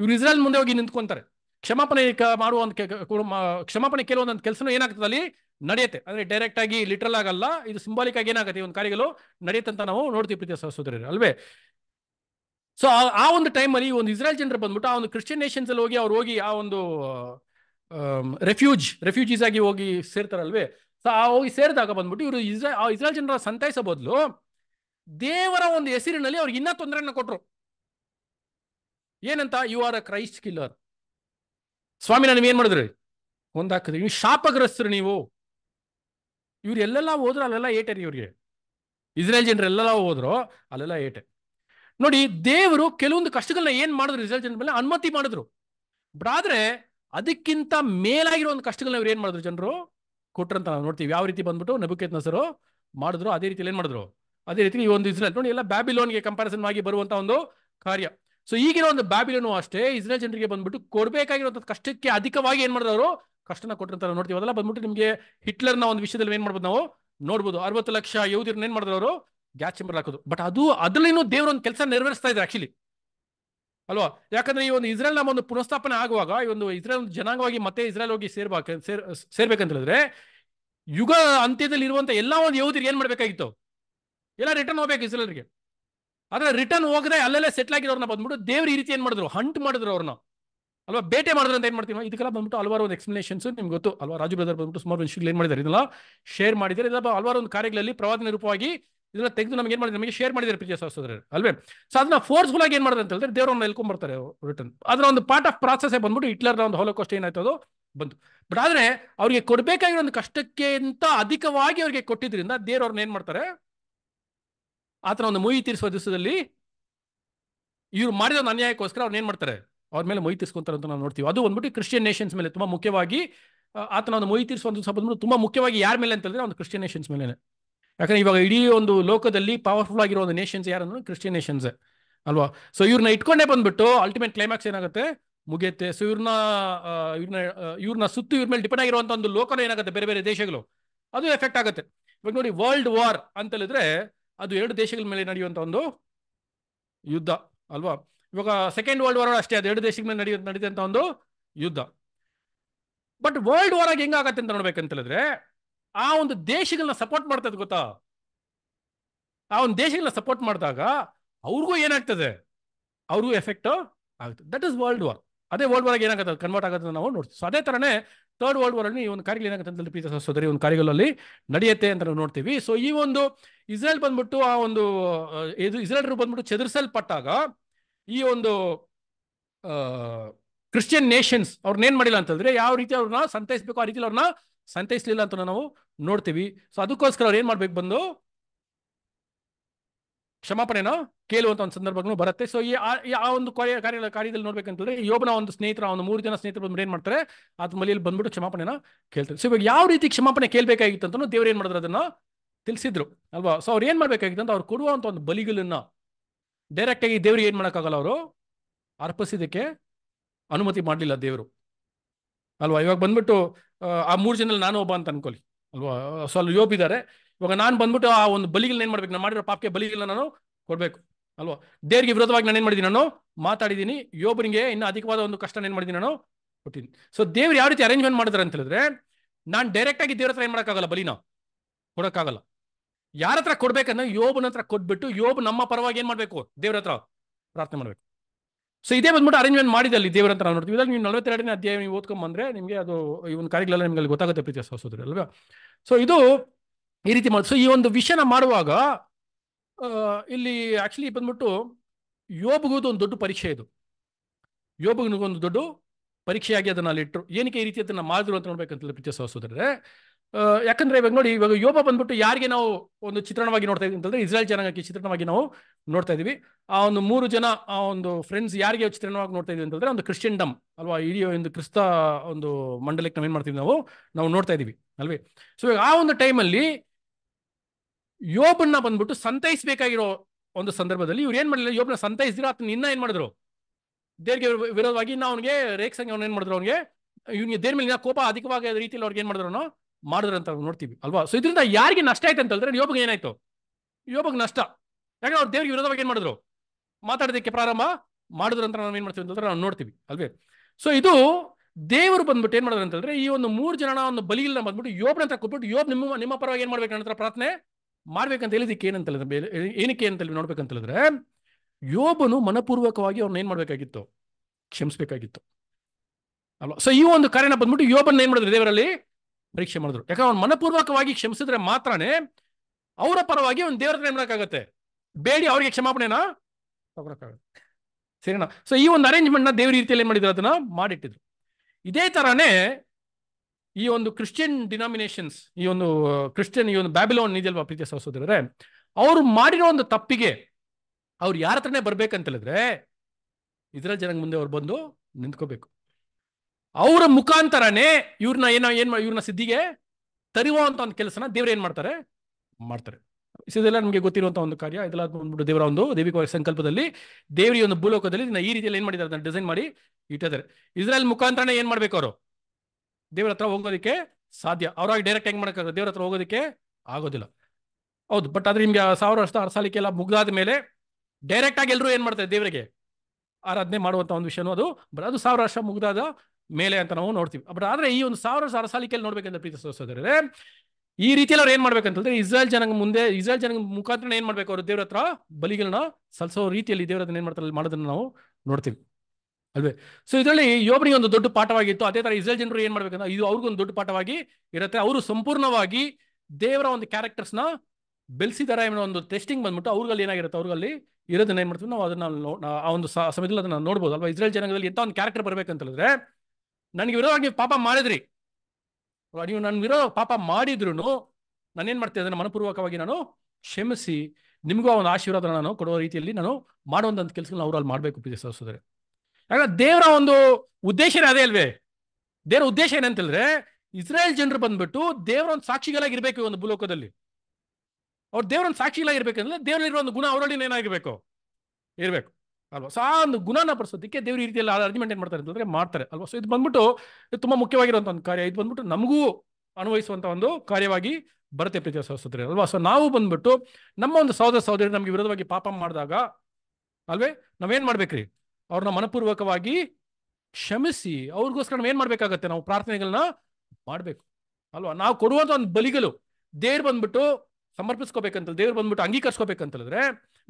ಇವ್ರು ಇಸ್ರೇಲ್ ಮುಂದೆ ಹೋಗಿ ನಿಂತ್ಕೊಂತಾರೆ ಕ್ಷಮಾಪಣೆ ಮಾಡುವ ಒಂದು ಕ್ಷಮಾಪಣೆ ಕೇಳುವಂತ ಕೆಲಸನೂ ಏನಾಗ್ತದೆ ಅಲ್ಲಿ ನಡೆಯುತ್ತೆ ಅಂದ್ರೆ ಡೈರೆಕ್ಟ್ ಆಗಿ ಲಿಟ್ರಲ್ ಆಗಲ್ಲ ಇದು ಸಿಂಬಾಲಿಕ್ ಆಗಿ ಏನಾಗುತ್ತೆ ಒಂದು ಕಾರ್ಯಗಳು ನಡೆಯುತ್ತೆ ಅಂತ ನಾವು ನೋಡ್ತೀವಿ ಪ್ರೀತಿಯ ಸಹೋದರರು ಅಲ್ವೇ ಸೊ ಆ ಒಂದು ಟೈಮಲ್ಲಿ ಒಂದು ಇಸ್ರಾಯಲ್ ಜನರು ಬಂದ್ಬಿಟ್ಟು ಆ ಒಂದು ಕ್ರಿಶ್ಚಿಯನ್ ನೇಷನ್ಸ್ ಅಲ್ಲಿ ಹೋಗಿ ಅವ್ರು ಹೋಗಿ ಆ ಒಂದು ರೆಫ್ಯೂಜ್ ರೆಫ್ಯೂಜೀಸ್ ಆಗಿ ಹೋಗಿ ಸೇರ್ತಾರಲ್ವೇ ಸೊ ಆ ಹೋಗಿ ಸೇರಿದಾಗ ಬಂದ್ಬಿಟ್ಟು ಇವರು ಇಸ್ರಾ ಆ ಇಸ್ರಾಯಲ್ ಜನರ ಸಂತೈಸ ಬದಲು ದೇವರ ಒಂದು ಹೆಸರಿನಲ್ಲಿ ಅವ್ರಿಗೆ ಇನ್ನೂ ತೊಂದರೆಯನ್ನು ಕೊಟ್ಟರು ಏನಂತ you are a Christ killer ಸ್ವಾಮಿ ನಾನು ಏನು ಮಾಡಿದ್ರಿ ಒಂದು ಹಾಕಿದ್ರಿ ನೀವು ಶಾಪಗ್ರಸ್ತರು ನೀವು ಇವ್ರು ಎಲ್ಲೆಲ್ಲ ಹೋದ್ರು ಅಲ್ಲೆಲ್ಲ ಏಟೆ ರೀ ಇವ್ರಿಗೆ ಇಸ್ರೇಲ್ ಜನರು ಎಲ್ಲೆಲ್ಲ ಹೋದ್ರು ಅಲ್ಲೆಲ್ಲ ಏಟೆ ನೋಡಿ ದೇವರು ಕೆಲವೊಂದು ಕಷ್ಟಗಳನ್ನ ಏನ್ ಮಾಡಿದ್ರು ರಿಸಲ್ಟ್ ಮೇಲೆ ಅನುಮತಿ ಮಾಡಿದ್ರು ಬಟ್ ಆದ್ರೆ ಅದಕ್ಕಿಂತ ಮೇಲಾಗಿರೋ ಒಂದು ಕಷ್ಟಗಳನ್ನ ಇವ್ರು ಏನ್ ಮಾಡಿದ್ರು ಜನರು ಕೊಟ್ರಂತ ನಾವು ನೋಡ್ತೀವಿ ಯಾವ ರೀತಿ ಬಂದ್ಬಿಟ್ಟು ನಬುಕೇತ್ ನಸರು ಮಾಡಿದ್ರು ಅದೇ ರೀತಿಯಲ್ಲಿ ಏನ್ ಮಾಡಿದ್ರು ಅದೇ ರೀತಿ ಈ ಒಂದು ಇಸ್ರೇಲ್ ನೋಡಿ ಎಲ್ಲ ಬ್ಯಾಬಿಲೋನ್ಗೆ ಕಂಪಾರಿಸನ್ ಆಗಿ ಬರುವಂತ ಒಂದು ಕಾರ್ಯ ಸೊ ಈಗಿರೋ ಒಂದು ಬ್ಯಾಬಿಲೋನು ಅಷ್ಟೇ ಇಸ್ರೇಲ್ ಜನರಿಗೆ ಬಂದ್ಬಿಟ್ಟು ಕೊಡ್ಬೇಕಾಗಿರೋ ಕಷ್ಟಕ್ಕೆ ಅಧಿಕವಾಗಿ ಏನ್ ಮಾಡಿದ್ರು ಅವರು ಕಷ್ಟನ ಕೊಟ್ಟರಂತ ನಾವು ನೋಡ್ತೀವಿ ಅದೆಲ್ಲ ಬಂದ್ಬಿಟ್ಟು ನಿಮಗೆ ಹಿಟ್ಲರ್ನ ಒಂದು ವಿಷಯದಲ್ಲಿ ಏನ್ ಮಾಡ್ಬೋದು ನಾವು ನೋಡ್ಬೋದು ಅರವತ್ತು ಲಕ್ಷ ಯೌದಿರ್ನ ಏನ್ ಮಾಡಿದ್ರು ಅವರು ಗ್ಯಾಸ್ ಚೇಂಬರ್ ಹಾಕೋದು ಬಟ್ ಅದು ಅದರಲ್ಲಿನೂ ದೇವ್ರ ಒಂದು ಕೆಲಸ ನೆರವೇರಿಸ್ತಾ ಇದೆ ಆಕ್ಚುಲಿ ಅಲ್ವಾ ಯಾಕಂದ್ರೆ ಈ ಒಂದು ಇಸ್ರೇಲ್ ನಮ್ಮ ಒಂದು ಪುನಃಸ್ಥಾಪನೆ ಆಗುವಾಗ ಈ ಒಂದು ಇಸ್ರೇಲ್ ಒಂದು ಜನಾಂಗವಾಗಿ ಮತ್ತೆ ಇಸ್ರೇಲ್ ಹೋಗಿ ಸೇರ್ಬೇಕು ಸೇರ್ ಸೇರ್ಬೇಕಂತ ಹೇಳಿದ್ರೆ ಯುಗ ಅಂತ್ಯದಲ್ಲಿ ಇರುವಂತ ಎಲ್ಲ ಒಂದು ಯೋಧರಿಗೆ ಏನ್ ಮಾಡ್ಬೇಕಾಗಿತ್ತು ಎಲ್ಲ ರಿಟರ್ನ್ ಹೋಗ್ಬೇಕು ಇಸ್ರೇಲ್ರಿಗೆ ಆದ್ರೆ ರಿಟರ್ನ್ ಹೋಗದೆ ಅಲ್ಲೆಲ್ಲೇ ಸೆಟ್ಲ್ ಆಗಿರೋರ್ನ ಬಂದ್ಬಿಟ್ಟು ದೇವ್ರ ಈ ರೀತಿ ಏನ್ ಮಾಡಿದ್ರು ಹಂಟ್ ಮಾಡಿದ್ರು ಅವ್ರನ್ನ ಅಲ್ವಾ ಬೇಟೆ ಮಾಡಿದ್ರು ಅಂತ ಏನ್ ಮಾಡ್ತೀವಿ ಇದಕ್ಕೆಲ್ಲ ಬಂದ್ಬಿಟ್ಟು ಹಲವಾರು ಒಂದು ಎಕ್ಸ್ಪ್ಲನೇಷನ್ಸ್ ನಿಮ್ಗೆ ಗೊತ್ತು ಅಲ್ವಾ ರಾಜು ಬ್ರದರ್ ಬಂದ್ಬಿಟ್ಟು ಸುಮಾರು ಮನುಷ್ಯರು ಏನ್ ಮಾಡಿದ್ದಾರೆ ಇದೆಲ್ಲ ಶೇರ್ ಮಾಡಿದ್ದಾರೆ ಇದೆಲ್ಲ ಹಲವಾರು ಒಂದು ಕಾರ್ಯಗಳಲ್ಲಿ ಪ್ರವಾದನ ರೂಪವಾಗಿ ಇದನ್ನ ತೆಗೆದು ನಮ್ಗೆ ಏನ್ ಮಾಡಿದ್ರೆ ನಮಗೆ ಶೇರ್ ಮಾಡಿದ್ರೆ ಪಿ ಜೆ ಸಹೋದರ ಅಲ್ವೇ ಸೊ ಅದನ್ನ ಫೋರ್ಸ್ಫುಲ್ ಆಗಿ ಏನ್ ಮಾಡಿದ್ರೆ ಅಂತ ಹೇಳಿದ್ರೆ ದೇವ್ರನ್ನ ಎಲ್ಕೊಂಡ್ ಬರ್ತಾರೆ ರಿಟರ್ನ್ ಅದರ ಒಂದು ಪಾರ್ಟ್ ಆಫ್ ಪ್ರಾಸೆಸ್ ಬಂದ್ಬಿಟ್ಟು ಹಿಟ್ಲರ್ನ ಒಂದು ಹೊಲಕೋಸ್ಟ್ ಏನಾಯ್ತು ಅದು ಬಂತು ಬಟ್ ಆದ್ರೆ ಅವ್ರಿಗೆ ಕೊಡ್ಬೇಕಾಗಿರೋ ಒಂದು ಕಷ್ಟಕ್ಕೆ ಅಂತ ಅಧಿಕವಾಗಿ ಅವ್ರಿಗೆ ಕೊಟ್ಟಿದ್ರಿಂದ ಅವ್ರನ್ನ ಏನ್ ಮಾಡ್ತಾರೆ ಆತನ ಒಂದು ಮೊಯಿ ತೀರಿಸುವ ದಿವಸದಲ್ಲಿ ಇವ್ರು ಮಾಡಿದ ಒಂದು ಅನ್ಯಾಯಕ್ಕೋಸ್ಕರ ಅವ್ರನ್ನ ಏನ್ ಮಾಡ್ತಾರೆ ಅವ್ರ ಮೇಲೆ ಮೊಯಿ ತೀರ್ಸ್ಕೊಂತಾರೆ ಅಂತ ನಾವು ನೋಡ್ತೀವಿ ಅದು ಬಂದ್ಬಿಟ್ಟು ಕ್ರಿಶ್ಚಿಯನ್ ನೇಷನ್ಸ್ ಮೇಲೆ ತುಂಬಾ ಮುಖ್ಯವಾಗಿ ಆತನ ಒಂದು ಮೊಯಿ ತೀರಿಸುವ ದಿವಸ ಬಂದ್ಬಿಟ್ಟು ತುಂಬಾ ಮುಖ್ಯವಾಗಿ ಯಾರ ಮೇಲೆ ಅಂತ ಹೇಳಿದ್ರೆ ಒಂದು ಕ್ರಿಶ್ಚಿಯನ್ ನೇಷನ್ಸ್ ಮೇಲೆ ಯಾಕಂದ್ರೆ ಇವಾಗ ಇಡೀ ಒಂದು ಲೋಕದಲ್ಲಿ ಪವರ್ಫುಲ್ ಆಗಿರೋ ಒಂದು ನೇಷನ್ಸ್ ಯಾರು ಕ್ರಿಶ್ಚಿಯನ್ ನೇಷನ್ಸ್ ಅಲ್ವಾ ಸೊ ಇವ್ರನ್ನ ಇಟ್ಕೊಂಡೇ ಬಂದ್ಬಿಟ್ಟು ಅಲ್ಟಿಮೇಟ್ ಕ್ಲೈಮ್ಯಾಕ್ಸ್ ಏನಾಗುತ್ತೆ ಮುಗಿಯುತ್ತೆ ಸೊ ಇವ್ರನ್ನ ಇವ್ರನ್ನ ಇವ್ರನ್ನ ಸುತ್ತು ಇವ್ರ ಮೇಲೆ ಡಿಪೆಂಡ್ ಆಗಿರುವಂತ ಒಂದು ಲೋಕನ ಏನಾಗುತ್ತೆ ಬೇರೆ ಬೇರೆ ದೇಶಗಳು ಅದು ಎಫೆಕ್ಟ್ ಆಗುತ್ತೆ ಇವಾಗ ನೋಡಿ ವರ್ಲ್ಡ್ ವಾರ್ ಅಂತ ಹೇಳಿದ್ರೆ ಅದು ಎರಡು ದೇಶಗಳ ಮೇಲೆ ನಡೆಯುವಂತ ಒಂದು ಯುದ್ಧ ಅಲ್ವಾ ಇವಾಗ ಸೆಕೆಂಡ್ ವರ್ಲ್ಡ್ ವಾರ್ ಅಷ್ಟೇ ಅದು ಎರಡು ದೇಶಗಳ ಮೇಲೆ ನಡೆಯುವ ನಡೆದಂತ ಒಂದು ಯುದ್ಧ ಬಟ್ ವರ್ಲ್ಡ್ ವಾರ್ ಆಗಿ ಹೆಂಗಾಗತ್ತೆ ಅಂತ ನೋಡ್ಬೇಕಂತ ಹೇಳಿದ್ರೆ ಆ ಒಂದು ದೇಶಗಳನ್ನ ಸಪೋರ್ಟ್ ಮಾಡ್ತದೆ ಗೊತ್ತಾ ಆ ಒಂದು ದೇಶಗಳನ್ನ ಸಪೋರ್ಟ್ ಮಾಡಿದಾಗ ಅವ್ರಿಗೂ ಏನಾಗ್ತದೆ ಅವ್ರಿಗೂ ಎಫೆಕ್ಟ್ ಆಗುತ್ತೆ ದಟ್ ಇಸ್ ವರ್ಲ್ಡ್ ವಾರ್ ಅದೇ ವರ್ಲ್ಡ್ ವಾರ್ಗೆ ಏನಾಗುತ್ತೆ ಕನ್ವರ್ಟ್ ಆಗುತ್ತೆ ನಾವು ನೋಡ್ತೀವಿ ಸೊ ಅದೇ ತರನೇ ಥರ್ಡ್ ವರ್ಲ್ಡ್ ವಾರ್ ಅಲ್ಲಿ ಈ ಒಂದು ಕಾರ್ಯಗಳು ಏನಾಗುತ್ತೆ ಅಂತ ಪ್ರೀತ ಸಹೋದರಿ ಒಂದು ಕಾರ್ಯಗಳಲ್ಲಿ ನಡೆಯುತ್ತೆ ಅಂತ ನಾವು ನೋಡ್ತೀವಿ ಸೊ ಈ ಒಂದು ಇಸ್ರೇಲ್ ಬಂದ್ಬಿಟ್ಟು ಆ ಒಂದು ಇದು ಇಸ್ರೇಲ್ರು ಬಂದ್ಬಿಟ್ಟು ಚದುರಿಸಲ್ಪಟ್ಟಾಗ ಈ ಒಂದು ಕ್ರಿಶ್ಚಿಯನ್ ನೇಷನ್ಸ್ ಅವ್ರನ್ನ ಏನ್ ಮಾಡಿಲ್ಲ ಅಂತಂದ್ರೆ ಯಾವ ರೀತಿ ಅವ್ರನ್ನ ಸಂತೈಸಬೇಕು ಆ ರೀತಿ ಅವ್ರನ್ನ ಸಂತೈಸಲಿಲ್ಲ ಅಂತ ನಾವು ನೋಡ್ತೀವಿ ಸೊ ಅದಕ್ಕೋಸ್ಕರ ಅವ್ರು ಏನ್ ಮಾಡ್ಬೇಕು ಬಂದು ಕ್ಷಮಾಪಣೆನ ಕೇಳುವಂತ ಒಂದು ಸಂದರ್ಭಗಳು ಬರುತ್ತೆ ಸೊ ಈ ಆ ಒಂದು ಕಾರ್ಯ ಕಾರ್ಯ ಕಾರ್ಯದಲ್ಲಿ ನೋಡ್ಬೇಕಂತಂದ್ರೆ ಯೋಬನ ಒಂದು ಸ್ನೇಹಿತರ ಒಂದು ಮೂರು ಜನ ಸ್ನೇಹಿತರು ಬಂದ್ಬಿಟ್ಟು ಏನ್ ಮಾಡ್ತಾರೆ ಅದ್ ಮಲಿಯಲ್ಲಿ ಬಂದ್ಬಿಟ್ಟು ಕ್ಷಮಾಪಣೆನ ಕೇಳ್ತಾರೆ ಸೊ ಇವಾಗ ಯಾವ ರೀತಿ ಕ್ಷಮಾಪಣೆ ಕೇಳ್ಬೇಕಾಗಿತ್ತು ಅಂತ ದೇವ್ರು ಏನ್ ಮಾಡಿದ್ರು ಅದನ್ನ ತಿಳಿಸಿದ್ರು ಅಲ್ವಾ ಸೊ ಅವ್ರು ಏನ್ ಮಾಡ್ಬೇಕಾಗಿತ್ತು ಅಂತ ಅವ್ರು ಕೊಡುವಂತ ಒಂದು ಬಲಿಗಳನ್ನ ಡೈರೆಕ್ಟ್ ಆಗಿ ದೇವ್ರಿಗೆ ಏನ್ ಮಾಡೋಕ್ಕಾಗಲ್ಲ ಅವರು ಅರ್ಪಿಸಿದಕ್ಕೆ ಅನುಮತಿ ಮಾಡಲಿಲ್ಲ ದೇವರು ಅಲ್ವಾ ಇವಾಗ ಬಂದ್ಬಿಟ್ಟು ಆ ಮೂರು ಜನ ನಾನು ಒಬ್ಬ ಅಂತ ಅನ್ಕೊಳ್ಳಿ ಅಲ್ವಾ ಸ್ವಲ್ಪ ಯೋಪ್ ಇದ್ದಾರೆ ಇವಾಗ ನಾನು ಬಂದ್ಬಿಟ್ಟು ಆ ಒಂದು ಬಲಿಗಳನ್ನ ಏನ್ ಮಾಡ್ಬೇಕು ನಾನು ಮಾಡಿರೋ ಪಾಪಕ್ಕೆ ಬಲಿಗಳನ್ನ ನಾನು ಕೊಡ್ಬೇಕು ಅಲ್ವಾ ದೇವ್ರಿಗೆ ವಿರೋಧವಾಗಿ ನಾನು ಏನು ಮಾಡಿದೀನಿ ನಾನು ಮಾತಾಡಿದ್ದೀನಿ ಯೋಬನಿಗೆ ಇನ್ನು ಅಧಿಕವಾದ ಒಂದು ಕಷ್ಟ ಏನು ಮಾಡಿದ್ದೀನಿ ನಾನು ಕೊಟ್ಟಿದ್ದೀನಿ ಸೊ ದೇವ್ರು ಯಾವ ರೀತಿ ಅರೇಂಜ್ಮೆಂಟ್ ಮಾಡಿದ್ರೆ ಅಂತ ಹೇಳಿದ್ರೆ ನಾನು ಡೈರೆಕ್ಟ್ ಆಗಿ ದೇವ್ರ ಹತ್ರ ಏನ್ ಮಾಡೋಕ್ಕಾಗಲ್ಲ ಬಲಿ ನಾವು ಕೊಡೋಕ್ಕಾಗಲ್ಲ ಯಾರ ಹತ್ರ ಕೊಡ್ಬೇಕಂದ್ರೆ ಯೋಬನ ಹತ್ರ ಕೊಟ್ಬಿಟ್ಟು ಯೋಬ್ ನಮ್ಮ ಪರವಾಗಿ ಏನು ಮಾಡಬೇಕು ದೇವ್ರ ಹತ್ರ ಪ್ರಾರ್ಥನೆ ಮಾಡ್ಬೇಕು ಸೊ ಇದೇ ಬಂದ್ಬಿಟ್ಟು ಅರೇಂಜ್ಮೆಂಟ್ ಮಾಡಿದಲ್ಲಿ ದೇವರ ಅಂತ ನಾವು ನೋಡ್ತೀವಿ ಇದ್ರಲ್ಲಿ ನೀವು ನಲವತ್ತೆರಡನೇ ಅಧ್ಯಾಯ ನೀವು ಬಂದ್ರೆ ನಿಮಗೆ ಅದು ಇವನ್ ಕಾರ್ಯಗಳೆಲ್ಲ ನಿಮಗೆ ಅಲ್ಲಿ ಗೊತ್ತಾಗುತ್ತೆ ಪ್ರೀತಿಯ ಸಹೋದರಿ ಅಲ್ವಾ ಸೊ ಇದು ಈ ರೀತಿ ಮಾಡಿ ಸೊ ಈ ಒಂದು ವಿಷಯನ ಮಾಡುವಾಗ ಇಲ್ಲಿ ಆಕ್ಚುಲಿ ಬಂದ್ಬಿಟ್ಟು ಯೋಬಗುದು ಒಂದು ದೊಡ್ಡ ಪರೀಕ್ಷೆ ಇದು ಒಂದು ದೊಡ್ಡ ಪರೀಕ್ಷೆಯಾಗಿ ಅದನ್ನ ಅಲ್ಲಿ ಇಟ್ಟರು ಏನಕ್ಕೆ ಈ ರೀತಿ ಅದನ್ನ ಮಾಡಿದ್ರು ಅಂತ ನೋಡ್ಬೇಕಂತ ಪ್ರೀತಿಯ ಸಹಸೋದ್ರೆ ಯಾಕಂದ್ರೆ ಇವಾಗ ನೋಡಿ ಇವಾಗ ಯೋಬ ಬಂದ್ಬಿಟ್ಟು ಯಾರಿಗೆ ನಾವು ಒಂದು ಚಿತ್ರಣವಾಗಿ ನೋಡ್ತಾ ಇದ್ದೀವಿ ಅಂತಂದ್ರೆ ಇಸ್ರೇಲ್ ಜನಾಂಗಕ್ಕೆ ಚಿತ್ರಣವಾಗಿ ನಾವು ನೋಡ್ತಾ ಇದೀವಿ ಆ ಒಂದು ಮೂರು ಜನ ಆ ಒಂದು ಫ್ರೆಂಡ್ಸ್ ಯಾರಿಗೆ ಚಿತ್ರಣವಾಗಿ ನೋಡ್ತಾ ಇದೀವಿ ಅಂತಂದ್ರೆ ಒಂದು ಕ್ರಿಶ್ಚಿಯನ್ ಡಮ್ ಅಲ್ವಾ ಇಡೀ ಒಂದು ಕ್ರಿಸ್ತ ಒಂದು ಮಂಡಲಕ್ಕೆ ನಾವೇನ್ ಮಾಡ್ತೀವಿ ನಾವು ನಾವು ನೋಡ್ತಾ ಇದೀವಿ ಅಲ್ವೇ ಸೊ ಇವಾಗ ಆ ಒಂದು ಟೈಮಲ್ಲಿ ಯೋಬನ್ನ ಬಂದ್ಬಿಟ್ಟು ಸಂತೈಸಬೇಕಾಗಿರೋ ಒಂದು ಸಂದರ್ಭದಲ್ಲಿ ಇವ್ರು ಏನ್ ಮಾಡಲಿಲ್ಲ ಯೋಬನ ಸಂತೈಸಿದ್ರೆ ಆತನ ನಿನ್ನ ಏನ್ ಮಾಡಿದ್ರು ದೇರ್ಗೆ ವಿರೋಧವಾಗಿ ಇನ್ನ ಅವ್ನಿಗೆ ರೇಕ್ಸಂಗೆ ಅವ್ನ ಏನ್ ಮಾಡಿದ್ರು ಅವ್ನಿಗೆ ಇವ್ನಿಗೆ ದೇರ್ ಮೇಲೆ ಕೋಪ ಅಧಿಕವಾಗಿ ರೀತಿಯಲ್ಲಿ ಅವ್ರಿಗೆ ಏನ್ ಮಾಡಿದ್ರು ಮಾಡಿದ್ರೆ ಅಂತ ನೋಡ್ತೀವಿ ಅಲ್ವಾ ಸೊ ಇದರಿಂದ ಯಾರಿಗೆ ನಷ್ಟ ಆಯ್ತು ಅಂತ ಹೇಳಿದ್ರೆ ಯೋಬಗೆ ಏನಾಯ್ತು ಯೋಬಗೆ ನಷ್ಟ ಯಾಕಂದ್ರೆ ಅವ್ರು ದೇವ್ರಿಗೆ ವಿರೋಧವಾಗಿ ಏನ್ ಮಾಡಿದ್ರು ಮಾತಾಡೋದಕ್ಕೆ ಪ್ರಾರಂಭ ಮಾಡಿದ್ರ ಅಂತ ನಾವು ಏನ್ ಮಾಡ್ತೀವಿ ಅಂತಂದ್ರೆ ನಾವು ನೋಡ್ತೀವಿ ಅಲ್ವೇ ಸೊ ಇದು ದೇವರು ಬಂದ್ಬಿಟ್ಟು ಏನ್ ಮಾಡಿದ್ರು ಅಂತಂದ್ರೆ ಈ ಒಂದು ಮೂರು ಜನ ಒಂದು ಬಲಿ ಇಲ್ಲ ಬಂದ್ಬಿಟ್ಟು ಯೋಬನ ಹತ್ರ ಕೊಟ್ಬಿಟ್ಟು ಯೋಬ್ ನಿಮ್ಮ ನಿಮ್ಮ ಪರವಾಗಿ ಏನ್ ಮಾಡ್ಬೇಕು ಅಂತ ಪ್ರಾರ್ಥನೆ ಮಾಡ್ಬೇಕಂತ ಹೇಳಿದಕ್ಕೆ ಏನಂತ ಹೇಳಿದ್ರೆ ಏನಕ್ಕೆ ಅಂತ ಹೇಳಿ ನೋಡ್ಬೇಕಂತ ಹೇಳಿದ್ರೆ ಯೋಬನು ಮನಪೂರ್ವಕವಾಗಿ ಅವ್ರನ್ನ ಏನ್ ಮಾಡ್ಬೇಕಾಗಿತ್ತು ಕ್ಷಮಿಸ್ಬೇಕಾಗಿತ್ತು ಅಲ್ವಾ ಸೊ ಈ ಒಂದು ಕಾರಣ ಬಂದ್ಬಿಟ್ಟು ಯೋಬನ್ ಏನ್ ಮಾಡಿದ್ರು ದೇವರಲ್ಲಿ ಪರೀಕ್ಷೆ ಮಾಡಿದ್ರು ಯಾಕಂದ್ರೆ ಅವ್ನು ಮನಪೂರ್ವಕವಾಗಿ ಕ್ಷಮಿಸಿದ್ರೆ ಮಾತ್ರನೇ ಅವರ ಪರವಾಗಿ ಒಂದು ದೇವರ ಹತ್ರ ಮಾಡೋಕ್ಕಾಗತ್ತೆ ಬೇಡಿ ಅವರಿಗೆ ಕ್ಷಮಾಪಣೆನಾ ತಗೊಳಕ್ಕಾಗತ್ತೆ ಸರಿನಾ ಸೊ ಈ ಒಂದು ಅರೇಂಜ್ಮೆಂಟ್ನ ದೇವ್ರ ರೀತಿಯಲ್ಲಿ ಮಾಡಿದ್ರು ಅದನ್ನ ಮಾಡಿಟ್ಟಿದ್ರು ಇದೇ ತರಾನೇ ಈ ಒಂದು ಕ್ರಿಶ್ಚಿಯನ್ ಡಿನಾಮಿನೇಷನ್ಸ್ ಈ ಒಂದು ಕ್ರಿಶ್ಚಿಯನ್ ಈ ಒಂದು ಬ್ಯಾಬಿಲೋನ್ ಇದೆಯಲ್ವಾ ಪ್ರೀತಿಯ ಸಹೋದರರೆ ಅವರು ಮಾಡಿರೋ ಒಂದು ತಪ್ಪಿಗೆ ಅವ್ರು ಯಾರ ಹತ್ರನೇ ಬರ್ಬೇಕಂತ ಹೇಳಿದ್ರೆ ಇದ್ರ ಜನ ಮುಂದೆ ಅವ್ರು ಬಂದು ನಿಂತ್ಕೋಬೇಕು ಅವರ ಮುಖಾಂತರನೇ ಇವ್ರನ್ನ ಏನ ಏನ್ ಇವ್ರನ್ನ ಸಿದ್ಧಿಗೆ ತರಿವಂತ ಒಂದು ಕೆಲಸನ ದೇವ್ರ ಏನ್ ಮಾಡ್ತಾರೆ ಮಾಡ್ತಾರೆ ಇದೆಲ್ಲ ನಮಗೆ ಗೊತ್ತಿರುವಂತ ಒಂದು ಕಾರ್ಯ ಇದೆಲ್ಲ ಬಂದ್ಬಿಟ್ಟು ದೇವರ ಒಂದು ದೇವಿಕ ಸಂಕಲ್ಪದಲ್ಲಿ ದೇವರಿ ಒಂದು ಭೂಲೋಕದಲ್ಲಿ ಈ ರೀತಿಯಲ್ಲಿ ಏನ್ ಮಾಡಿದ್ದಾರೆ ಅದನ್ನ ಡಿಸೈನ್ ಮಾಡಿ ಇಟ್ಟಿದ್ದಾರೆ ಇಸ್ರೇಲ್ ಮುಖಾಂತರನೇ ಏನ್ ಮಾಡ್ಬೇಕು ಅವರು ದೇವ್ರ ಹತ್ರ ಹೋಗೋದಕ್ಕೆ ಸಾಧ್ಯ ಅವ್ರಾಗಿ ಡೈರೆಕ್ಟ್ ಹೆಂಗ್ ಮಾಡೋಕ್ಕಾಗ ದೇವ್ರ ಹತ್ರ ಹೋಗೋದಕ್ಕೆ ಆಗೋದಿಲ್ಲ ಹೌದು ಬಟ್ ಆದ್ರೆ ನಿಮ್ಗೆ ಸಾವಿರ ವರ್ಷ ಅರಸಾಲಿಕೆ ಎಲ್ಲ ಮುಗ್ದಾದ ಮೇಲೆ ಡೈರೆಕ್ಟ್ ಆಗಿ ಎಲ್ಲರೂ ಏನ್ ಮಾಡ್ತಾರೆ ದೇವರಿಗೆ ಆರಾಧನೆ ಮಾಡುವಂತ ಒಂದು ವಿಷಯನೂ ಅದು ಅದು ಸಾವಿರ ವರ್ಷ ಮುಗ್ದಾದ ಮೇಲೆ ಅಂತ ನಾವು ನೋಡ್ತೀವಿ ಬಟ್ ಆದರೆ ಈ ಒಂದು ಸಾವಿರ ಸರಸಾಲಿಕೆಯಲ್ಲಿ ನೋಡ್ಬೇಕಂದ್ರೆ ಪ್ರೀತಿ ಸೋದರೇ ಈ ರೀತಿಯಲ್ಲಿ ಅವ್ರು ಏನ್ ಮಾಡ್ಬೇಕಂತಂದ್ರೆ ಇಸ್ರೇಲ್ ಜನ ಮುಂದೆ ಇಸ್ರೇಲ್ ಜನ ಮುಖಾಂತರ ಏನ್ ಮಾಡ್ಬೇಕು ಅವ್ರ ದೇವ್ರ ಹತ್ರ ಬಲಿಗಳನ್ನ ಸಲ್ಸೋ ರೀತಿಯಲ್ಲಿ ದೇವ್ರ ಏನ್ ಮಾಡ್ತಾರೆ ಮಾಡೋದನ್ನ ನಾವು ನೋಡ್ತೀವಿ ಅಲ್ವೇ ಸೊ ಇದರಲ್ಲಿ ಯೋಬನಿಗೆ ಒಂದು ದೊಡ್ಡ ಪಾಠವಾಗಿತ್ತು ಅದೇ ತರ ಇಸ್ರೇಲ್ ಜನರು ಏನ್ ಮಾಡ್ಬೇಕಂದ್ರೆ ಇದು ಅವ್ರಿಗೊಂದು ದೊಡ್ಡ ಪಾಠವಾಗಿ ಇರುತ್ತೆ ಅವರು ಸಂಪೂರ್ಣವಾಗಿ ದೇವರ ಒಂದು ಕ್ಯಾರೆಕ್ಟರ್ಸ್ನ ಬೆಳೆಸಿದಾರೆ ಏನೋ ಒಂದು ಟೆಸ್ಟಿಂಗ್ ಬಂದ್ಬಿಟ್ಟು ಅವ್ರಿಗಲ್ಲಿ ಏನಾಗಿರುತ್ತೆ ಅವ್ರಲ್ಲಿ ಇರೋದನ್ನ ಏನ್ ಮಾಡ್ತೀವಿ ನಾವು ಅದನ್ನ ಆ ಒಂದು ಸಮಯದಲ್ಲಿ ಅದನ್ನ ನೋಡ್ಬೋದು ಅಲ್ವಾ ಇಸ್ರೇಲ್ ಜನಗಳಲ್ಲಿ ಎಂತ ಒಂದು ಕ್ಯಾರೆಕ್ಟರ್ ಬರ್ಬೇಕಂತ ಹೇಳಿದ್ರೆ ನನಗೆ ವಿರೋಧವಾಗಿ ನೀವು ಪಾಪ ಮಾಡಿದ್ರಿ ನೀವು ನನ್ನ ವಿರೋಧ ಪಾಪ ಮಾಡಿದ್ರು ನಾನೇನು ಮಾಡ್ತೇನೆ ಅದನ್ನು ಮನಪೂರ್ವಕವಾಗಿ ನಾನು ಕ್ಷಮಿಸಿ ನಿಮಗೂ ಒಂದು ಆಶೀರ್ವಾದ ನಾನು ಕೊಡುವ ರೀತಿಯಲ್ಲಿ ನಾನು ಮಾಡುವಂಥ ಕೆಲಸಗಳನ್ನ ಅವರಲ್ಲಿ ಮಾಡಬೇಕು ಪ್ರೀತಿ ಸಹೋದರ ಯಾಕಂದ್ರೆ ದೇವರ ಒಂದು ಉದ್ದೇಶನೇ ಅದೇ ಅಲ್ವೇ ದೇವರ ಉದ್ದೇಶ ಏನಂತಂದ್ರೆ ಇಸ್ರೇಲ್ ಜನರು ಬಂದ್ಬಿಟ್ಟು ದೇವರ ಒಂದು ಸಾಕ್ಷಿಗಳಾಗಿ ಇರಬೇಕು ಒಂದು ಭೂಲೋಕದಲ್ಲಿ ಅವ್ರು ದೇವರೊಂದು ಸಾಕ್ಷಿಗಳಾಗಿರ್ಬೇಕಂದ್ರೆ ದೇವರಲ್ಲಿರೋ ಒಂದು ಗುಣ ಅವರಲ್ಲಿ ಏನಾಗಿರ್ಬೇಕು ಇರಬೇಕು ಅಲ್ವಾ ಸೊ ಆ ಒಂದು ಗುಣನ ಪಡಿಸೋದಕ್ಕೆ ದೇವ್ರ ಈ ರೀತಿಯಲ್ಲಿ ಅರೇಂಜ್ಮೆಂಟ್ ಏನು ಮಾಡ್ತಾರೆ ಅಂತಂದ್ರೆ ಮಾಡ್ತಾರೆ ಅಲ್ವಾ ಸೊ ಇದು ಬಂದ್ಬಿಟ್ಟು ಇದು ತುಂಬ ಒಂದು ಕಾರ್ಯ ಇದು ಬಂದ್ಬಿಟ್ಟು ನಮಗೂ ಅನ್ವಯಿಸುವಂಥ ಒಂದು ಕಾರ್ಯವಾಗಿ ಬರುತ್ತೆ ಪ್ರೀತಿಯ ಸಹೋದರಿ ಅಲ್ವಾ ಸೊ ನಾವು ಬಂದ್ಬಿಟ್ಟು ನಮ್ಮ ಒಂದು ಸಹೋದರ ಸಹೋದರಿ ನಮಗೆ ವಿರೋಧವಾಗಿ ಪಾಪ ಮಾಡಿದಾಗ ಅಲ್ವೇ ನಾವೇನ್ ಮಾಡ್ಬೇಕ್ರಿ ಅವ್ರನ್ನ ಮನಪೂರ್ವಕವಾಗಿ ಕ್ಷಮಿಸಿ ಅವ್ರಿಗೋಸ್ಕರ ಏನ್ ಮಾಡ್ಬೇಕಾಗತ್ತೆ ನಾವು ಪ್ರಾರ್ಥನೆಗಳನ್ನ ಮಾಡಬೇಕು ಅಲ್ವಾ ನಾವು ಕೊಡುವಂತ ಒಂದು ಬಲಿಗಳು ದೇವ್ರು ಬಂದ್ಬಿಟ್ಟು ಸಮರ್ಪಿಸ್ಕೋಬೇಕಂತ ದೇವ್ರು ಬಂದ್ಬಿಟ್ಟು ಹೇಳಿದ್ರೆ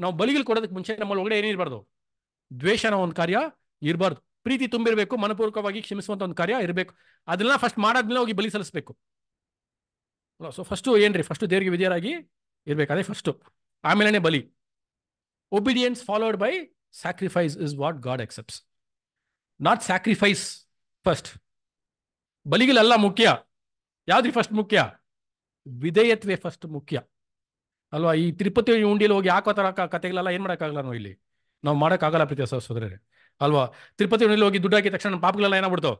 ನಾವು ಬಲಿಗಳು ಕೊಡೋದಕ್ಕೆ ಮುಂಚೆ ನಮ್ಮ ಒಳಗಡೆ ಏನಿರಬಾರ್ದು ದ್ವೇಷನ ಒಂದು ಕಾರ್ಯ ಇರಬಾರ್ದು ಪ್ರೀತಿ ತುಂಬಿರಬೇಕು ಮನಪೂರ್ವಕವಾಗಿ ಕ್ಷಮಿಸುವಂತ ಒಂದು ಕಾರ್ಯ ಇರಬೇಕು ಅದನ್ನ ಫಸ್ಟ್ ಮಾಡಾದ್ಮೇಲೆ ಹೋಗಿ ಬಲಿ ಸಲ್ಲಿಸಬೇಕು ಸೊ ಫಸ್ಟು ಏನ್ರಿ ಫಸ್ಟ್ ದೇವರಿಗೆ ವಿಧೇಯರಾಗಿ ಇರಬೇಕು ಅದೇ ಫಸ್ಟು ಆಮೇಲೆ ಬಲಿ obedience followed by sacrifice is what God accepts not sacrifice first ಬಲಿಗಳಲ್ಲ ಮುಖ್ಯ ಯಾವ್ದ್ರಿ ಫಸ್ಟ್ ಮುಖ್ಯ ವಿಧೇಯತ್ವೇ ಫಸ್ಟ್ ಮುಖ್ಯ ಅಲ್ವಾ ಈ ತಿರುಪತಿ ಉಂಡಿಲಿ ಹೋಗಿ ಯಾಕೋ ತರ ಕತೆಗಳೆಲ್ಲ ಏನ್ ಮಾಡೋಕ್ಕಾಗಲ್ಲ ನಾವು ಇಲ್ಲಿ ನಾವು ಮಾಡೋಕ್ಕಾಗಲ್ಲ ಪ್ರೀತಿಯ ಸೋದರೇ ಅಲ್ವಾ ತಿರುಪತಿ ಹೋಗಿ ದುಡ್ಡು ಹಾಕಿದ ತಕ್ಷಣ ಪಾಪಗಳೆಲ್ಲ ಏನಾಗ್ಬಿಡ್ತು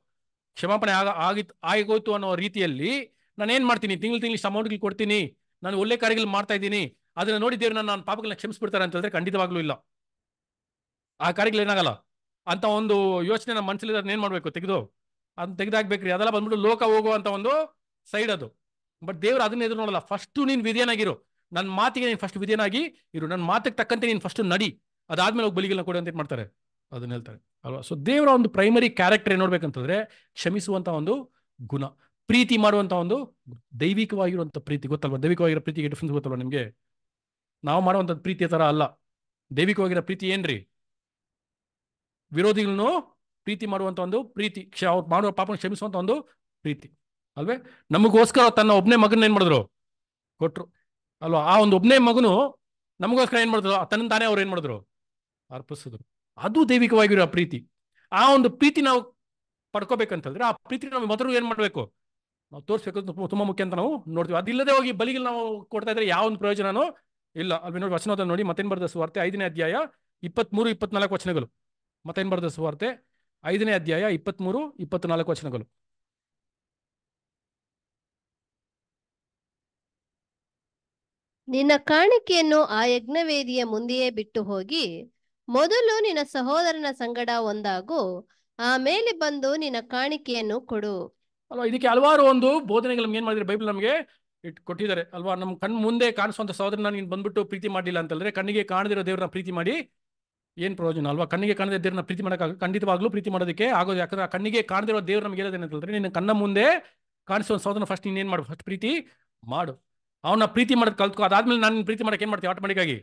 ಕ್ಷಮಾಪಣೆ ಆಗ ಆಗಿತ್ತು ಆಗೋಯ್ತು ಅನ್ನೋ ರೀತಿಯಲ್ಲಿ ನಾನು ಏನು ಮಾಡ್ತೀನಿ ತಿಂಗಳು ತಿಂಗಳು ಸಮೌಂಟ್ಗಳು ಕೊಡ್ತೀನಿ ನಾನು ಒಳ್ಳೆ ಕಾರ್ಯಗಳು ಮಾಡ್ತಾ ಇದ್ದೀನಿ ಅದನ್ನ ನೋಡಿ ದೇವ್ರು ನಾನು ನನ್ನ ಪಾಪಗಳನ್ನ ಕ್ಷಮಿಸ್ಬಿಡ್ತಾರೆ ಅಂತಂದ್ರೆ ಖಂಡಿತವಾಗ್ಲೂ ಇಲ್ಲ ಆ ಕಾರ್ಯಗಳು ಏನಾಗಲ್ಲ ಅಂತ ಒಂದು ಯೋಚನೆ ನಮ್ಮ ಮನಸ್ಸಲ್ಲಿ ಅದನ್ನ ಏನು ಮಾಡಬೇಕು ತೆಗೆದು ಅದನ್ನ ತೆಗೆದಾಕ್ಬೇಕ್ರಿ ಅದೆಲ್ಲ ಬಂದ್ಬಿಟ್ಟು ಲೋಕ ಹೋಗುವಂಥ ಒಂದು ಸೈಡ್ ಅದು ಬಟ್ ದೇವ್ರು ಅದನ್ನ ಎದುರು ನೋಡಲ್ಲ ಫಸ್ಟು ನೀನು ವಿಧಿಯನಾಗಿರು ನನ್ನ ಮಾತಿಗೆ ನೀನು ಫಸ್ಟ್ ವಿಧಿಯನಾಗಿ ಇರು ನನ್ನ ಮಾತಿಗೆ ತಕ್ಕಂತೆ ನೀನು ಫಸ್ಟ್ ನಡಿ ಅದಾದ್ಮೇಲೆ ಹೋಗಿ ಬಲಿಗೆಲ್ಲ ಕೊಡಿ ಅಂತ ಮಾಡ್ತಾರೆ ಅದನ್ನ ಹೇಳ್ತಾರೆ ಅಲ್ವಾ ಸೊ ದೇವರ ಒಂದು ಪ್ರೈಮರಿ ಕ್ಯಾರೆಕ್ಟರ್ ಏನ್ ನೋಡ್ಬೇಕಂತಂದ್ರೆ ಕ್ಷಮಿಸುವಂತ ಒಂದು ಗುಣ ಪ್ರೀತಿ ಮಾಡುವಂತ ಒಂದು ದೈವಿಕವಾಗಿರುವಂತ ಪ್ರೀತಿ ಗೊತ್ತಲ್ವಾ ದೈವಿಕವಾಗಿರೋ ಪ್ರೀತಿಗೆ ಡಿಫ್ರೆನ್ಸ್ ಗೊತ್ತಲ್ವಾ ನಿಮಗೆ ನಾವು ಮಾಡುವಂತ ಪ್ರೀತಿಯ ತರ ಅಲ್ಲ ದೈವಿಕವಾಗಿರೋ ಪ್ರೀತಿ ಏನ್ರಿ ವಿರೋಧಿಗಳನ್ನು ಪ್ರೀತಿ ಮಾಡುವಂತ ಒಂದು ಪ್ರೀತಿ ಅವ್ರು ಮಾಡುವ ಪಾಪ ಕ್ಷಮಿಸುವಂತ ಒಂದು ಪ್ರೀತಿ ಅಲ್ವೇ ನಮಗೋಸ್ಕರ ತನ್ನ ಒಬ್ಬನೇ ಮಗನ ಏನ್ ಮಾಡಿದ್ರು ಕೊಟ್ರು ಅಲ್ವಾ ಆ ಒಂದು ಒಬ್ಬನೇ ಮಗನು ನಮಗೋಸ್ಕರ ಏನ್ ಮಾಡಿದ್ರು ತನ್ನ ತಾನೇ ಅವ್ರು ಏನ್ ಮಾಡಿದ್ರು ಅರ್ಪಿಸಿದ್ರು ಅದು ದೈವಿಕವಾಗಿರೋ ಆ ಪ್ರೀತಿ ಆ ಒಂದು ಪ್ರೀತಿ ನಾವು ಪಡ್ಕೋಬೇಕಂತಂದ್ರೆ ಆ ಪ್ರೀತಿ ನಾವು ಮೊದಲು ಏನ್ ಮಾಡ್ಬೇಕು ನಾವು ತೋರಿಸ್ಬೇಕು ತುಂಬಾ ಮುಖ್ಯ ಅಂತ ನಾವು ನೋಡ್ತೀವಿ ಅದಿಲ್ಲದೆ ಹೋಗಿ ಬಲಿಗೆ ನಾವು ಕೊಡ್ತಾ ಇದ್ರೆ ಯಾವ ಒಂದು ಪ್ರಯೋಜನನೂ ಇಲ್ಲ ಅಲ್ಲಿ ನೋಡಿ ವಚನ ನೋಡಿ ಮತ್ತೇನ್ ಬರೆದ ಸುವಾರ್ತೆ ಐದನೇ ಅಧ್ಯಾಯ ಇಪ್ಪತ್ಮೂರು ಇಪ್ಪತ್ನಾಲ್ಕು ವಚನಗಳು ಮತ್ತೇನ್ ಬರೆದ ಸುವಾರ್ತೆ ಐದನೇ ಅಧ್ಯಾಯ ಇಪ್ಪತ್ಮೂರು ಇಪ್ಪತ್ನಾಲ್ಕು ವಚನಗಳು ನಿನ್ನ ಕಾಣಿಕೆಯನ್ನು ಆ ಯಜ್ಞವೇದಿಯ ಮುಂದೆಯೇ ಬಿಟ್ಟು ಹೋಗಿ ಮೊದಲು ನಿನ್ನ ಸಹೋದರನ ಸಂಗಡ ಒಂದಾಗು ಆಮೇಲೆ ಬಂದು ನಿನ್ನ ಕಾಣಿಕೆಯನ್ನು ಕೊಡು ಅಲ್ವಾ ಇದಕ್ಕೆ ಹಲವಾರು ಒಂದು ಬೋಧನೆಗಳು ನಮ್ಗೆ ಏನ್ ಮಾಡಿದ್ರೆ ಬೈಬಲ್ ನಮಗೆ ಇಟ್ ಕೊಟ್ಟಿದ್ದಾರೆ ಅಲ್ವಾ ನಮ್ ಕಣ್ ಮುಂದೆ ಕಾಣಿಸುವಂತ ಸಹೋದರನ ನೀನು ಬಂದ್ಬಿಟ್ಟು ಪ್ರೀತಿ ಮಾಡಲಿಲ್ಲ ಅಂತಂದ್ರೆ ಕಣ್ಣಿಗೆ ಕಾಣದಿರೋ ದೇವ್ರನ್ನ ಪ್ರೀತಿ ಮಾಡಿ ಏನ್ ಪ್ರಯೋಜನ ಅಲ್ವಾ ಕಣ್ಣಿಗೆ ಕಾಣದೇ ದೇವ್ರನ್ನ ಪ್ರೀತಿ ಮಾಡಕ್ ಖಂಡಿತವಾಗ್ಲೂ ಪ್ರೀತಿ ಮಾಡೋದಕ್ಕೆ ಆಗೋದು ಯಾಕಂದ್ರೆ ಕಣ್ಣಿಗೆ ಕಾಣದಿರೋ ದೇವ್ರು ನಮ್ಗೆ ಅಂತಂದ್ರೆ ನಿನ್ನ ಕಣ್ಣ ಮುಂದೆ ಕಾಣಿಸುವ ಸಹೋದರನ ಫಸ್ಟ್ ನೀನ್ ಏನ್ ಮಾಡು ಫಸ್ಟ್ ಪ್ರೀತಿ ಮಾಡು ಅವನ ಪ್ರೀತಿ ಮಾಡೋದು ಕಲ್ತ್ಕೊ ಅದಾದ್ಮೇಲೆ ನಾನು ಪ್ರೀತಿ ಮಾಡಕ್ಕೆ ಏನ್ ಮಾಡ್ತೀವಿ ಆಟೋಮೆಟಿಕ್ ಆಗಿ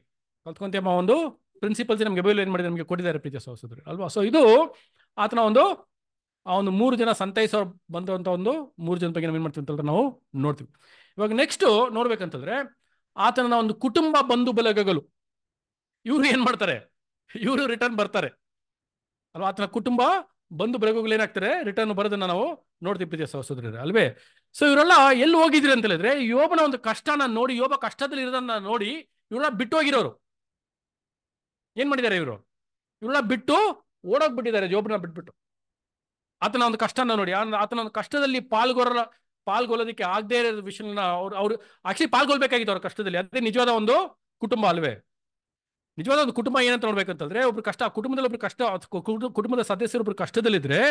ಕಲ್ತ್ಕೊಂತೀಯಮ್ಮ ಒಂದು ಪ್ರಿನ್ಸಿಪಲ್ಸ್ ನಮಗೆ ಬೈಲು ಏನು ಮಾಡಿದೆ ನಮಗೆ ಕೊಟ್ಟಿದ್ದಾರೆ ಪ್ರೀತಿ ಸಹೋದರರು ಅಲ್ವಾ ಸೊ ಇದು ಆತನ ಒಂದು ಆ ಒಂದು ಮೂರು ಜನ ಸಂತೈಸೋರು ಬಂದಂಥ ಒಂದು ಮೂರು ಜನ ಬಗ್ಗೆ ನಾವು ಏನು ಮಾಡ್ತೀವಿ ಅಂತಂದ್ರೆ ನಾವು ನೋಡ್ತೀವಿ ಇವಾಗ ನೆಕ್ಸ್ಟು ನೋಡ್ಬೇಕಂತಂದ್ರೆ ಆತನ ಒಂದು ಕುಟುಂಬ ಬಂಧು ಬಳಗಗಳು ಇವರು ಏನು ಮಾಡ್ತಾರೆ ಇವರು ರಿಟರ್ನ್ ಬರ್ತಾರೆ ಅಲ್ವಾ ಆತನ ಕುಟುಂಬ ಬಂಧು ಬಳಗಗಳು ಏನಾಗ್ತಾರೆ ರಿಟರ್ನ್ ಬರೋದನ್ನ ನಾವು ನೋಡ್ತೀವಿ ಪ್ರೀತಿಯ ಸಹೋದರರು ಅಲ್ವೇ ಸೊ ಇವರೆಲ್ಲ ಎಲ್ಲಿ ಹೋಗಿದ್ರಿ ಅಂತ ಹೇಳಿದ್ರೆ ಯೋಬನ ಒಂದು ಕಷ್ಟನ ನೋಡಿ ಯೋಬ ಕಷ್ಟದಲ್ಲಿ ಇರೋದನ್ನ ನೋಡಿ ಇವರೆಲ್ಲ ಬಿಟ್ಟು ಹೋಗಿರೋರು ಏನ್ ಮಾಡಿದ್ದಾರೆ ಇವರು ಇವ್ರನ್ನ ಬಿಟ್ಟು ಬಿಟ್ಟಿದ್ದಾರೆ ಜೋಬ್ನ ಬಿಟ್ಬಿಟ್ಟು ಆತನ ಒಂದು ಕಷ್ಟನ ನೋಡಿ ಆತನ ಒಂದು ಕಷ್ಟದಲ್ಲಿ ಪಾಲ್ಗೊರ ಪಾಲ್ಗೊಳ್ಳೋದಕ್ಕೆ ಆಗದೇ ಇರೋ ವಿಷಯನ ಅವ್ರು ಅವ್ರು ಆಕ್ಚುಲಿ ಪಾಲ್ಗೊಳ್ಬೇಕಾಗಿತ್ತು ಅವ್ರ ಕಷ್ಟದಲ್ಲಿ ಅದೇ ನಿಜವಾದ ಒಂದು ಕುಟುಂಬ ಅಲ್ವೇ ನಿಜವಾದ ಒಂದು ಕುಟುಂಬ ಏನಂತ ನೋಡ್ಬೇಕಂತಂದ್ರೆ ಒಬ್ರು ಕಷ್ಟ ಕುಟುಂಬದಲ್ಲಿ ಒಬ್ರು ಕಷ್ಟ ಕುಟುಂಬದ ಸದಸ್ಯರು ಒಬ್ರು ಕಷ್ಟದಲ್ಲಿದ್ರೆ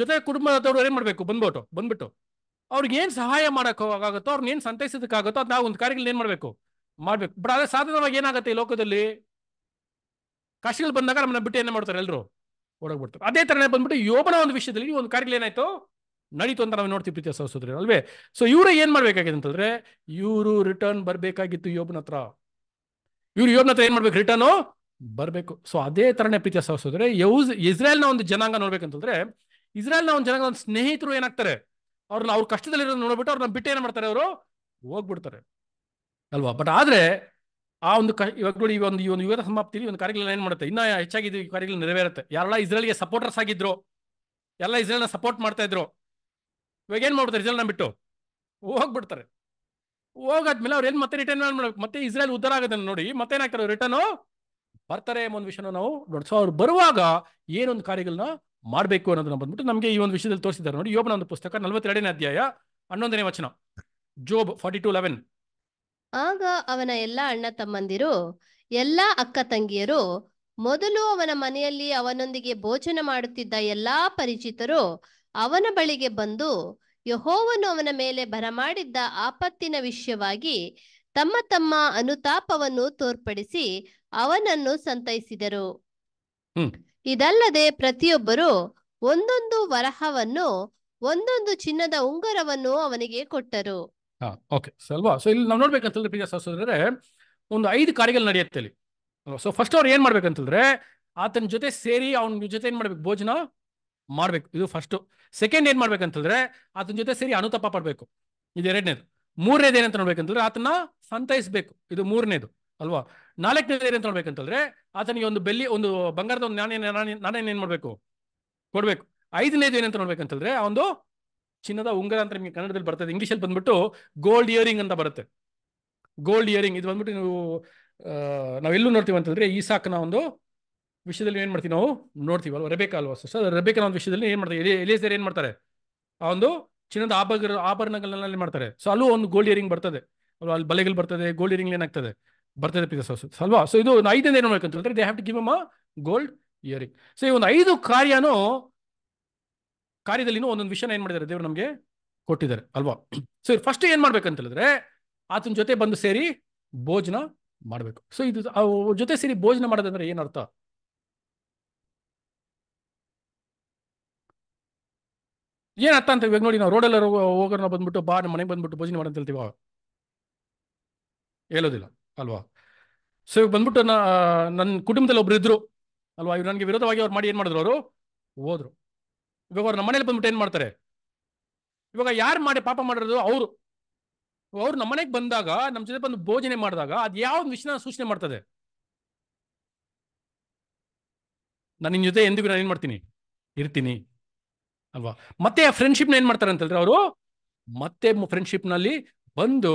ಜೊತೆ ಕುಟುಂಬದವ್ರು ಏನ್ ಮಾಡ್ಬೇಕು ಬಂದ್ಬಿಟ್ಟು ಬಂದ್ಬಿಟ್ಟು ಅವ್ರಿಗೆ ಏನ್ ಸಹಾಯ ಆಗುತ್ತೋ ಅವ್ರನ್ನ ಏನ್ ಅದ್ ನಾವು ಒಂದು ಕಾರ್ಯಗಳನ್ನ ಏನ್ ಮಾಡ್ಬೇಕು ಮಾಡ್ಬೇಕು ಬಟ್ ಆದ್ರೆ ಸಾಧಾರಣವಾಗಿ ಏನಾಗುತ್ತೆ ಈ ಲೋಕದಲ್ಲಿ ಕಷ್ಟಗಳು ಬಂದಾಗ ನಮ್ಮನ್ನ ಬಿಟ್ಟು ಏನು ಮಾಡ್ತಾರೆ ಎಲ್ಲರೂ ಓಡೋಗ್ಬಿಡ್ತಾರೆ ಅದೇ ತರನೇ ಬಂದ್ಬಿಟ್ಟು ಯೋಬನ ಒಂದು ವಿಷಯದಲ್ಲಿ ಒಂದು ಕಾರ್ಯಗಳು ಏನಾಯ್ತು ನಡೀತು ಅಂತ ನಾವು ನೋಡ್ತೀವಿ ಪ್ರೀತಿಯ ಸಹೋದರಿ ಅಲ್ವೇ ಸೊ ಇವರು ಏನ್ ಮಾಡಬೇಕಾಗಿದೆ ಅಂತಂದ್ರೆ ಇವರು ರಿಟರ್ನ್ ಬರ್ಬೇಕಾಗಿತ್ತು ಯೋಬನ ಹತ್ರ ಇವ್ರು ಯೋಬನ ಹತ್ರ ಏನ್ ಮಾಡ್ಬೇಕು ರಿಟರ್ನು ಬರಬೇಕು ಸೊ ಅದೇ ತರನೇ ಪ್ರೀತಿಯ ಸಹಸೋದ್ರೆ ಯೌಸ್ ಇಸ್ರೇಲ್ನ ಒಂದು ಜನಾಂಗ ನೋಡ್ಬೇಕಂತಂದ್ರೆ ಇಸ್ರೇಲ್ನ ಒಂದು ಜನಾಂಗ ಒಂದು ಸ್ನೇಹಿತರು ಏನಾಗ್ತಾರೆ ಅವ್ರನ್ನ ಅವ್ರ ಕಷ್ಟದಲ್ಲಿರೋದು ನೋಡ್ಬಿಟ್ಟು ಅವ್ರನ್ನ ಬಿಟ್ಟು ಏನ್ ಮಾಡ್ತಾರೆ ಅವರು ಹೋಗ್ಬಿಡ್ತಾರೆ ಅಲ್ವಾ ಬಟ್ ಆದ್ರೆ ಆ ಒಂದು ಕ ಇವಾಗ ನೋಡಿ ಈ ಒಂದು ಈ ಒಂದು ಯುಗದ ಸಮಾಪ್ತಿ ಒಂದು ಕಾರ್ಯಗಳನ್ನ ಏನು ಮಾಡುತ್ತೆ ಇನ್ನೂ ಹೆಚ್ಚಾಗಿ ಇದು ಕಾರ್ಯಗಳು ನೆರವೇರುತ್ತೆ ಯಾರೆಲ್ಲ ಇಸ್ರೇಲ್ಗೆ ಸಪೋರ್ಟರ್ಸ್ ಆಗಿದ್ರು ಎಲ್ಲ ಇಸ್ರೇಲ್ನ ಸಪೋರ್ಟ್ ಮಾಡ್ತಾ ಇದ್ರು ಇವಾಗ ಏನು ಮಾಡ್ತಾರೆ ಇಸ್ರೇಲ್ನ ಬಿಟ್ಟು ಹೋಗ್ಬಿಡ್ತಾರೆ ಹೋಗಾದ್ಮೇಲೆ ಅವ್ರು ಏನು ಮತ್ತೆ ರಿಟರ್ನ್ ಮಾಡ್ಬೇಕು ಮತ್ತೆ ಇಸ್ರೇಲ್ ಉದ್ದಾರ ಆಗುತ್ತೆ ನೋಡಿ ಮತ್ತೆ ಏನಾಗ್ತಾರೆ ರಿಟರ್ನು ಬರ್ತಾರೆ ಎಂಬ ಒಂದು ವಿಷಯನ ನಾವು ನೋಡಿ ಸೊ ಅವ್ರು ಬರುವಾಗ ಏನೊಂದು ಕಾರ್ಯಗಳನ್ನ ಮಾಡಬೇಕು ಅನ್ನೋದನ್ನ ಬಂದ್ಬಿಟ್ಟು ನಮಗೆ ಈ ಒಂದು ವಿಷಯದಲ್ಲಿ ತೋರಿಸಿದ್ದಾರೆ ನೋಡಿ ಯೋಬನ ಒಂದು ಪುಸ್ತಕ ನಲವತ್ತೆರಡನೇ ಅಧ್ಯಾಯ ಹನ್ನೊಂದನೇ ವಚನ ಜೋಬ್ ಫಾರ್ಟಿ ಟು ಲೆವೆನ್ ಆಗ ಅವನ ಎಲ್ಲ ಅಣ್ಣ ತಮ್ಮಂದಿರು ಎಲ್ಲ ಅಕ್ಕ ತಂಗಿಯರು ಮೊದಲು ಅವನ ಮನೆಯಲ್ಲಿ ಅವನೊಂದಿಗೆ ಭೋಜನ ಮಾಡುತ್ತಿದ್ದ ಎಲ್ಲಾ ಪರಿಚಿತರು ಅವನ ಬಳಿಗೆ ಬಂದು ಯಹೋವನು ಅವನ ಮೇಲೆ ಬರಮಾಡಿದ್ದ ಆಪತ್ತಿನ ವಿಷಯವಾಗಿ ತಮ್ಮ ತಮ್ಮ ಅನುತಾಪವನ್ನು ತೋರ್ಪಡಿಸಿ ಅವನನ್ನು ಸಂತೈಸಿದರು ಇದಲ್ಲದೆ ಪ್ರತಿಯೊಬ್ಬರು ಒಂದೊಂದು ವರಹವನ್ನು ಒಂದೊಂದು ಚಿನ್ನದ ಉಂಗರವನ್ನು ಅವನಿಗೆ ಕೊಟ್ಟರು ಹಾಂ ಓಕೆ ಸೊ ಅಲ್ವಾ ಸೊ ಇಲ್ಲಿ ನಾವು ನೋಡ್ಬೇಕಂತಂದ್ರೆ ಪ್ರಿಯ ಸಹೋದರರೆ ಒಂದು ಐದು ಕಾರ್ಯಗಳು ನಡೆಯುತ್ತೆ ಇಲ್ಲಿ ಸೊ ಫಸ್ಟ್ ಅವ್ರು ಏನು ಮಾಡ್ಬೇಕಂತಂದ್ರೆ ಆತನ ಜೊತೆ ಸೇರಿ ಅವನ ಜೊತೆ ಏನು ಮಾಡ್ಬೇಕು ಭೋಜನ ಮಾಡ್ಬೇಕು ಇದು ಫಸ್ಟ್ ಸೆಕೆಂಡ್ ಏನು ಮಾಡ್ಬೇಕಂತಂದ್ರೆ ಆತನ ಜೊತೆ ಸೇರಿ ಅನುತಾಪ ಪಡ್ಬೇಕು ಇದು ಎರಡನೇದು ಮೂರನೇದು ಏನಂತ ನೋಡ್ಬೇಕಂತಂದ್ರೆ ಆತನ ಸಂತೈಸಬೇಕು ಇದು ಮೂರನೇದು ಅಲ್ವಾ ನಾಲ್ಕನೇದು ಏನಂತ ನೋಡ್ಬೇಕಂತಂದ್ರೆ ಆತನಿಗೆ ಒಂದು ಬೆಲ್ಲಿ ಒಂದು ಬಂಗಾರದ ಒಂದು ನಾಣ್ಯ ನಾಣ್ಯ ನಾಣ್ಯ ಏನು ಮಾಡಬೇಕು ಕೊಡ್ಬೇಕು ಐದನೇದು ಏನಂತ ನೋಡ್ಬೇಕಂತಂದ್ರೆ ಒಂದು ಚಿನ್ನದ ಉಂಗರ ಅಂತ ನಿಮಗೆ ಕನ್ನಡದಲ್ಲಿ ಬರ್ತದೆ ಇಂಗ್ಲೀಷಲ್ಲಿ ಬಂದ್ಬಿಟ್ಟು ಗೋಲ್ಡ್ ಇಯರಿಂಗ್ ಅಂತ ಬರುತ್ತೆ ಗೋಲ್ಡ್ ಇಯರಿಂಗ್ ಇದು ಬಂದ್ಬಿಟ್ಟು ನೀವು ನಾವು ಎಲ್ಲೂ ನೋಡ್ತೀವಿ ಅಂತಂದ್ರೆ ಈ ಸಾಕನ ಒಂದು ವಿಷಯದಲ್ಲಿ ಏನು ಮಾಡ್ತೀವಿ ನಾವು ನೋಡ್ತೀವಿ ಅಲ್ವಾ ರಬೇಕ ಅಲ್ವಾ ಸರ್ ರೆಬೇಕನ ಒಂದು ವಿಷಯದಲ್ಲಿ ಏನು ಮಾಡ್ತಾರೆ ಎಲೆ ಎಲೇಸರ್ ಏನು ಮಾಡ್ತಾರೆ ಆ ಒಂದು ಚಿನ್ನದ ಆಭರಣ ಆಭರಣಗಳನ್ನೆಲ್ಲ ಮಾಡ್ತಾರೆ ಸೊ ಅಲ್ಲೂ ಒಂದು ಗೋಲ್ಡ್ ಇಯರಿಂಗ್ ಬರ್ತದೆ ಅಲ್ವಾ ಅಲ್ಲಿ ಬಲೆಗಳು ಬರ್ತದೆ ಗೋಲ್ಡ್ ಇಯರಿಂಗ್ ಏನಾಗ್ತದೆ ಬರ್ತದೆ ಸೊ ಅಲ್ವಾ ಸೊ ಇದು ಐದಿಂದ ಏನು ಮಾಡ್ಬೇಕಂತಂದ್ರೆ they have to give um gold earring so ಈ ಒಂದು ಐದು ಕಾರ್ಯನೂ ಕಾರ್ಯದಲ್ಲಿನೂ ಒಂದೊಂದು ವಿಷಯನ ಏನ್ ಮಾಡಿದ್ದಾರೆ ದೇವ್ ನಮಗೆ ಕೊಟ್ಟಿದ್ದಾರೆ ಅಲ್ವಾ ಸೊ *clears throat* ಫಸ್ಟ್ ಏನ್ ಅಂತ ಹೇಳಿದ್ರೆ ಆತನ ಜೊತೆ ಬಂದು ಸೇರಿ ಭೋಜನ ಮಾಡಬೇಕು ಸೊ ಇದು ಜೊತೆ ಸೇರಿ ಭೋಜನ ಮಾಡೋದಂದ್ರೆ ಏನರ್ಥ ಅರ್ಥ ಅಂತ ಇವಾಗ ನೋಡಿ ನಾವು ರೋಡಲ್ಲಿ ಹೋಗೋಣ ಬಂದ್ಬಿಟ್ಟು ಬಾ ನಮ್ಮ ಮನೆಗೆ ಬಂದ್ಬಿಟ್ಟು ಭೋಜನ ಅಂತ ಹೇಳ್ತೀವ ಹೇಳೋದಿಲ್ಲ ಅಲ್ವಾ ಸೊ ಇವಾಗ ಬಂದ್ಬಿಟ್ಟು ನನ್ನ ಕುಟುಂಬದಲ್ಲಿ ಒಬ್ರು ಇದ್ರು ಅಲ್ವಾ ಇವ್ರು ನನಗೆ ವಿರೋಧವಾಗಿ ಅವ್ರು ಮಾಡಿ ಏನ್ ಮಾಡಿದ್ರು ಅವರು ಹೋದ್ರು ಇವಾಗ ಅವ್ರು ಮನೇಲಿ ಬಂದ್ಬಿಟ್ಟು ಏನ್ ಮಾಡ್ತಾರೆ ಇವಾಗ ಯಾರು ಮಾಡಿ ಪಾಪ ಮಾಡಿರೋದು ಅವರು ಅವ್ರು ಮನೆಗೆ ಬಂದಾಗ ನಮ್ಮ ಜೊತೆ ಬಂದು ಭೋಜನೆ ಮಾಡಿದಾಗ ಅದು ಯಾವ ವಿಷಯನ ಸೂಚನೆ ಮಾಡ್ತದೆ ನಾನು ನಿನ್ನ ಜೊತೆ ಎಂದಿಗೂ ನಾನು ಏನು ಮಾಡ್ತೀನಿ ಇರ್ತೀನಿ ಅಲ್ವಾ ಮತ್ತೆ ಆ ಫ್ರೆಂಡ್ಶಿಪ್ನ ಏನು ಮಾಡ್ತಾರೆ ಅಂತ ಹೇಳಿದ್ರೆ ಅವರು ಮತ್ತೆ ಫ್ರೆಂಡ್ಶಿಪ್ನಲ್ಲಿ ಬಂದು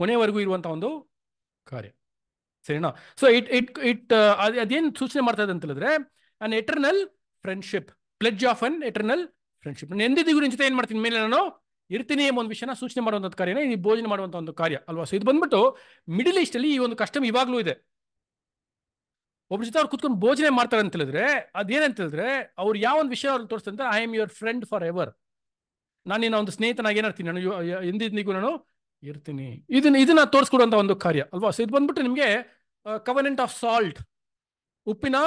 ಕೊನೆವರೆಗೂ ಇರುವಂತಹ ಒಂದು ಕಾರ್ಯ ಸರಿನಾ ಸೊ ಇಟ್ ಇಟ್ ಇಟ್ ಅದೇನು ಸೂಚನೆ ಮಾಡ್ತದೆ ಅಂತ ಹೇಳಿದ್ರೆ an eternal friendship pledge of an eternal friendship ಎಂದಿದ್ದು ಜೊತೆ ಏನ್ ಮಾಡ್ತೀನಿ ಮೇಲೆ ನಾನು ಇರ್ತೀನಿ ಎಂಬ ಒಂದು ವಿಷಯನ ಸೂಚನೆ ಮಾಡುವಂಥ ಕಾರ್ಯನ ಈ ಭೋಜನೆ ಮಾಡುವಂಥ ಒಂದು ಕಾರ್ಯ ಅಲ್ವಾ ಸೊ ಇದು ಬಂದ್ಬಿಟ್ಟು ಮಿಡಿಲ್ ಈಸ್ಟ್ ಅಲ್ಲಿ ಈ ಒಂದು ಕಸ್ಟಮ್ ಇವಾಗ್ಲೂ ಇದೆ ಒಬ್ಬರ ಜೊತೆ ಅವ್ರು ಕುತ್ಕೊಂಡು ಭೋಜನೆ ಮಾಡ್ತಾರೆ ಅಂತ ಹೇಳಿದ್ರೆ ಅದೇನಂತ ಹೇಳಿದ್ರೆ ಅವ್ರು ಯಾವ ಒಂದು ವಿಷಯ ಅವ್ರಿಗೆ ತೋರಿಸ್ತಂತ I am your friend forever ನಾನು ನಿನ್ನ ಒಂದು ಸ್ನೇಹಿತನಾಗಿ ಏನಾರ್ತೀನಿ ನಾನು ಎಂದಿದ್ನಿಗೂ ನಾನು ಇರ್ತೀನಿ ಇದನ್ನ ಇದನ್ನ ತೋರಿಸ್ಕೊಡುವಂತ ಒಂದು ಕಾರ್ಯ ಅಲ್ವಾ ಸೊ ಇದು ಬಂದ್ಬಿಟ್ಟು ನಿಮಗೆ ಕವನೆಂಟ್ ಆಫ್ ಸಾಲ್ಟ್ ಉಪ್ಪಿನ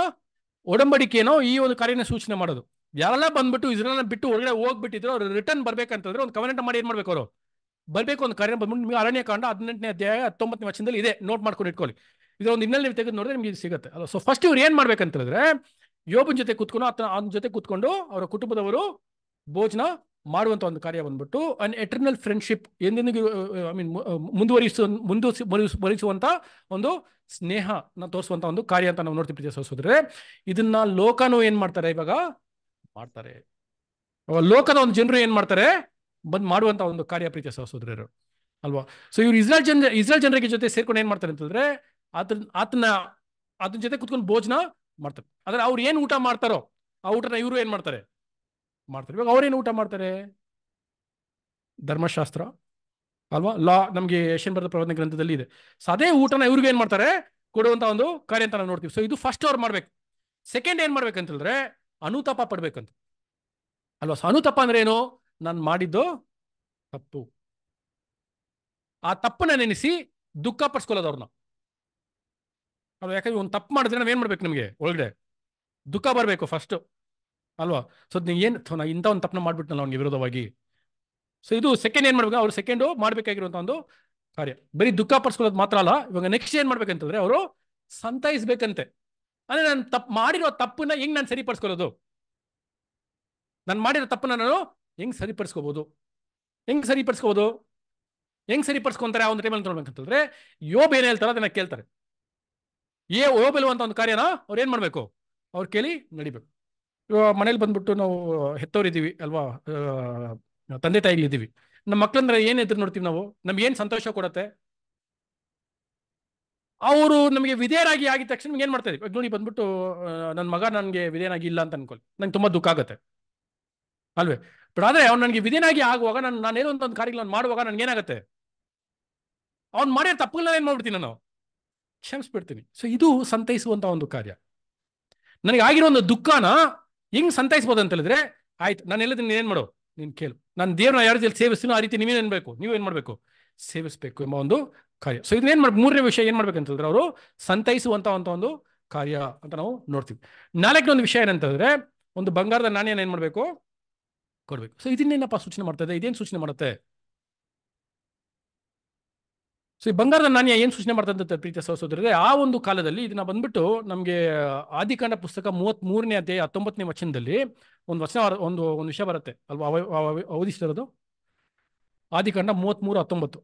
ಒಡಂಬಡಿಕೆನೋ ಈ ಒಂದು ಕಾರ್ಯನ ಸೂಚನೆ ಮಾಡೋದು ಯಾರೆಲ್ಲ ಬಂದ್ಬಿಟ್ಟು ಇಸ್ರೇಲ್ ಬಿಟ್ಟು ಹೊರಗಡೆ ಹೋಗ್ಬಿಟ್ಟಿದ್ರು ಅವ್ರು ರಿಟರ್ನ್ ಬರ್ಬೇಕಂತಂದ್ರೆ ಒಂದು ಕವನೆಂಟ್ ಮಾಡಿ ಏನ್ ಮಾಡ್ಬೇಕು ಅವರು ಬರ್ಬೇಕು ಒಂದು ಕಾರ್ಯ ಬಂದ್ಬಿಟ್ಟು ನಿಮಗೆ ಅರಣ್ಯ ಕಾಂಡ ಹದಿನೆಂಟನೇ ಅಧ್ಯಾಯ ಹತ್ತೊಂಬತ್ತನೇ ವರ್ಷದಲ್ಲಿ ಇದೆ ನೋಟ್ ಮಾಡ್ಕೊಂಡು ಇಟ್ಕೊಳ್ಳಿ ಇದರ ಒಂದು ನೀವು ತೆಗೆದು ನೋಡಿದ್ರೆ ನಿಮಗೆ ಸಿಗುತ್ತೆ ಅಲ್ಲ ಸೊ ಫಸ್ಟ್ ಇವ್ರು ಏನ್ ಮಾಡ್ಬೇಕಂತಂದ್ರೆ ಯೋಬನ್ ಜೊತೆ ಕೂತ್ಕೊಂಡು ಆತನ ಅವನ ಜೊತೆ ಕೂತ್ಕೊಂಡು ಅವರ ಕುಟುಂಬದವರು ಭೋಜನ ಮಾಡುವಂತ ಒಂದು ಕಾರ್ಯ ಬಂದ್ಬಿಟ್ಟು ಅನ್ ಎಟರ್ನಲ್ ಫ್ರೆಂಡ್ಶಿಪ್ ಎಂದೆಂದಿಗೂ ಐ ಮೀನ್ ಮುಂದುವರಿಸ ಮುಂದುವರಿಸುವಂತ ಒಂದು ಸ್ನೇಹ ತೋರಿಸುವಂತ ಒಂದು ಕಾರ್ಯ ಅಂತ ನಾವು ನೋಡ್ತಿರ್ತೀವಿ ಸೋಸೋದ್ರೆ ಇದನ್ನ ಲೋಕನು ಏನ್ ಮಾಡ್ತಾರೆ ಇವಾಗ ಮಾಡ್ತಾರೆ ಲೋಕದ ಒಂದು ಜನರು ಏನ್ ಮಾಡ್ತಾರೆ ಬಂದ್ ಮಾಡುವಂತ ಒಂದು ಕಾರ್ಯ ಪ್ರೀತಿಯ ಸಹೋದರರು ಅಲ್ವಾ ಸೊ ಇವ್ರು ಇಸ್ರಾಯಲ್ ಜನ ಇಸ್ರಾಯಲ್ ಜನರಿಗೆ ಜೊತೆ ಸೇರ್ಕೊಂಡು ಏನ್ ಮಾಡ್ತಾರೆ ಅಂತಂದ್ರೆ ಆತನ ಆತನ ಅದನ್ನ ಜೊತೆ ಕುತ್ಕೊಂಡು ಭೋಜನ ಮಾಡ್ತಾರೆ ಆದ್ರೆ ಅವ್ರು ಏನ್ ಊಟ ಮಾಡ್ತಾರೋ ಆ ಊಟನ ಇವರು ಏನ್ ಮಾಡ್ತಾರೆ ಮಾಡ್ತಾರೆ ಇವಾಗ ಅವ್ರೇನು ಊಟ ಮಾಡ್ತಾರೆ ಧರ್ಮಶಾಸ್ತ್ರ ಅಲ್ವಾ ಲಾ ನಮಗೆ ಏಷ್ಯನ್ ಭಾರತ ಪ್ರವಚನ ಗ್ರಂಥದಲ್ಲಿ ಇದೆ ಸೊ ಅದೇ ಊಟನ ಇವ್ರಿಗೆ ಏನು ಮಾಡ್ತಾರೆ ಕೊಡುವಂತ ಒಂದು ಕಾರ್ಯ ಅಂತ ನಾವು ನೋಡ್ತೀವಿ ಸೊ ಇದು ಫಸ್ಟ್ ಅವ್ರು ಮಾಡ್ಬೇಕು ಸೆಕೆಂಡ್ ಏನ್ ಮಾಡ್ಬೇಕಂತಂದ್ರೆ ಅನುತಾಪ ಪಡ್ಬೇಕಂತ ಅಲ್ವಾ ಅನುತಾಪ ಅಂದ್ರೆ ಏನು ನಾನು ಮಾಡಿದ್ದು ತಪ್ಪು ಆ ತಪ್ಪನ್ನ ನೆನೆಸಿ ದುಃಖ ಪಡಿಸ್ಕೊಳ್ಳೋದು ಅವ್ರನ್ನ ಅಲ್ವಾ ಯಾಕಂದ್ರೆ ಒಂದು ತಪ್ಪು ಮಾಡಿದ್ರೆ ಏನು ಮಾಡ್ಬೇಕು ನಿಮಗೆ ಒಳಗಡೆ ದುಃಖ ಬರಬೇಕು ಫಸ್ಟ್ ಅಲ್ವಾ ಸೊ ನೀವು ಏನು ಇಂಥ ಒಂದು ತಪ್ಪನ್ನ ಮಾಡ್ಬಿಟ್ನಲ್ಲ ಅವ್ನಿಗೆ ವಿರೋಧವಾಗಿ ಸೊ ಇದು ಸೆಕೆಂಡ್ ಏನು ಮಾಡ್ಬೇಕು ಅವ್ರು ಸೆಕೆಂಡು ಮಾಡಬೇಕಾಗಿರುವಂಥ ಒಂದು ಕಾರ್ಯ ಬರೀ ದುಃಖ ಪಡಿಸ್ಕೊಳ್ಳೋದು ಮಾತ್ರ ಅಲ್ಲ ಇವಾಗ ನೆಕ್ಸ್ಟ್ ಏನು ಮಾಡ್ಬೇಕಂತಂದ್ರೆ ಅವರು ಸಂತೈಸ್ಬೇಕಂತೆ ಅಂದ್ರೆ ನಾನು ತಪ್ಪು ಮಾಡಿರೋ ತಪ್ಪನ್ನ ಹೆಂಗ್ ನಾನು ಸರಿಪಡಿಸ್ಕೊಳ್ಳೋದು ನಾನು ಮಾಡಿರೋ ತಪ್ಪನ್ನ ನಾನು ಹೆಂಗ್ ಸರಿಪಡಿಸ್ಕೋಬಹುದು ಹೆಂಗ್ ಸರಿಪಡಿಸ್ಕೋಬಹುದು ಹೆಂಗ್ ಸರಿಪಡಿಸ್ಕೊಂತಾರೆ ಆ ಒಂದು ಟೈಮಲ್ಲಿ ನೋಡ್ಬೇಕಂತಂದ್ರೆ ಯೋಬ್ ಏನ್ ಹೇಳ್ತಾರೋ ಅದನ್ನ ಕೇಳ್ತಾರೆ ಏ ಯೋಬೆಲು ಅಂತ ಒಂದು ಕಾರ್ಯನ ಅವ್ರು ಏನು ಮಾಡಬೇಕು ಅವ್ರು ಕೇಳಿ ನಡಿಬೇಕು ಇವಾಗ ಮನೇಲಿ ಬಂದ್ಬಿಟ್ಟು ನಾವು ಹೆತ್ತವರಿದ್ದೀವಿ ಅಲ್ವಾ ತಂದೆ ತಾಯಿಗಳಿದ್ದೀವಿ ನಮ್ಮ ಮಕ್ಕಳಂದ್ರೆ ಏನು ಎದುರು ನೋಡ್ತೀವಿ ನಾವು ನಮ್ಗೆ ಏನು ಸಂತೋಷ ಕೊಡತ್ತೆ ಅವರು ನಮಗೆ ವಿಧೇಯರಾಗಿ ಆಗಿದ ತಕ್ಷಣ ನಿಮ್ಗೆ ಏನ್ ಮಾಡ್ತಾ ಇದ್ದೀವಿ ನೋಡಿ ಬಂದ್ಬಿಟ್ಟು ನನ್ನ ಮಗ ನನಗೆ ವಿಧೇಯನಾಗಿ ಇಲ್ಲ ಅಂತ ಅನ್ಕೊಳ್ಳಿ ನಂಗೆ ತುಂಬಾ ದುಃಖ ಆಗುತ್ತೆ ಅಲ್ವೇ ಬಟ್ ಆದ್ರೆ ಅವ್ನು ನನಗೆ ವಿಧೇಯನಾಗಿ ಆಗುವಾಗ ನಾನು ನಾನೇನೋ ಒಂದು ಕಾರ್ಯಗಳನ್ನು ಮಾಡುವಾಗ ನನ್ಗೆ ಏನಾಗುತ್ತೆ ಅವ್ನು ಮಾಡಿದ ತಪ್ಪುಗಳನ್ನ ಏನ್ ಮಾಡ್ಬಿಡ್ತೀನಿ ನಾನು ಕ್ಷಮಿಸ್ಬಿಡ್ತೀನಿ ಸೊ ಇದು ಸಂತೈಸುವಂತ ಒಂದು ಕಾರ್ಯ ನನಗೆ ಆಗಿರೋ ಒಂದು ದುಃಖನ ಹೆಂಗ್ ಸಂತೈಸ್ಬೋದು ಅಂತ ಹೇಳಿದ್ರೆ ಆಯ್ತು ನಾನು ಹೇಳಿದ್ರೆ ನೀನ್ ಏನ್ ಮಾಡು ನೀನ್ ಕೇಳು ನಾನು ದೇವ್ರನ್ನ ಯಾರ ರೀತಿಯಲ್ಲಿ ಸೇವಿಸ್ತೀನೋ ಆ ರೀತಿ ನೀವೇನ್ ಅನ್ಬೇಕು ನೀವೇನ್ ಮಾಡ್ಬೇಕು ಸೇವಿಸಬೇಕು ಎಂಬ ಒಂದು ಕಾರ್ಯ ಸೊ ಏನ್ ಮಾಡ್ಬೇಕು ಮೂರನೇ ವಿಷಯ ಏನು ಮಾಡ್ಬೇಕಂತಂದ್ರೆ ಅವರು ಸಂತೈಸುವಂತ ಒಂದು ಕಾರ್ಯ ಅಂತ ನಾವು ನೋಡ್ತೀವಿ ನಾಲ್ಕನೇ ಒಂದು ವಿಷಯ ಏನಂತಂದ್ರೆ ಒಂದು ಬಂಗಾರದ ನಾಣ್ಯನ ಏನು ಮಾಡಬೇಕು ಕೊಡ್ಬೇಕು ಸೊ ಇದನ್ನೇನಪ್ಪ ಸೂಚನೆ ಮಾಡ್ತದೆ ಇದೇನು ಸೂಚನೆ ಮಾಡುತ್ತೆ ಸೊ ಈ ಬಂಗಾರದ ನಾಣ್ಯ ಏನು ಸೂಚನೆ ಅಂತ ಪ್ರೀತಿಯ ಸಹೋದರರೇ ಆ ಒಂದು ಕಾಲದಲ್ಲಿ ಇದನ್ನ ಬಂದ್ಬಿಟ್ಟು ನಮಗೆ ಆದಿಕಾಂಡ ಪುಸ್ತಕ ಮೂವತ್ತ್ ಮೂರನೇ ಅಧ್ಯಾಯ ಹತ್ತೊಂಬತ್ತನೇ ವಚನದಲ್ಲಿ ಒಂದು ವಚನ ಒಂದು ಒಂದು ವಿಷಯ ಬರುತ್ತೆ ಅಲ್ವಾ ಅವ ಆದಿಕಾಂಡ ಮೂವತ್ಮೂರು ಹತ್ತೊಂಬತ್ತು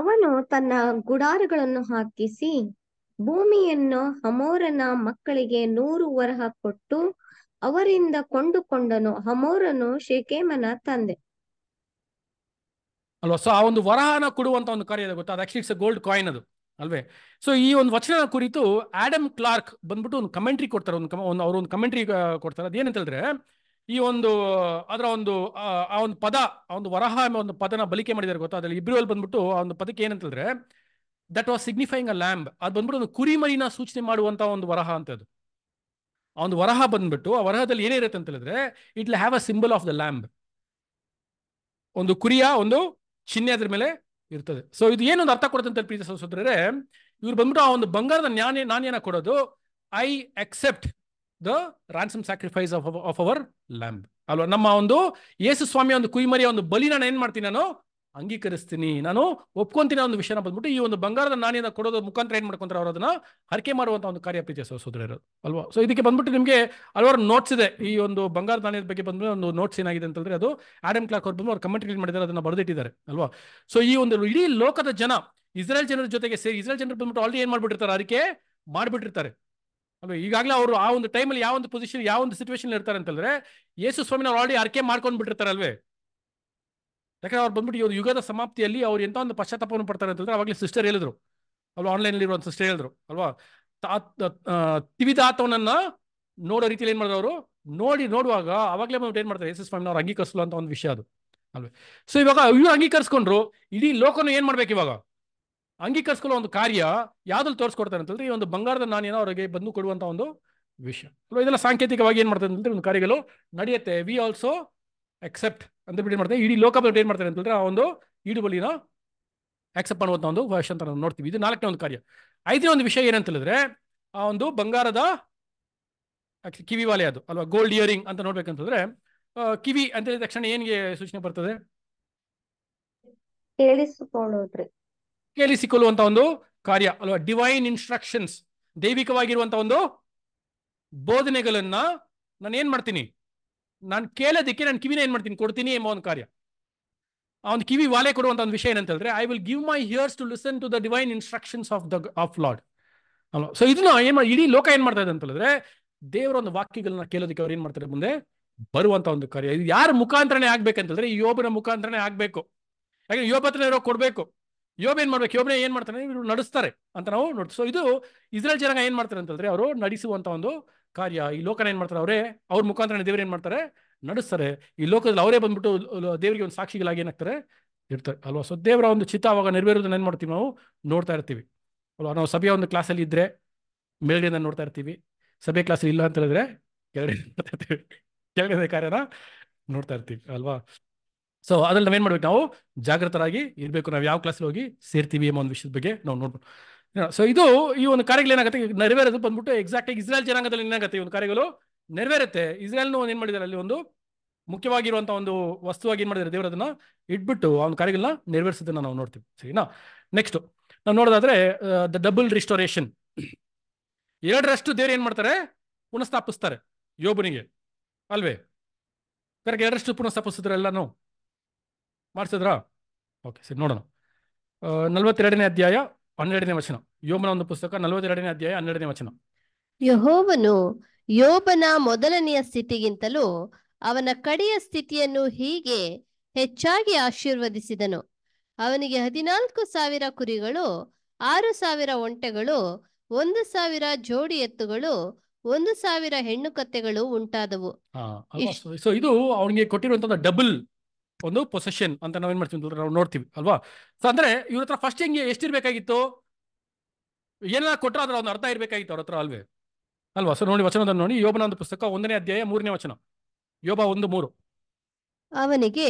ಅವನು ತನ್ನ ಗುಡಾರಗಳನ್ನು ಹಾಕಿಸಿ ಭೂಮಿಯನ್ನು ಹಮೋರನ ಮಕ್ಕಳಿಗೆ ನೂರು ವರಹ ಕೊಟ್ಟು ಅವರಿಂದ ಕೊಂಡುಕೊಂಡನು ಹಮೋರನು ಶೇಕೇಮನ ತಂದೆ ಅಲ್ವಾ ಸೊ ಆ ಒಂದು ವರಹನ ಕೊಡುವಂತ ಒಂದು ಕಾರ್ಯ ಗೊತ್ತಾ ಅದು ಗೋಲ್ಡ್ ಕಾಯಿನ್ ಅದು ಅಲ್ವೇ ಸೊ ಈ ಒಂದು ವಚನ ಕುರಿತು ಆಡಮ್ ಕ್ಲಾರ್ಕ್ ಬಂದ್ಬಿಟ್ಟು ಒಂದು ಕಮೆಂಟ್ರಿ ಕೊಡ್ತಾರೆ ಒಂದು ಒಂದು ಅವ್ರ ಒಂದು ಕಮೆಂಟ್ರಿ ಕೊಡ್ತಾರೆ ಅದೇನಂತ ಹೇಳಿದ್ರೆ ಈ ಒಂದು ಅದರ ಒಂದು ಆ ಒಂದು ಪದ ಆ ಒಂದು ವರಹ ಎಂಬ ಒಂದು ಪದನ ಬಲಿಕೆ ಮಾಡಿದ್ದಾರೆ ಗೊತ್ತಾ ಅದ್ರಲ್ಲಿ ಅಲ್ಲಿ ಬಂದ್ಬಿಟ್ಟು ಆ ಒಂದು ಪದಕ್ಕೆ ಏನಂತ ಹೇಳಿದ್ರೆ that was signifying a lamb ಅದು ಬಂದ್ಬಿಟ್ಟು ಒಂದು ಕುರಿಮರಿನ ಸೂಚನೆ ಮಾಡುವಂತ ಒಂದು ವರಹ ಅಂತ ಅದು ಆ ಒಂದು ವರಹ ಬಂದ್ಬಿಟ್ಟು ಆ ವರಹದಲ್ಲಿ ಏನೇ ಇರುತ್ತೆ ಅಂತ ಹೇಳಿದ್ರೆ it have a symbol of the lamb ಒಂದು ಕುರಿಯ ಒಂದು ಚಿಹ್ನೆ ಅದ್ರ ಮೇಲೆ ಇರ್ತದೆ ಸೊ ಇದು ಏನೊಂದು ಅರ್ಥ ಕೊಡುತ್ತೆ ಅಂತ ಪ್ರೀತಿ ಸಹೋದರರೇ ಇವ್ರು ಬಂದ್ಬಿಟ್ಟು ಆ ಒಂದು ಬಂಗಾರದ ನ್ಯಾಯ ನಾಣ್ಯನ ಕೊಡೋದು I accept the ransom sacrifice of of our lamb ಅಲ್ವಾ ನಮ್ಮ ಒಂದು ಯೇಸು ಸ್ವಾಮಿ ಒಂದು ಕುಯಿಮರಿಯ ಒಂದು ಬಲಿ ನಾನು ಏನ್ ಮಾಡ್ತೀನಿ ನಾನು ಅಂಗೀಕರಿಸ್ತೀನಿ ನಾನು ಒಪ್ಕೊಂತೀನಿ ಒಂದು ವಿಷಯನ ಬಂದ್ಬಿಟ್ಟು ಈ ಒಂದು ಬಂಗಾರದ ನಾಣ್ಯದ ಕೊಡೋದ್ರ ಮುಖಾಂತರ ಏನ್ ಮಾಡ್ಕೊಂತಾರೆ ಅವರು ಅದನ್ನ ಹರಕೆ ಮಾಡುವಂತ ಒಂದು ಕಾರ್ಯ ಪ್ರೀತಿ ಸಹೋದರರು ಅಲ್ವಾ ಸೊ ಇದಕ್ಕೆ ಬಂದ್ಬಿಟ್ಟು ನಿಮಗೆ ಹಲವಾರು ನೋಟ್ಸ್ ಇದೆ ಈ ಒಂದು ಬಂಗಾರ ನಾಣ್ಯದ ಬಗ್ಗೆ ಬಂದ್ಬಿಟ್ಟು ಒಂದು ನೋಟ್ಸ್ ಏನಾಗಿದೆ ಅಂತಂದ್ರೆ ಅದು ಆಡಮ್ ಕ್ಲಾಕ್ ಅವ್ರು ಬಂದು ಅವ್ರು ಕಮೆಂಟ್ ಕ್ರಿಯೇಟ್ ಮಾಡಿದ್ದಾರೆ ಅದನ್ನ ಬರೆದಿಟ್ಟಿದ್ದಾರೆ ಅಲ್ವಾ ಸೊ ಈ ಒಂದು ಇಡೀ ಲೋಕದ ಜನ ಇಸ್ರೇಲ್ ಜನರ ಜೊತೆಗೆ ಸೇರಿ ಇಸ್ರೇಲ್ ಜನರು ಬಂದ್ಬಿಟ್ಟು ಆಲ್ರೆಡಿ ಏನ್ ಮಾಡ್ಬಿಟ್ಟಿರ್ತಾರೆ ಹರಕೆ ಮಾಡಿಬಿಟ್ಟಿರ್ತಾರೆ ಅಲ್ವಾ ಈಗಾಗಲೇ ಅವರು ಆ ಒಂದು ಟೈಮಲ್ಲಿ ಯಾವ ಒಂದು ಪೊಸಿಷನ್ ಯಾವ ಒಂದು ಸಿಚುವೇಶನ್ ಇರ್ತಾರೆ ಅಂತಂದ್ರೆ ಯೇಸು ಸ್ವಾಮಿನ ಅವ್ರು ಆಲ್ರೆಡಿ ಹರಕೆ ಮಾಡ್ಕೊಂಡು ಬಿಟ್ಟಿರ್ತಾರೆ ಅಲ್ವೇ ಯಾಕಂದ್ರೆ ಅವ್ರು ಬಂದ್ಬಿಟ್ಟು ಇವರು ಯುಗದ ಸಮಾಪ್ತಿಯಲ್ಲಿ ಅವ್ರು ಎಂತ ಒಂದು ಪಶ್ಚಾತ್ತಾಪವನ್ನು ಪಡ್ತಾರೆ ಅಂತಂದ್ರೆ ಅವಾಗಲೇ ಸಿಸ್ಟರ್ ಹೇಳಿದ್ರು ಅಲ್ವಾ ಆನ್ಲೈನಲ್ಲಿ ಇರುವಂತ ಸಿಸ್ಟರ್ ಹೇಳಿದ್ರು ಅಲ್ವಾ ತಿವಿದಾತವನನ್ನ ನೋಡೋ ರೀತಿಯಲ್ಲಿ ಏನ್ ಮಾಡಿದ್ರು ಅವರು ನೋಡಿ ನೋಡುವಾಗ ಅವಾಗಲೇ ಬಂದ್ಬಿಟ್ಟು ಏನ್ ಮಾಡ್ತಾರೆ ಎಸ್ ಎಸ್ ಸ್ವಾಮಿ ಅವ್ರು ಅಂಗೀಕರಿಸಲು ಅಂತ ಒಂದು ವಿಷಯ ಅದು ಅಲ್ವೇ ಸೊ ಇವಾಗ ಇವ್ರು ಅಂಗೀಕರಿಸ್ಕೊಂಡ್ರು ಇಡೀ ಲೋಕನ ಏನ್ ಮಾಡ್ಬೇಕು ಇವಾಗ ಅಂಗೀಕರಿಸ್ಕೊಳ್ಳೋ ಒಂದು ಕಾರ್ಯ ಯಾವ್ದಲ್ಲಿ ತೋರಿಸ್ಕೊಡ್ತಾರೆ ಅಂತಂದ್ರೆ ಈ ಒಂದು ಬಂಗಾರದ ಏನೋ ಅವರಿಗೆ ಬಂದು ಕೊಡುವಂತ ಒಂದು ವಿಷಯ ಇದೆಲ್ಲ ಸಾಂಕೇತಿಕವಾಗಿ ಏನ್ ಮಾಡ್ತಾರೆ ಅಂತಂದ್ರೆ ಒಂದು ಕಾರ್ಯಗಳು ನಡೆಯುತ್ತೆ ವಿ ಆಲ್ಸೋ ಎಕ್ಸೆಪ್ಟ್ ಅಂತ ಬಿಟ್ಟು ಮಾಡ್ತಾರೆ ಇಡೀ ಲೋಕ ಏನು ಮಾಡ್ತಾರೆ ಅಂತಂದ್ರೆ ಆ ಒಂದು ಬಲಿನ ಆಕ್ಸೆಪ್ಟ್ ಮಾಡುವಂತ ಒಂದು ವರ್ಷ ಅಂತ ನಾವು ನೋಡ್ತೀವಿ ಇದು ನಾಲ್ಕನೇ ಒಂದು ಕಾರ್ಯ ಐದನೇ ಒಂದು ವಿಷಯ ಏನಂತ ಹೇಳಿದ್ರೆ ಆ ಒಂದು ಬಂಗಾರದ ಕಿವಿ ವಾಲೆ ಅದು ಅಲ್ವಾ ಗೋಲ್ಡ್ ಇಯರಿಂಗ್ ಅಂತ ನೋಡ್ಬೇಕಂತಂದ್ರೆ ಕಿವಿ ಅಂತ ಹೇಳಿದ ತಕ್ಷಣ ಏನ್ಗೆ ಸೂಚನೆ ಬರ್ತದೆ ಕೇಳಿಸಿಕೊಳ್ಳುವಂತ ಒಂದು ಕಾರ್ಯ ಅಲ್ವಾ ಡಿವೈನ್ ಇನ್ಸ್ಟ್ರಕ್ಷನ್ಸ್ ದೈವಿಕವಾಗಿರುವಂತ ಒಂದು ಬೋಧನೆಗಳನ್ನ ನಾನು ಏನ್ ಮಾಡ್ತೀನಿ ನಾನು ಕೇಳೋದಕ್ಕೆ ನಾನು ಕಿವಿನ ಏನು ಮಾಡ್ತೀನಿ ಕೊಡ್ತೀನಿ ಎಂಬ ಒಂದು ಕಾರ್ಯ ಆ ಒಂದು ಕಿವಿ ವಾಲೆ ಕೊಡುವಂತ ಒಂದು ವಿಷಯ ಏನಂತ ಹೇಳಿದ್ರೆ I will give my ears to listen to the divine instructions of the of Lord ಅಲ್ವಾ ಸೊ ಇದನ್ನ ಏನ್ ಇಡೀ ಲೋಕ ಏನ್ ಮಾಡ್ತಾ ಇದೆ ಅಂತ ಹೇಳಿದ್ರೆ ದೇವರ ಒಂದು ವಾಕ್ಯಗಳನ್ನ ಕೇಳೋದಕ್ಕೆ ಅವ್ರು ಏನ್ ಮಾಡ್ತಾರೆ ಮುಂದೆ ಬರುವಂತ ಒಂದು ಕಾರ್ಯ ಇದು ಯಾರ ಮುಖಾಂತರನೇ ಆಗ್ಬೇಕಂತಂದ್ರೆ ಈ ಯೋಬನ ಮುಖಾಂತರನೇ ಆಗ್ಬೇಕು ಯಾಕಂದ್ರೆ ಹತ್ರ ಇರೋ ಕೊಡ್ಬೇಕು ಯೋಬ ಏನ್ ಮಾಡ್ಬೇಕು ಯೋಬನೇ ಏನ್ ಮಾಡ್ತಾರೆ ಇವರು ನಡೆಸ್ತಾರೆ ಅಂತ ನಾವು ನೋಡ್ತೀವಿ ಸೊ ಇದು ಇಸ್ರೇಲ್ ಜನಾಂಗ ಏನ್ ಮಾಡ್ತಾರೆ ಅಂತಂದ್ರೆ ಅವರು ನಡೆಸುವಂತ ಒಂದು ಕಾರ್ಯ ಈ ಲೋಕನ ಏನು ಮಾಡ್ತಾರೆ ಅವರೇ ಅವ್ರ ಮುಖಾಂತರ ದೇವರು ಏನು ಮಾಡ್ತಾರೆ ನಡೆಸ್ತಾರೆ ಈ ಲೋಕದಲ್ಲಿ ಅವರೇ ಬಂದ್ಬಿಟ್ಟು ದೇವರಿಗೆ ಒಂದು ಸಾಕ್ಷಿಗಳಾಗಿ ಏನಾಗ್ತಾರೆ ಇರ್ತಾರೆ ಅಲ್ವಾ ಸೊ ದೇವರ ಒಂದು ಚಿತ್ತ ಅವಾಗ ನೆರವೇರೋದನ್ನ ಏನು ಮಾಡ್ತೀವಿ ನಾವು ನೋಡ್ತಾ ಇರ್ತೀವಿ ಅಲ್ವಾ ನಾವು ಸಭೆಯ ಒಂದು ಕ್ಲಾಸಲ್ಲಿ ಇದ್ದರೆ ಮೇಲ್ಗಡೆಯಿಂದ ನೋಡ್ತಾ ಇರ್ತೀವಿ ಸಭೆ ಕ್ಲಾಸಲ್ಲಿ ಇಲ್ಲ ಅಂತ ಹೇಳಿದ್ರೆ ಕೆಳಗಡೆ *laughs* ನೋಡ್ತಾ ಇರ್ತೀವಿ ಕೆಳಗಡೆ ಕಾರ್ಯನ ನೋಡ್ತಾ ಇರ್ತೀವಿ ಅಲ್ವಾ ಸೊ ಅದ್ರಲ್ಲಿ ನಾವೇನು ಮಾಡ್ಬೇಕು ನಾವು ಜಾಗೃತರಾಗಿ ಇರಬೇಕು ನಾವು ಯಾವ ಕ್ಲಾಸಲ್ಲಿ ಹೋಗಿ ಸೇರ್ತೀವಿ ಎಂಬ ಒಂದು ವಿಷಯದ ಬಗ್ಗೆ ನಾವು ನೋಡ್ಬೋದು ಸೊ ಇದು ಈ ಒಂದು ಕಾರ್ಯಗಳು ಏನಾಗುತ್ತೆ ನೆರವೇರೋದು ಬಂದ್ಬಿಟ್ಟು ಎಕ್ಸಾಕ್ಟ್ ಆಗಿ ಇಸ್ರಾಯಲ್ ಜನಾಂಗದಲ್ಲಿ ಏನಾಗುತ್ತೆ ಈ ಒಂದು ಕಾರ್ಯಗಳು ನೆರವೇರುತ್ತೆ ಒಂದು ಏನ್ ಮಾಡಿದಾರೆ ಅಲ್ಲಿ ಒಂದು ಮುಖ್ಯವಾಗಿರುವಂತಹ ಒಂದು ವಸ್ತುವಾಗಿ ಏನ್ ಮಾಡಿದಾರೆ ದೇವರದನ್ನ ಇಟ್ಬಿಟ್ಟು ಆ ಒಂದು ಕಾರ್ಯಗಳನ್ನ ನೆರವೇರಿಸೋದನ್ನ ನಾವು ನೋಡ್ತೀವಿ ಸರಿನಾ ನೆಕ್ಸ್ಟ್ ನಾವು ನೋಡೋದಾದ್ರೆ ದ ಡಬಲ್ ರಿಸ್ಟೋರೇಷನ್ ಎರಡರಷ್ಟು ದೇವ್ರು ಏನ್ ಮಾಡ್ತಾರೆ ಪುನಃಸ್ಥಾಪಿಸ್ತಾರೆ ಯೋಬನಿಗೆ ಅಲ್ವೇ ಕರೆಕ್ಟ್ ಎರಡರಷ್ಟು ಪುನಃಸ್ಥಾಪಿಸಿದ್ರೆ ಎಲ್ಲಾನು ಮಾಡಿಸಿದ್ರಾ ಓಕೆ ಸರಿ ನೋಡೋಣ ನಲ್ವತ್ತೆರಡನೇ ಅಧ್ಯಾಯ ಹನ್ನೆರಡನೇ ವಚನ ಯೋಬನ ಒಂದು ಪುಸ್ತಕ ನಲವತ್ತೆರಡನೇ ಅಧ್ಯಾಯ ಹನ್ನೆರಡನೇ ವಚನ ಯಹೋವನು ಯೋಬನ ಮೊದಲನೆಯ ಸ್ಥಿತಿಗಿಂತಲೂ ಅವನ ಕಡೆಯ ಸ್ಥಿತಿಯನ್ನು ಹೀಗೆ ಹೆಚ್ಚಾಗಿ ಆಶೀರ್ವದಿಸಿದನು ಅವನಿಗೆ ಹದಿನಾಲ್ಕು ಸಾವಿರ ಕುರಿಗಳು ಆರು ಸಾವಿರ ಒಂಟೆಗಳು ಒಂದು ಸಾವಿರ ಜೋಡಿ ಎತ್ತುಗಳು ಒಂದು ಸಾವಿರ ಹೆಣ್ಣು ಕತ್ತೆಗಳು ಉಂಟಾದವು ಇದು ಅವನಿಗೆ ಕೊಟ್ಟಿರುವಂತಹ ಡಬಲ್ ಒಂದು ಪೊಸೆಷನ್ ಅಂತ ನಾವೇನ್ ಮಾಡ್ತೀವಿ ನಾವು ನೋಡ್ತೀವಿ ಅಲ್ವಾ ಸೊ ಅಂದ್ರೆ ಇವ್ರ ಹತ್ರ ಫಸ್ಟ್ ಹೆಂಗೆ ಎಷ್ಟಿರ್ಬೇಕಾಗಿತ್ತು ಏನೆಲ್ಲ ಕೊಟ್ಟರೆ ಅದ್ರ ಒಂದು ಅರ್ಥ ಇರಬೇಕಾಗಿತ್ತು ಅವ್ರ ಹತ್ರ ಅಲ್ವೇ ಅಲ್ವಾ ಸೊ ನೋಡಿ ವಚನದ ನೋಡಿ ಯೋಬನ ಒಂದು ಪುಸ್ತಕ ಒಂದನೇ ಅಧ್ಯಾಯ ಮೂರನೇ ವಚನ ಯೋಬ ಒಂದು ಮೂರು ಅವನಿಗೆ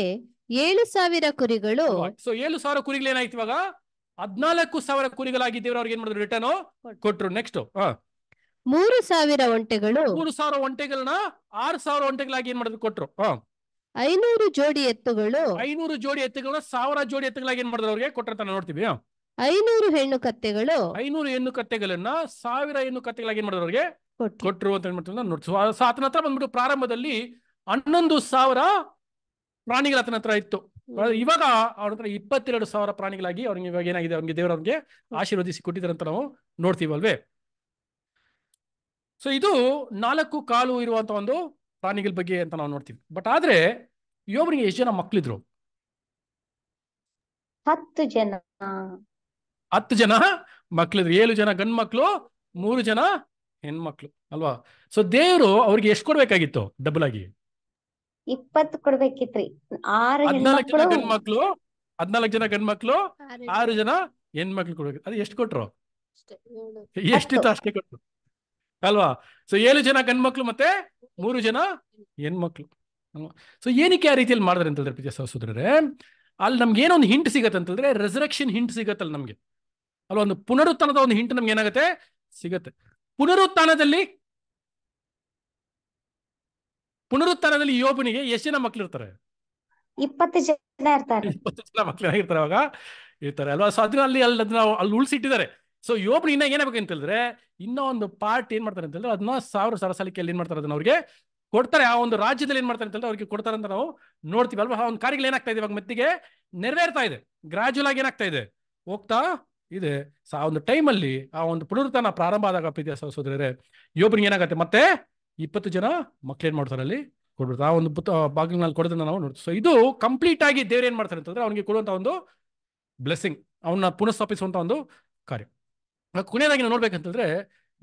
ಏಳು ಸಾವಿರ ಕುರಿಗಳು ಸೊ ಏಳು ಸಾವಿರ ಕುರಿಗಳು ಏನಾಯ್ತು ಇವಾಗ ಹದ್ನಾಲ್ಕು ಸಾವಿರ ಕುರಿಗಳಾಗಿದ್ದೇವ್ರ ಅವ್ರಿಗೆ ಏನ್ ಮಾಡಿದ್ರು ರಿಟರ್ನ್ ಕೊಟ್ರು ನೆಕ್ಸ್ಟ್ ಮೂರು ಸಾವಿರ ಒಂಟೆಗಳು ಮೂರು ಸಾವಿರ ಒಂಟೆಗಳನ್ನ ಆರ್ ಸಾವಿರ ಒಂಟೆಗಳಾಗಿ ಏನ್ ಮಾಡಿದ್ರು ಕೊಟ್ರು ಐನೂರು ಜೋಡಿ ಎತ್ತುಗಳು ಐನೂರು ಜೋಡಿ ಎತ್ತುಗಳು ಸಾವಿರ ಜೋಡಿ ಎತ್ತುಗಳಾಗಿ ಏನ್ ಮಾಡಿದ್ರು ಅವ್ರಿಗೆ ಕೊಟ್ಟಿರ್ತಾನೆ ನೋಡ್ತೀವಿ ಐನೂರು ಹೆಣ್ಣು ಕತ್ತೆಗಳು ಐನೂರು ಹೆಣ್ಣು ಕತ್ತೆಗಳನ್ನ ಸಾವಿರ ಹೆಣ್ಣು ಕತ್ತೆಗಳಾಗಿ ಏನ್ ಮಾಡಿದ್ರು ಅವ್ರಿಗೆ ಕೊಟ್ಟರು ಅಂತ ಏನ್ ಮಾಡ್ತಾರೆ ನೋಡ್ತೀವಿ ಆತನ ಹತ್ರ ಬಂದ್ಬಿಟ್ಟು ಪ್ರಾರಂಭದಲ್ಲಿ ಹನ್ನೊಂದು ಸಾವಿರ ಪ್ರಾಣಿಗಳ ಆತನ ಹತ್ರ ಇತ್ತು ಇವಾಗ ಅವ್ರ ಹತ್ರ ಇಪ್ಪತ್ತೆರಡು ಸಾವಿರ ಪ್ರಾಣಿಗಳಾಗಿ ಅವ್ರಿಗೆ ಇವಾಗ ಏನಾಗಿದೆ ಅವ್ರಿಗೆ ದೇವರ ಅವ್ರಿಗೆ ಆಶೀರ್ವದಿಸಿ ಕೊಟ್ಟಿದ್ದಾರೆ ಅಂತ ನಾವು ನೋಡ್ತೀವಲ್ವೇ ಸೊ ಇದು ನಾಲ್ಕು ಕಾಲು ಇರುವಂತ ಒಂದು ಪ್ರಾಣಿಗಳ ಬಗ್ಗೆ ಅಂತ ನಾವು ನೋಡ್ತೀವಿ ಬಟ್ ಆದ್ರೆ ಯೋಬನಿಗೆ ಎಷ್ಟು ಜನ ಮಕ್ಕಳಿದ್ರು ಹತ್ತು ಜನ ಹತ್ತು ಜನ ಮಕ್ಳಿದ್ರು ಏಳು ಜನ ಗಂಡ್ ಮಕ್ಕಳು ಮೂರು ಜನ ಹೆಣ್ಮಕ್ಳು ಅಲ್ವಾ ಸೊ ದೇವರು ಅವ್ರಿಗೆ ಎಷ್ಟು ಕೊಡ್ಬೇಕಾಗಿತ್ತು ಡಬಲ್ ಆಗಿ ಇಪ್ಪತ್ತು ಕೊಡ್ಬೇಕಿತ್ರಿ ಆರು ಮಕ್ಳು ಹದ್ನಾಲ್ಕು ಜನ ಗಂಡ್ ಮಕ್ಳು ಆರು ಜನ ಹೆಣ್ಮಕ್ಳು ಕೊಡ್ಬೇಕು ಅದು ಎಷ್ಟು ಕೊಟ್ರು ಎಷ್ಟಿತ್ತು ಅಷ್ಟೇ ಕೊಟ್ರು ಅಲ್ವಾ ಸೊ ಏಳು ಜನ ಗಂಡ್ಮಕ್ಳು ಮತ್ತೆ ಮೂರು ಜನ ಹೆಣ್ಮಕ್ಳು ಅಲ್ವಾ ಸೊ ಏನಕ್ಕೆ ಆ ರೀತಿಯಲ್ಲಿ ಮಾಡಿದ್ರೆ ಅಂತಂದ್ರೆ ಪ್ರೀತಿಯ ಸಹೋದರರೇ ಅಲ್ಲಿ ನಮ್ಗೆ ಏನೊಂದು ಹಿಂಟ್ ಸಿಗತ್ತೆ ಅಂತಂದ್ರೆ ರೆಸರೆಕ್ಷನ್ ಹಿಂಟ್ ಸಿಗತ್ತಲ್ಲ ನಮ್ಗೆ ಅಲ್ವಾ ಒಂದು ಪುನರುತ್ಥಾನದ ಒಂದು ಹಿಂಟ್ ನಮ್ಗೆ ಏನಾಗುತ್ತೆ ಸಿಗತ್ತೆ ಪುನರುತ್ಥಾನದಲ್ಲಿ ಪುನರುತ್ಥಾನದಲ್ಲಿ ಯೋಬನಿಗೆ ಎಷ್ಟು ಜನ ಮಕ್ಳು ಇರ್ತಾರೆ ಇಪ್ಪತ್ತು ಜನ ಇರ್ತಾರೆ ಇಪ್ಪತ್ತು ಜನ ಮಕ್ಳು ಇರ್ತಾರೆ ಅವಾಗ ಇರ್ತಾರೆ ಅಲ್ವಾ ಸೊ ಅದನ್ನ ಅಲ್ಲಿ ಅಲ್ಲಿ ಅದನ್ನ ಅಲ್ಲಿ ಉಳಿಸಿಟ್ಟಿದ್ದಾರೆ ಸೊ ಯೋಬ್ನ ಇನ್ನ ಏನಾಗಬೇಕು ಅಂತೇಳಿದ್ರೆ ಇನ್ನೂ ಒಂದು ಪಾರ್ಟ್ ಏನ್ ಮಾಡ್ತಾರೆ ಅಂತಂದ್ರೆ ಅದನ್ನ ಸಾವಿರ ಸರಸಲಿಕೆಯಲ್ಲಿ ಏನ್ ಮಾಡ್ತಾರೆ ಅದನ್ನ ಅವ್ರಿಗೆ ಕೊಡ್ತಾರೆ ಆ ಒಂದು ರಾಜ್ಯದಲ್ಲಿ ಏನ್ ಮಾಡ್ತಾರೆ ಅಂತಂದ್ರೆ ಅವ್ರಿಗೆ ಕೊಡ್ತಾರೆ ಅಂತ ನಾವು ನೋಡ್ತೀವಿ ಅಲ್ವಾ ಆ ಒಂದು ಕಾರ್ಯಗಳು ಏನಾಗ್ತಾ ಇದೆ ಇವಾಗ ಮೆತ್ತಿಗೆ ನೆರವೇರ್ತಾ ಇದೆ ಗ್ರಾಜುವಲ್ ಆಗಿ ಏನಾಗ್ತಾ ಇದೆ ಹೋಗ್ತಾ ಇದೆ ಆ ಒಂದು ಟೈಮಲ್ಲಿ ಆ ಒಂದು ಪುನರುತ್ಥಾನ ಪ್ರಾರಂಭ ಆದಾಗ ಪ್ರೀತಿಯ ಸಹೋದರರೇ ಯೋಬ್ರಿಗೆ ಏನಾಗುತ್ತೆ ಮತ್ತೆ ಇಪ್ಪತ್ತು ಜನ ಏನ್ ಮಾಡ್ತಾರೆ ಅಲ್ಲಿ ಕೊಡ್ಬಿಡ್ತಾರೆ ಆ ಒಂದು ಬಾಗಿಲಿನಲ್ಲಿ ಕೊಡೋದನ್ನ ನಾವು ನೋಡ್ತೀವಿ ಸೊ ಇದು ಕಂಪ್ಲೀಟ್ ಆಗಿ ದೇವ್ರು ಏನ್ ಮಾಡ್ತಾರೆ ಅಂತಂದ್ರೆ ಅವ್ನಿಗೆ ಕೊಡುವಂತ ಒಂದು ಬ್ಲೆಸ್ಸಿಂಗ್ ಅವನ್ನ ಪುನಃಸ್ಥಾಪಿಸುವಂತ ಒಂದು ಕಾರ್ಯ ಕೊನೆಯದಾಗಿ ನಾವು ನೋಡ್ಬೇಕಂತಂದ್ರೆ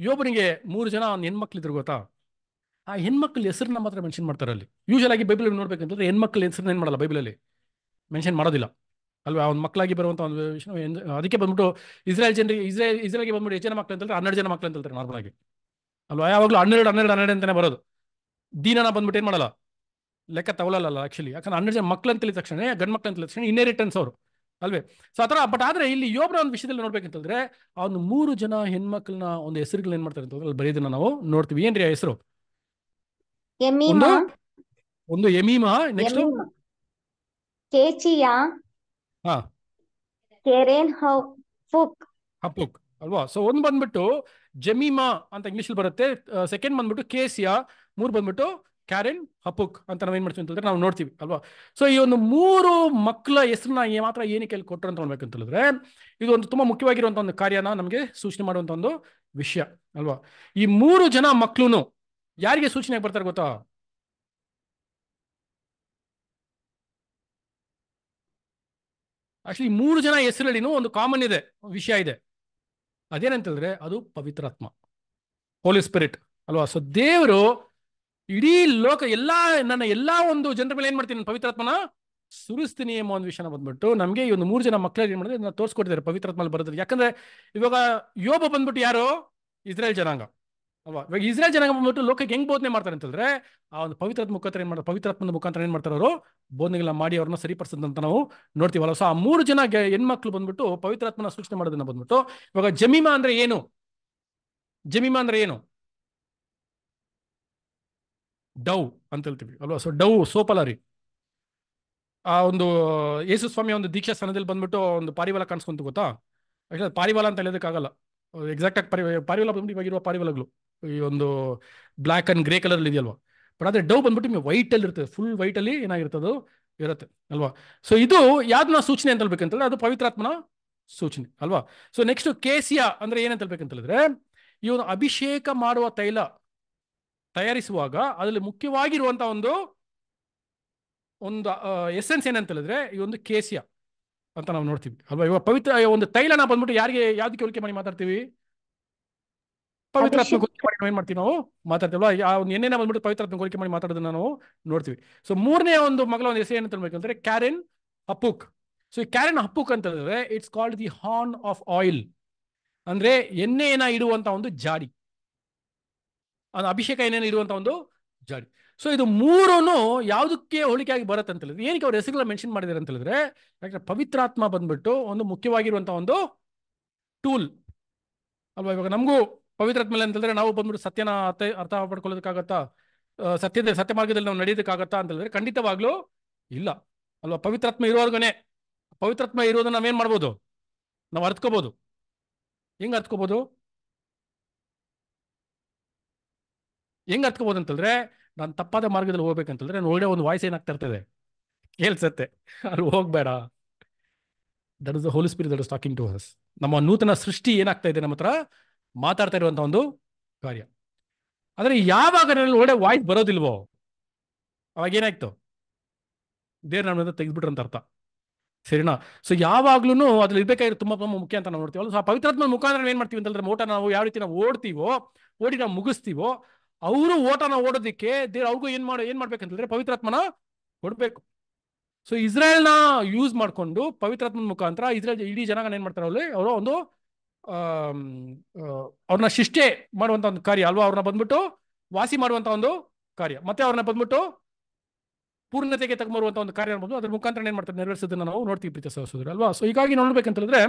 ಯೋಬನಿಗೆ ಮೂರು ಜನ ಒಂದು ಹೆಣ್ಮಕ್ಳಿದ್ರು ಗೊತ್ತಾ ಆ ಹೆಣ್ಮಕ್ಳ ಹೆಸರನ್ನ ಮಾತ್ರ ಮೆನ್ಷನ್ ಮಾಡ್ತಾರೆ ಅಲ್ಲಿ ಯೂಶಲ್ ಆಗಿ ಬೈಬಲ್ ನೋಡ್ಬೇಕಂತಂದ್ರೆ ಹೆಣ್ಮಕ್ಳು ಹೆಸರನ್ನ ಏನು ಮಾಡಲ್ಲ ಬೈಬಲಲ್ಲಿ ಮೆನ್ಷನ್ ಮಾಡೋದಿಲ್ಲ ಅಲ್ವಾ ಒಂದು ಮಕ್ಕಳಾಗಿ ಬರುವಂಥ ಒಂದು ವಿಷಯ ಅದಕ್ಕೆ ಬಂದ್ಬಿಟ್ಟು ಇಸ್ರೇಲ್ ಜನರಿಗೆ ಇಸ್ರೇಲ್ ಇಸ್ರೇಲ್ಗೆ ಬಂದ್ಬಿಟ್ಟು ಹೆಚ್ಚಿನ ಜನ ಮಕ್ಕಳು ಅಂತಂದ್ರೆ ಹನ್ನೆರಡು ಜನ ಮಕ್ಕಳು ಅಂತ ಹೇಳ್ತಾರೆ ನಾರ್ಮಲ್ ಆಗಿ ಅಲ್ವಾ ಯಾವಾಗಲೂ ಹನ್ನೆರಡು ಹನ್ನೆರಡು ಹನ್ನೆರಡು ಅಂತಾನೆ ಬರೋದು ದೀನನ ಬಂದ್ಬಿಟ್ಟು ಏನು ಮಾಡಲ್ಲ ಲೆಕ್ಕ ತಗೊಳ್ಳಲ್ಲ ಆಕ್ಚುಲಿ ಯಾಕಂದ್ರೆ ಹನ್ನೆರಡು ಜನ ಮಕ್ಕಳು ಅಂತ ತಕ್ಷಣ ಗಂಡ್ ಮಕ್ಕಳು ಅಂತ ತಕ್ಷಣ ರಿಟರ್ನ್ಸ್ ಅವರು ಅಲ್ವೇ ಸೊ ಆತರ ಬಟ್ ಆದ್ರೆ ಇಲ್ಲಿ ಯೋಬ್ರ ಒಂದು ವಿಷಯದಲ್ಲಿ ನೋಡ್ಬೇಕಂತಂದ್ರೆ ಒಂದು ಮೂರು ಜನ ಹೆಣ್ಮಕ್ಳನ್ನ ಒಂದು ಹೆಸರುಗಳನ್ನ ಏನ್ ಮಾಡ್ತಾರೆ ಅಂತಂದ್ರೆ ಅಲ್ಲಿ ಬರೆಯೋದನ್ನ ನಾವು ನೋಡ್ತೀವಿ ಏನ್ರಿ ಆ ಹೆಸರು ಒಂದು ಯಮೀಮಾ ನೆಕ್ಸ್ಟ್ ಕೇಚಿಯಾ ಹಾ ಕೆರೆನ್ ಫುಕ್ ಹಪುಕ್ ಅಲ್ವಾ ಸೊ ಒಂದ್ ಬಂದ್ಬಿಟ್ಟು ಜಮೀಮಾ ಅಂತ ಇಂಗ್ಲಿಷ್ ಬರುತ್ತೆ ಸೆಕೆಂಡ್ ಬಂದ್ಬಿಟ್ಟು ಕೇಸಿಯಾ ಮೂರು ಬಂದ್ಬಿಟ್ಟು ಕ್ಯಾರೆನ್ ಅಪುಕ್ ಅಂತ ನಾವೇನ್ ಮಾಡ್ತೀವಿ ಅಂತಂದ್ರೆ ನಾವು ನೋಡ್ತೀವಿ ಅಲ್ವಾ ಸೊ ಈ ಒಂದು ಮೂರು ಮಕ್ಕಳ ಹೆಸರನ್ನ ಮಾತ್ರ ಏನಕ್ಕೆ ಅಲ್ಲಿ ಕೊಟ್ಟರು ಅಂತ ನೋಡ್ಬೇಕು ಅಂತ ಹೇಳಿದ್ರೆ ಇದು ಒಂದು ತುಂಬಾ ಮುಖ್ಯವಾಗಿರುವಂತ ಒಂದು ಕಾರ್ಯನ ನಮಗೆ ಸೂಚನೆ ಮಾಡುವಂತ ಒಂದು ವಿಷಯ ಅಲ್ವಾ ಈ ಮೂರು ಜನ ಮಕ್ಕಳು ಯಾರಿಗೆ ಸೂಚನೆ ಬರ್ತಾರೆ ಗೊತ್ತಾ ಆಕ್ಚುಲಿ ಮೂರು ಜನ ಹೆಸರಲ್ಲಿನೂ ಒಂದು ಕಾಮನ್ ಇದೆ ವಿಷಯ ಇದೆ ಅದೇನಂತಂದ್ರೆ ಅದು ಪವಿತ್ರಾತ್ಮ ಹೋಲಿ ಸ್ಪಿರಿಟ್ ಅಲ್ವಾ ಸೊ ದೇವರು ಇಡೀ ಲೋಕ ಎಲ್ಲಾ ನನ್ನ ಎಲ್ಲಾ ಒಂದು ಜನರ ಮೇಲೆ ಏನ್ ಮಾಡ್ತೀನಿ ಪವಿತ್ರಾತ್ಮನ ಸುರಿಸ್ತೀನಿ ಎಂಬ ಒಂದು ವಿಷಯನ ಬಂದ್ಬಿಟ್ಟು ನಮಗೆ ಈ ಒಂದು ಮೂರು ಜನ ಮಕ್ಕಳಿಗೆ ಏನ್ ಮಾಡಿದ್ರೆ ಇದನ್ನ ತೋರಿಸ್ಕೊಡ್ತಾರೆ ಪವಿತ್ರಾತ್ಮಲ್ಲಿ ಬರೋದ್ರೆ ಯಾಕಂದ್ರೆ ಇವಾಗ ಯೋಬ ಬಂದ್ಬಿಟ್ಟು ಯಾರು ಇಸ್ರೇಲ್ ಜನಾಂಗ ಅಲ್ವಾ ಇವಾಗ ಇಸ್ರೇಲ್ ಜನಾಂಗ ಬಂದ್ಬಿಟ್ಟು ಲೋಕಕ್ಕೆ ಹೆಂಗ್ ಬೋಧನೆ ಮಾಡ್ತಾರೆ ಅಂತಂದ್ರೆ ಆ ಒಂದು ಪವಿತ್ರಾತ್ಮ ಮುಖಾಂತರ ಏನ್ ಮಾಡ್ತಾರೆ ಪವಿತ್ರಾತ್ಮದ ಮುಖಾಂತರ ಏನ್ ಮಾಡ್ತಾರೆ ಅವರು ಬೋಧನೆಗಳನ್ನ ಮಾಡಿ ಅವ್ರನ್ನ ಸರಿಪಡಿಸಿದಂತ ನಾವು ನೋಡ್ತೀವಲ್ಲ ಸೊ ಆ ಮೂರು ಜನ ಹೆಣ್ಮಕ್ಳು ಬಂದ್ಬಿಟ್ಟು ಪವಿತ್ರಾತ್ಮನ ಸೃಷ್ಟಿ ಮಾಡೋದನ್ನ ಬಂದ್ಬಿಟ್ಟು ಇವಾಗ ಜಮೀಮಾ ಅಂದ್ರೆ ಏನು ಜಮೀಮಾ ಅಂದ್ರೆ ಏನು ಡೌ ಅಂತ ಹೇಳ್ತೀವಿ ಅಲ್ವಾ ಸೊ ಡೌ ಸೋಪಲರಿ ಆ ಒಂದು ಯೇಸು ಸ್ವಾಮಿ ಒಂದು ದೀಕ್ಷಾ ಸ್ಥಾನದಲ್ಲಿ ಬಂದ್ಬಿಟ್ಟು ಒಂದು ಪಾರಿವಾಲ ಕಾಣಿಸ್ಕೊಂತ ಗೊತ್ತಾ ಆಕ್ಚುಲಿ ಪಾರಿವಾಲ ಅಂತ ಹೇಳೋದಕ್ಕಾಗಲ್ಲ ಎಕ್ಸಾಕ್ಟ್ ಆಗಿ ಪರಿ ಪಾರಿವಾಲ ಬಂದ್ಬಿಟ್ಟು ಇವಾಗಿರುವ ಈ ಒಂದು ಬ್ಲ್ಯಾಕ್ ಅಂಡ್ ಗ್ರೇ ಕಲರ್ ಇದೆಯಲ್ವಾ ಬಟ್ ಆದರೆ ಡೌ ಬಂದ್ಬಿಟ್ಟು ನಿಮಗೆ ವೈಟ್ ಅಲ್ಲಿ ಇರ್ತದೆ ಫುಲ್ ವೈಟ್ ಅಲ್ಲಿ ಅದು ಇರುತ್ತೆ ಅಲ್ವಾ ಸೊ ಇದು ಯಾವ್ದನ್ನ ಸೂಚನೆ ಅಂತ ಹೇಳ್ಬೇಕಂತಂದ್ರೆ ಅದು ಪವಿತ್ರಾತ್ಮನ ಸೂಚನೆ ಅಲ್ವಾ ಸೊ ನೆಕ್ಸ್ಟ್ ಕೇಸಿಯ ಅಂದ್ರೆ ಏನಂತ ಹೇಳ್ಬೇಕಂತ ಹೇಳಿದ್ರೆ ಈ ಒಂದು ಅಭಿಷೇಕ ಮಾಡುವ ತೈಲ ತಯಾರಿಸುವಾಗ ಅದರಲ್ಲಿ ಮುಖ್ಯವಾಗಿರುವಂತಹ ಒಂದು ಒಂದು ಎಸೆನ್ಸ್ ಏನಂತ ಹೇಳಿದ್ರೆ ಈ ಒಂದು ಕೇಸಿಯ ಅಂತ ನಾವು ನೋಡ್ತೀವಿ ಅಲ್ವಾ ಇವಾಗ ಪವಿತ್ರ ಒಂದು ತೈಲನ ಬಂದ್ಬಿಟ್ಟು ಯಾರಿಗೆ ಯಾವ್ದಕ್ಕೆ ಹೋಲಿಕೆ ಮಾಡಿ ಮಾತಾಡ್ತೀವಿ ಪವಿತ್ರಾತ್ಮ ಹೋಲಿಕೆ ಮಾಡಿ ಏನ್ ಮಾಡ್ತೀವಿ ನಾವು ಮಾತಾಡ್ತೀವಲ್ಲ ಎಣ್ಣೆನ ಬಂದ್ಬಿಟ್ಟು ಪವಿತ್ರಾತ್ಮ ಹೋಲಿಕೆ ಮಾಡಿ ಮಾತಾಡೋದನ್ನ ನಾವು ನೋಡ್ತೀವಿ ಸೊ ಮೂರನೇ ಒಂದು ಮಗಳ ಒಂದು ಹೆಸರು ಏನಂತ ಹೇಳ್ಬೇಕು ಅಂದ್ರೆ ಕ್ಯಾರಿನ್ ಅಪ್ಪುಕ್ ಸೊ ಈ ಕ್ಯಾರೆನ್ ಅಪ್ಪುಕ್ ಅಂತ ಹೇಳಿದ್ರೆ it's called the horn of oil ಅಂದ್ರೆ ಎಣ್ಣೆಯನ್ನ ಇಡುವಂತ ಒಂದು ಜಾಡಿ ಅದು ಅಭಿಷೇಕ ಏನೇನು ಇರುವಂಥ ಒಂದು ಜಾಡಿ ಸೊ ಇದು ಮೂರೂ ಯಾವುದಕ್ಕೆ ಹೋಲಿಕೆ ಆಗಿ ಬರುತ್ತೆ ಅಂತ ಹೇಳಿದ್ರೆ ಏನಕ್ಕೆ ಅವ್ರ ಹೆಸರುಗಳ ಮೆನ್ಷನ್ ಮಾಡಿದಾರೆ ಅಂತ ಹೇಳಿದ್ರೆ ಯಾಕಂದ್ರೆ ಪವಿತ್ರಾತ್ಮ ಬಂದ್ಬಿಟ್ಟು ಒಂದು ಮುಖ್ಯವಾಗಿರುವಂಥ ಒಂದು ಟೂಲ್ ಅಲ್ವಾ ಇವಾಗ ನಮಗೂ ಪವಿತ್ರಾತ್ಮ ಅಂತ ಹೇಳಿದ್ರೆ ನಾವು ಬಂದ್ಬಿಟ್ಟು ಸತ್ಯನ ಅರ್ಥ ಅರ್ಥ ಪಡ್ಕೊಳ್ಳೋದಕ್ಕಾಗತ್ತಾ ಸತ್ಯದ ಸತ್ಯ ಮಾರ್ಗದಲ್ಲಿ ನಾವು ನಡೆಯೋದಕ್ಕಾಗತ್ತಾ ಅಂತ ಹೇಳಿದ್ರೆ ಖಂಡಿತವಾಗ್ಲೂ ಇಲ್ಲ ಅಲ್ವಾ ಪವಿತ್ರಾತ್ಮ ಇರೋರ್ಗನೆ ಪವಿತ್ರಾತ್ಮ ಇರೋದನ್ನ ನಾವೇನು ಮಾಡ್ಬೋದು ನಾವು ಅರ್ತ್ಕೋಬಹುದು ಹೆಂಗ್ ಅರ್ತ್ಕೋಬೋದು ಹೆಂಗ್ ಹತ್ಕೋಬಹುದು ಅಂತಂದ್ರೆ ನಾನು ತಪ್ಪಾದ ಮಾರ್ಗದಲ್ಲಿ ಹೋಗ್ಬೇಕಂತಂದ್ರೆ ಒಳ್ಳೆ ಒಂದು ವಾಯ್ಸ್ ಏನಾಗ್ತಾ ಇರ್ತದೆ ಕೇಳ್ಸತ್ತೆ ಅಲ್ಲಿ ಹೋಗ್ಬೇಡ that is the Holy Spirit that is talking to hers ನಮ್ಮ ನೂತನ ಸೃಷ್ಟಿ ಏನಾಗ್ತಾ ಇದೆ ನಮ್ಮ ಹತ್ರ ಮಾತಾಡ್ತಾ ಇರುವಂತಹ ಒಂದು ಕಾರ್ಯ ಆದ್ರೆ ಯಾವಾಗ ನನ್ನ ಒಳ್ಳೆ ವಾಯ್ಸ್ ಬರೋದಿಲ್ವೋ ಅವಾಗ ಏನಾಯ್ತು ದೇವ್ರ ನಮ್ಮನ್ನ ತೆಗೆದ್ಬಿಟ್ರಂತ ಅರ್ಥ ಸರಿನಾ ಸೊ ಯಾವಾಗ್ಲೂ ಅದ್ರಲ್ಲಿ ಇರ್ಬೇಕಾದ್ರೆ ತುಂಬಾ ತುಂಬ ಮುಖ್ಯ ಅಂತ ನಾವು ಅಲ್ಲ ಸೊ ಆ ಪವಿತ್ರಾತ್ಮ ಮುಖಾಂತರ ಏನ್ ಮಾಡ್ತೀವಿ ಅಂತಂದ್ರೆ ಮೋಟ ನಾವು ಯಾವ ರೀತಿ ನಾವು ಓಡ್ತೀವೋ ಓಡಿ ನಾವು ಮುಗಿಸ್ತೀವೋ ಅವರು ಓಟನ ಓಡೋದಿಕ್ಕೆ ದೇವ್ರ ಅವ್ರಿಗೂ ಏನ್ ಮಾಡೋ ಏನ್ ಮಾಡ್ಬೇಕಂತಂದ್ರೆ ಪವಿತ್ರಾತ್ಮನ ಕೊಡ್ಬೇಕು ಸೊ ಇಸ್ರೇಲ್ನ ಯೂಸ್ ಮಾಡಿಕೊಂಡು ಪವಿತ್ರಾತ್ಮನ ಮುಖಾಂತರ ಇಸ್ರೇಲ್ ಇಡೀ ಜನಗಳನ್ನ ಏನ್ ಮಾಡ್ತಾರೆ ಅಲ್ಲಿ ಅವರ ಒಂದು ಅವ್ರನ್ನ ಶಿಷ್ಟೆ ಮಾಡುವಂತ ಒಂದು ಕಾರ್ಯ ಅಲ್ವಾ ಅವ್ರನ್ನ ಬಂದ್ಬಿಟ್ಟು ವಾಸಿ ಮಾಡುವಂತ ಒಂದು ಕಾರ್ಯ ಮತ್ತೆ ಅವ್ರನ್ನ ಬಂದ್ಬಿಟ್ಟು ಪೂರ್ಣತೆಗೆ ತಗೊಂಬರುವಂತ ಒಂದು ಕಾರ್ಯ ಅನ್ಬೋದು ಅದ್ರ ಮುಖಾಂತರ ಏನ್ ಮಾಡ್ತಾರೆ ನೆರವೇರಿಸೋದನ್ನ ನಾವು ನೋಡ್ತೀವಿ ಪ್ರೀತಿ ಅಲ್ವಾ ಸೊ ಹೀಗಾಗಿ ನೋಡ್ಬೇಕಂತಂದ್ರೆ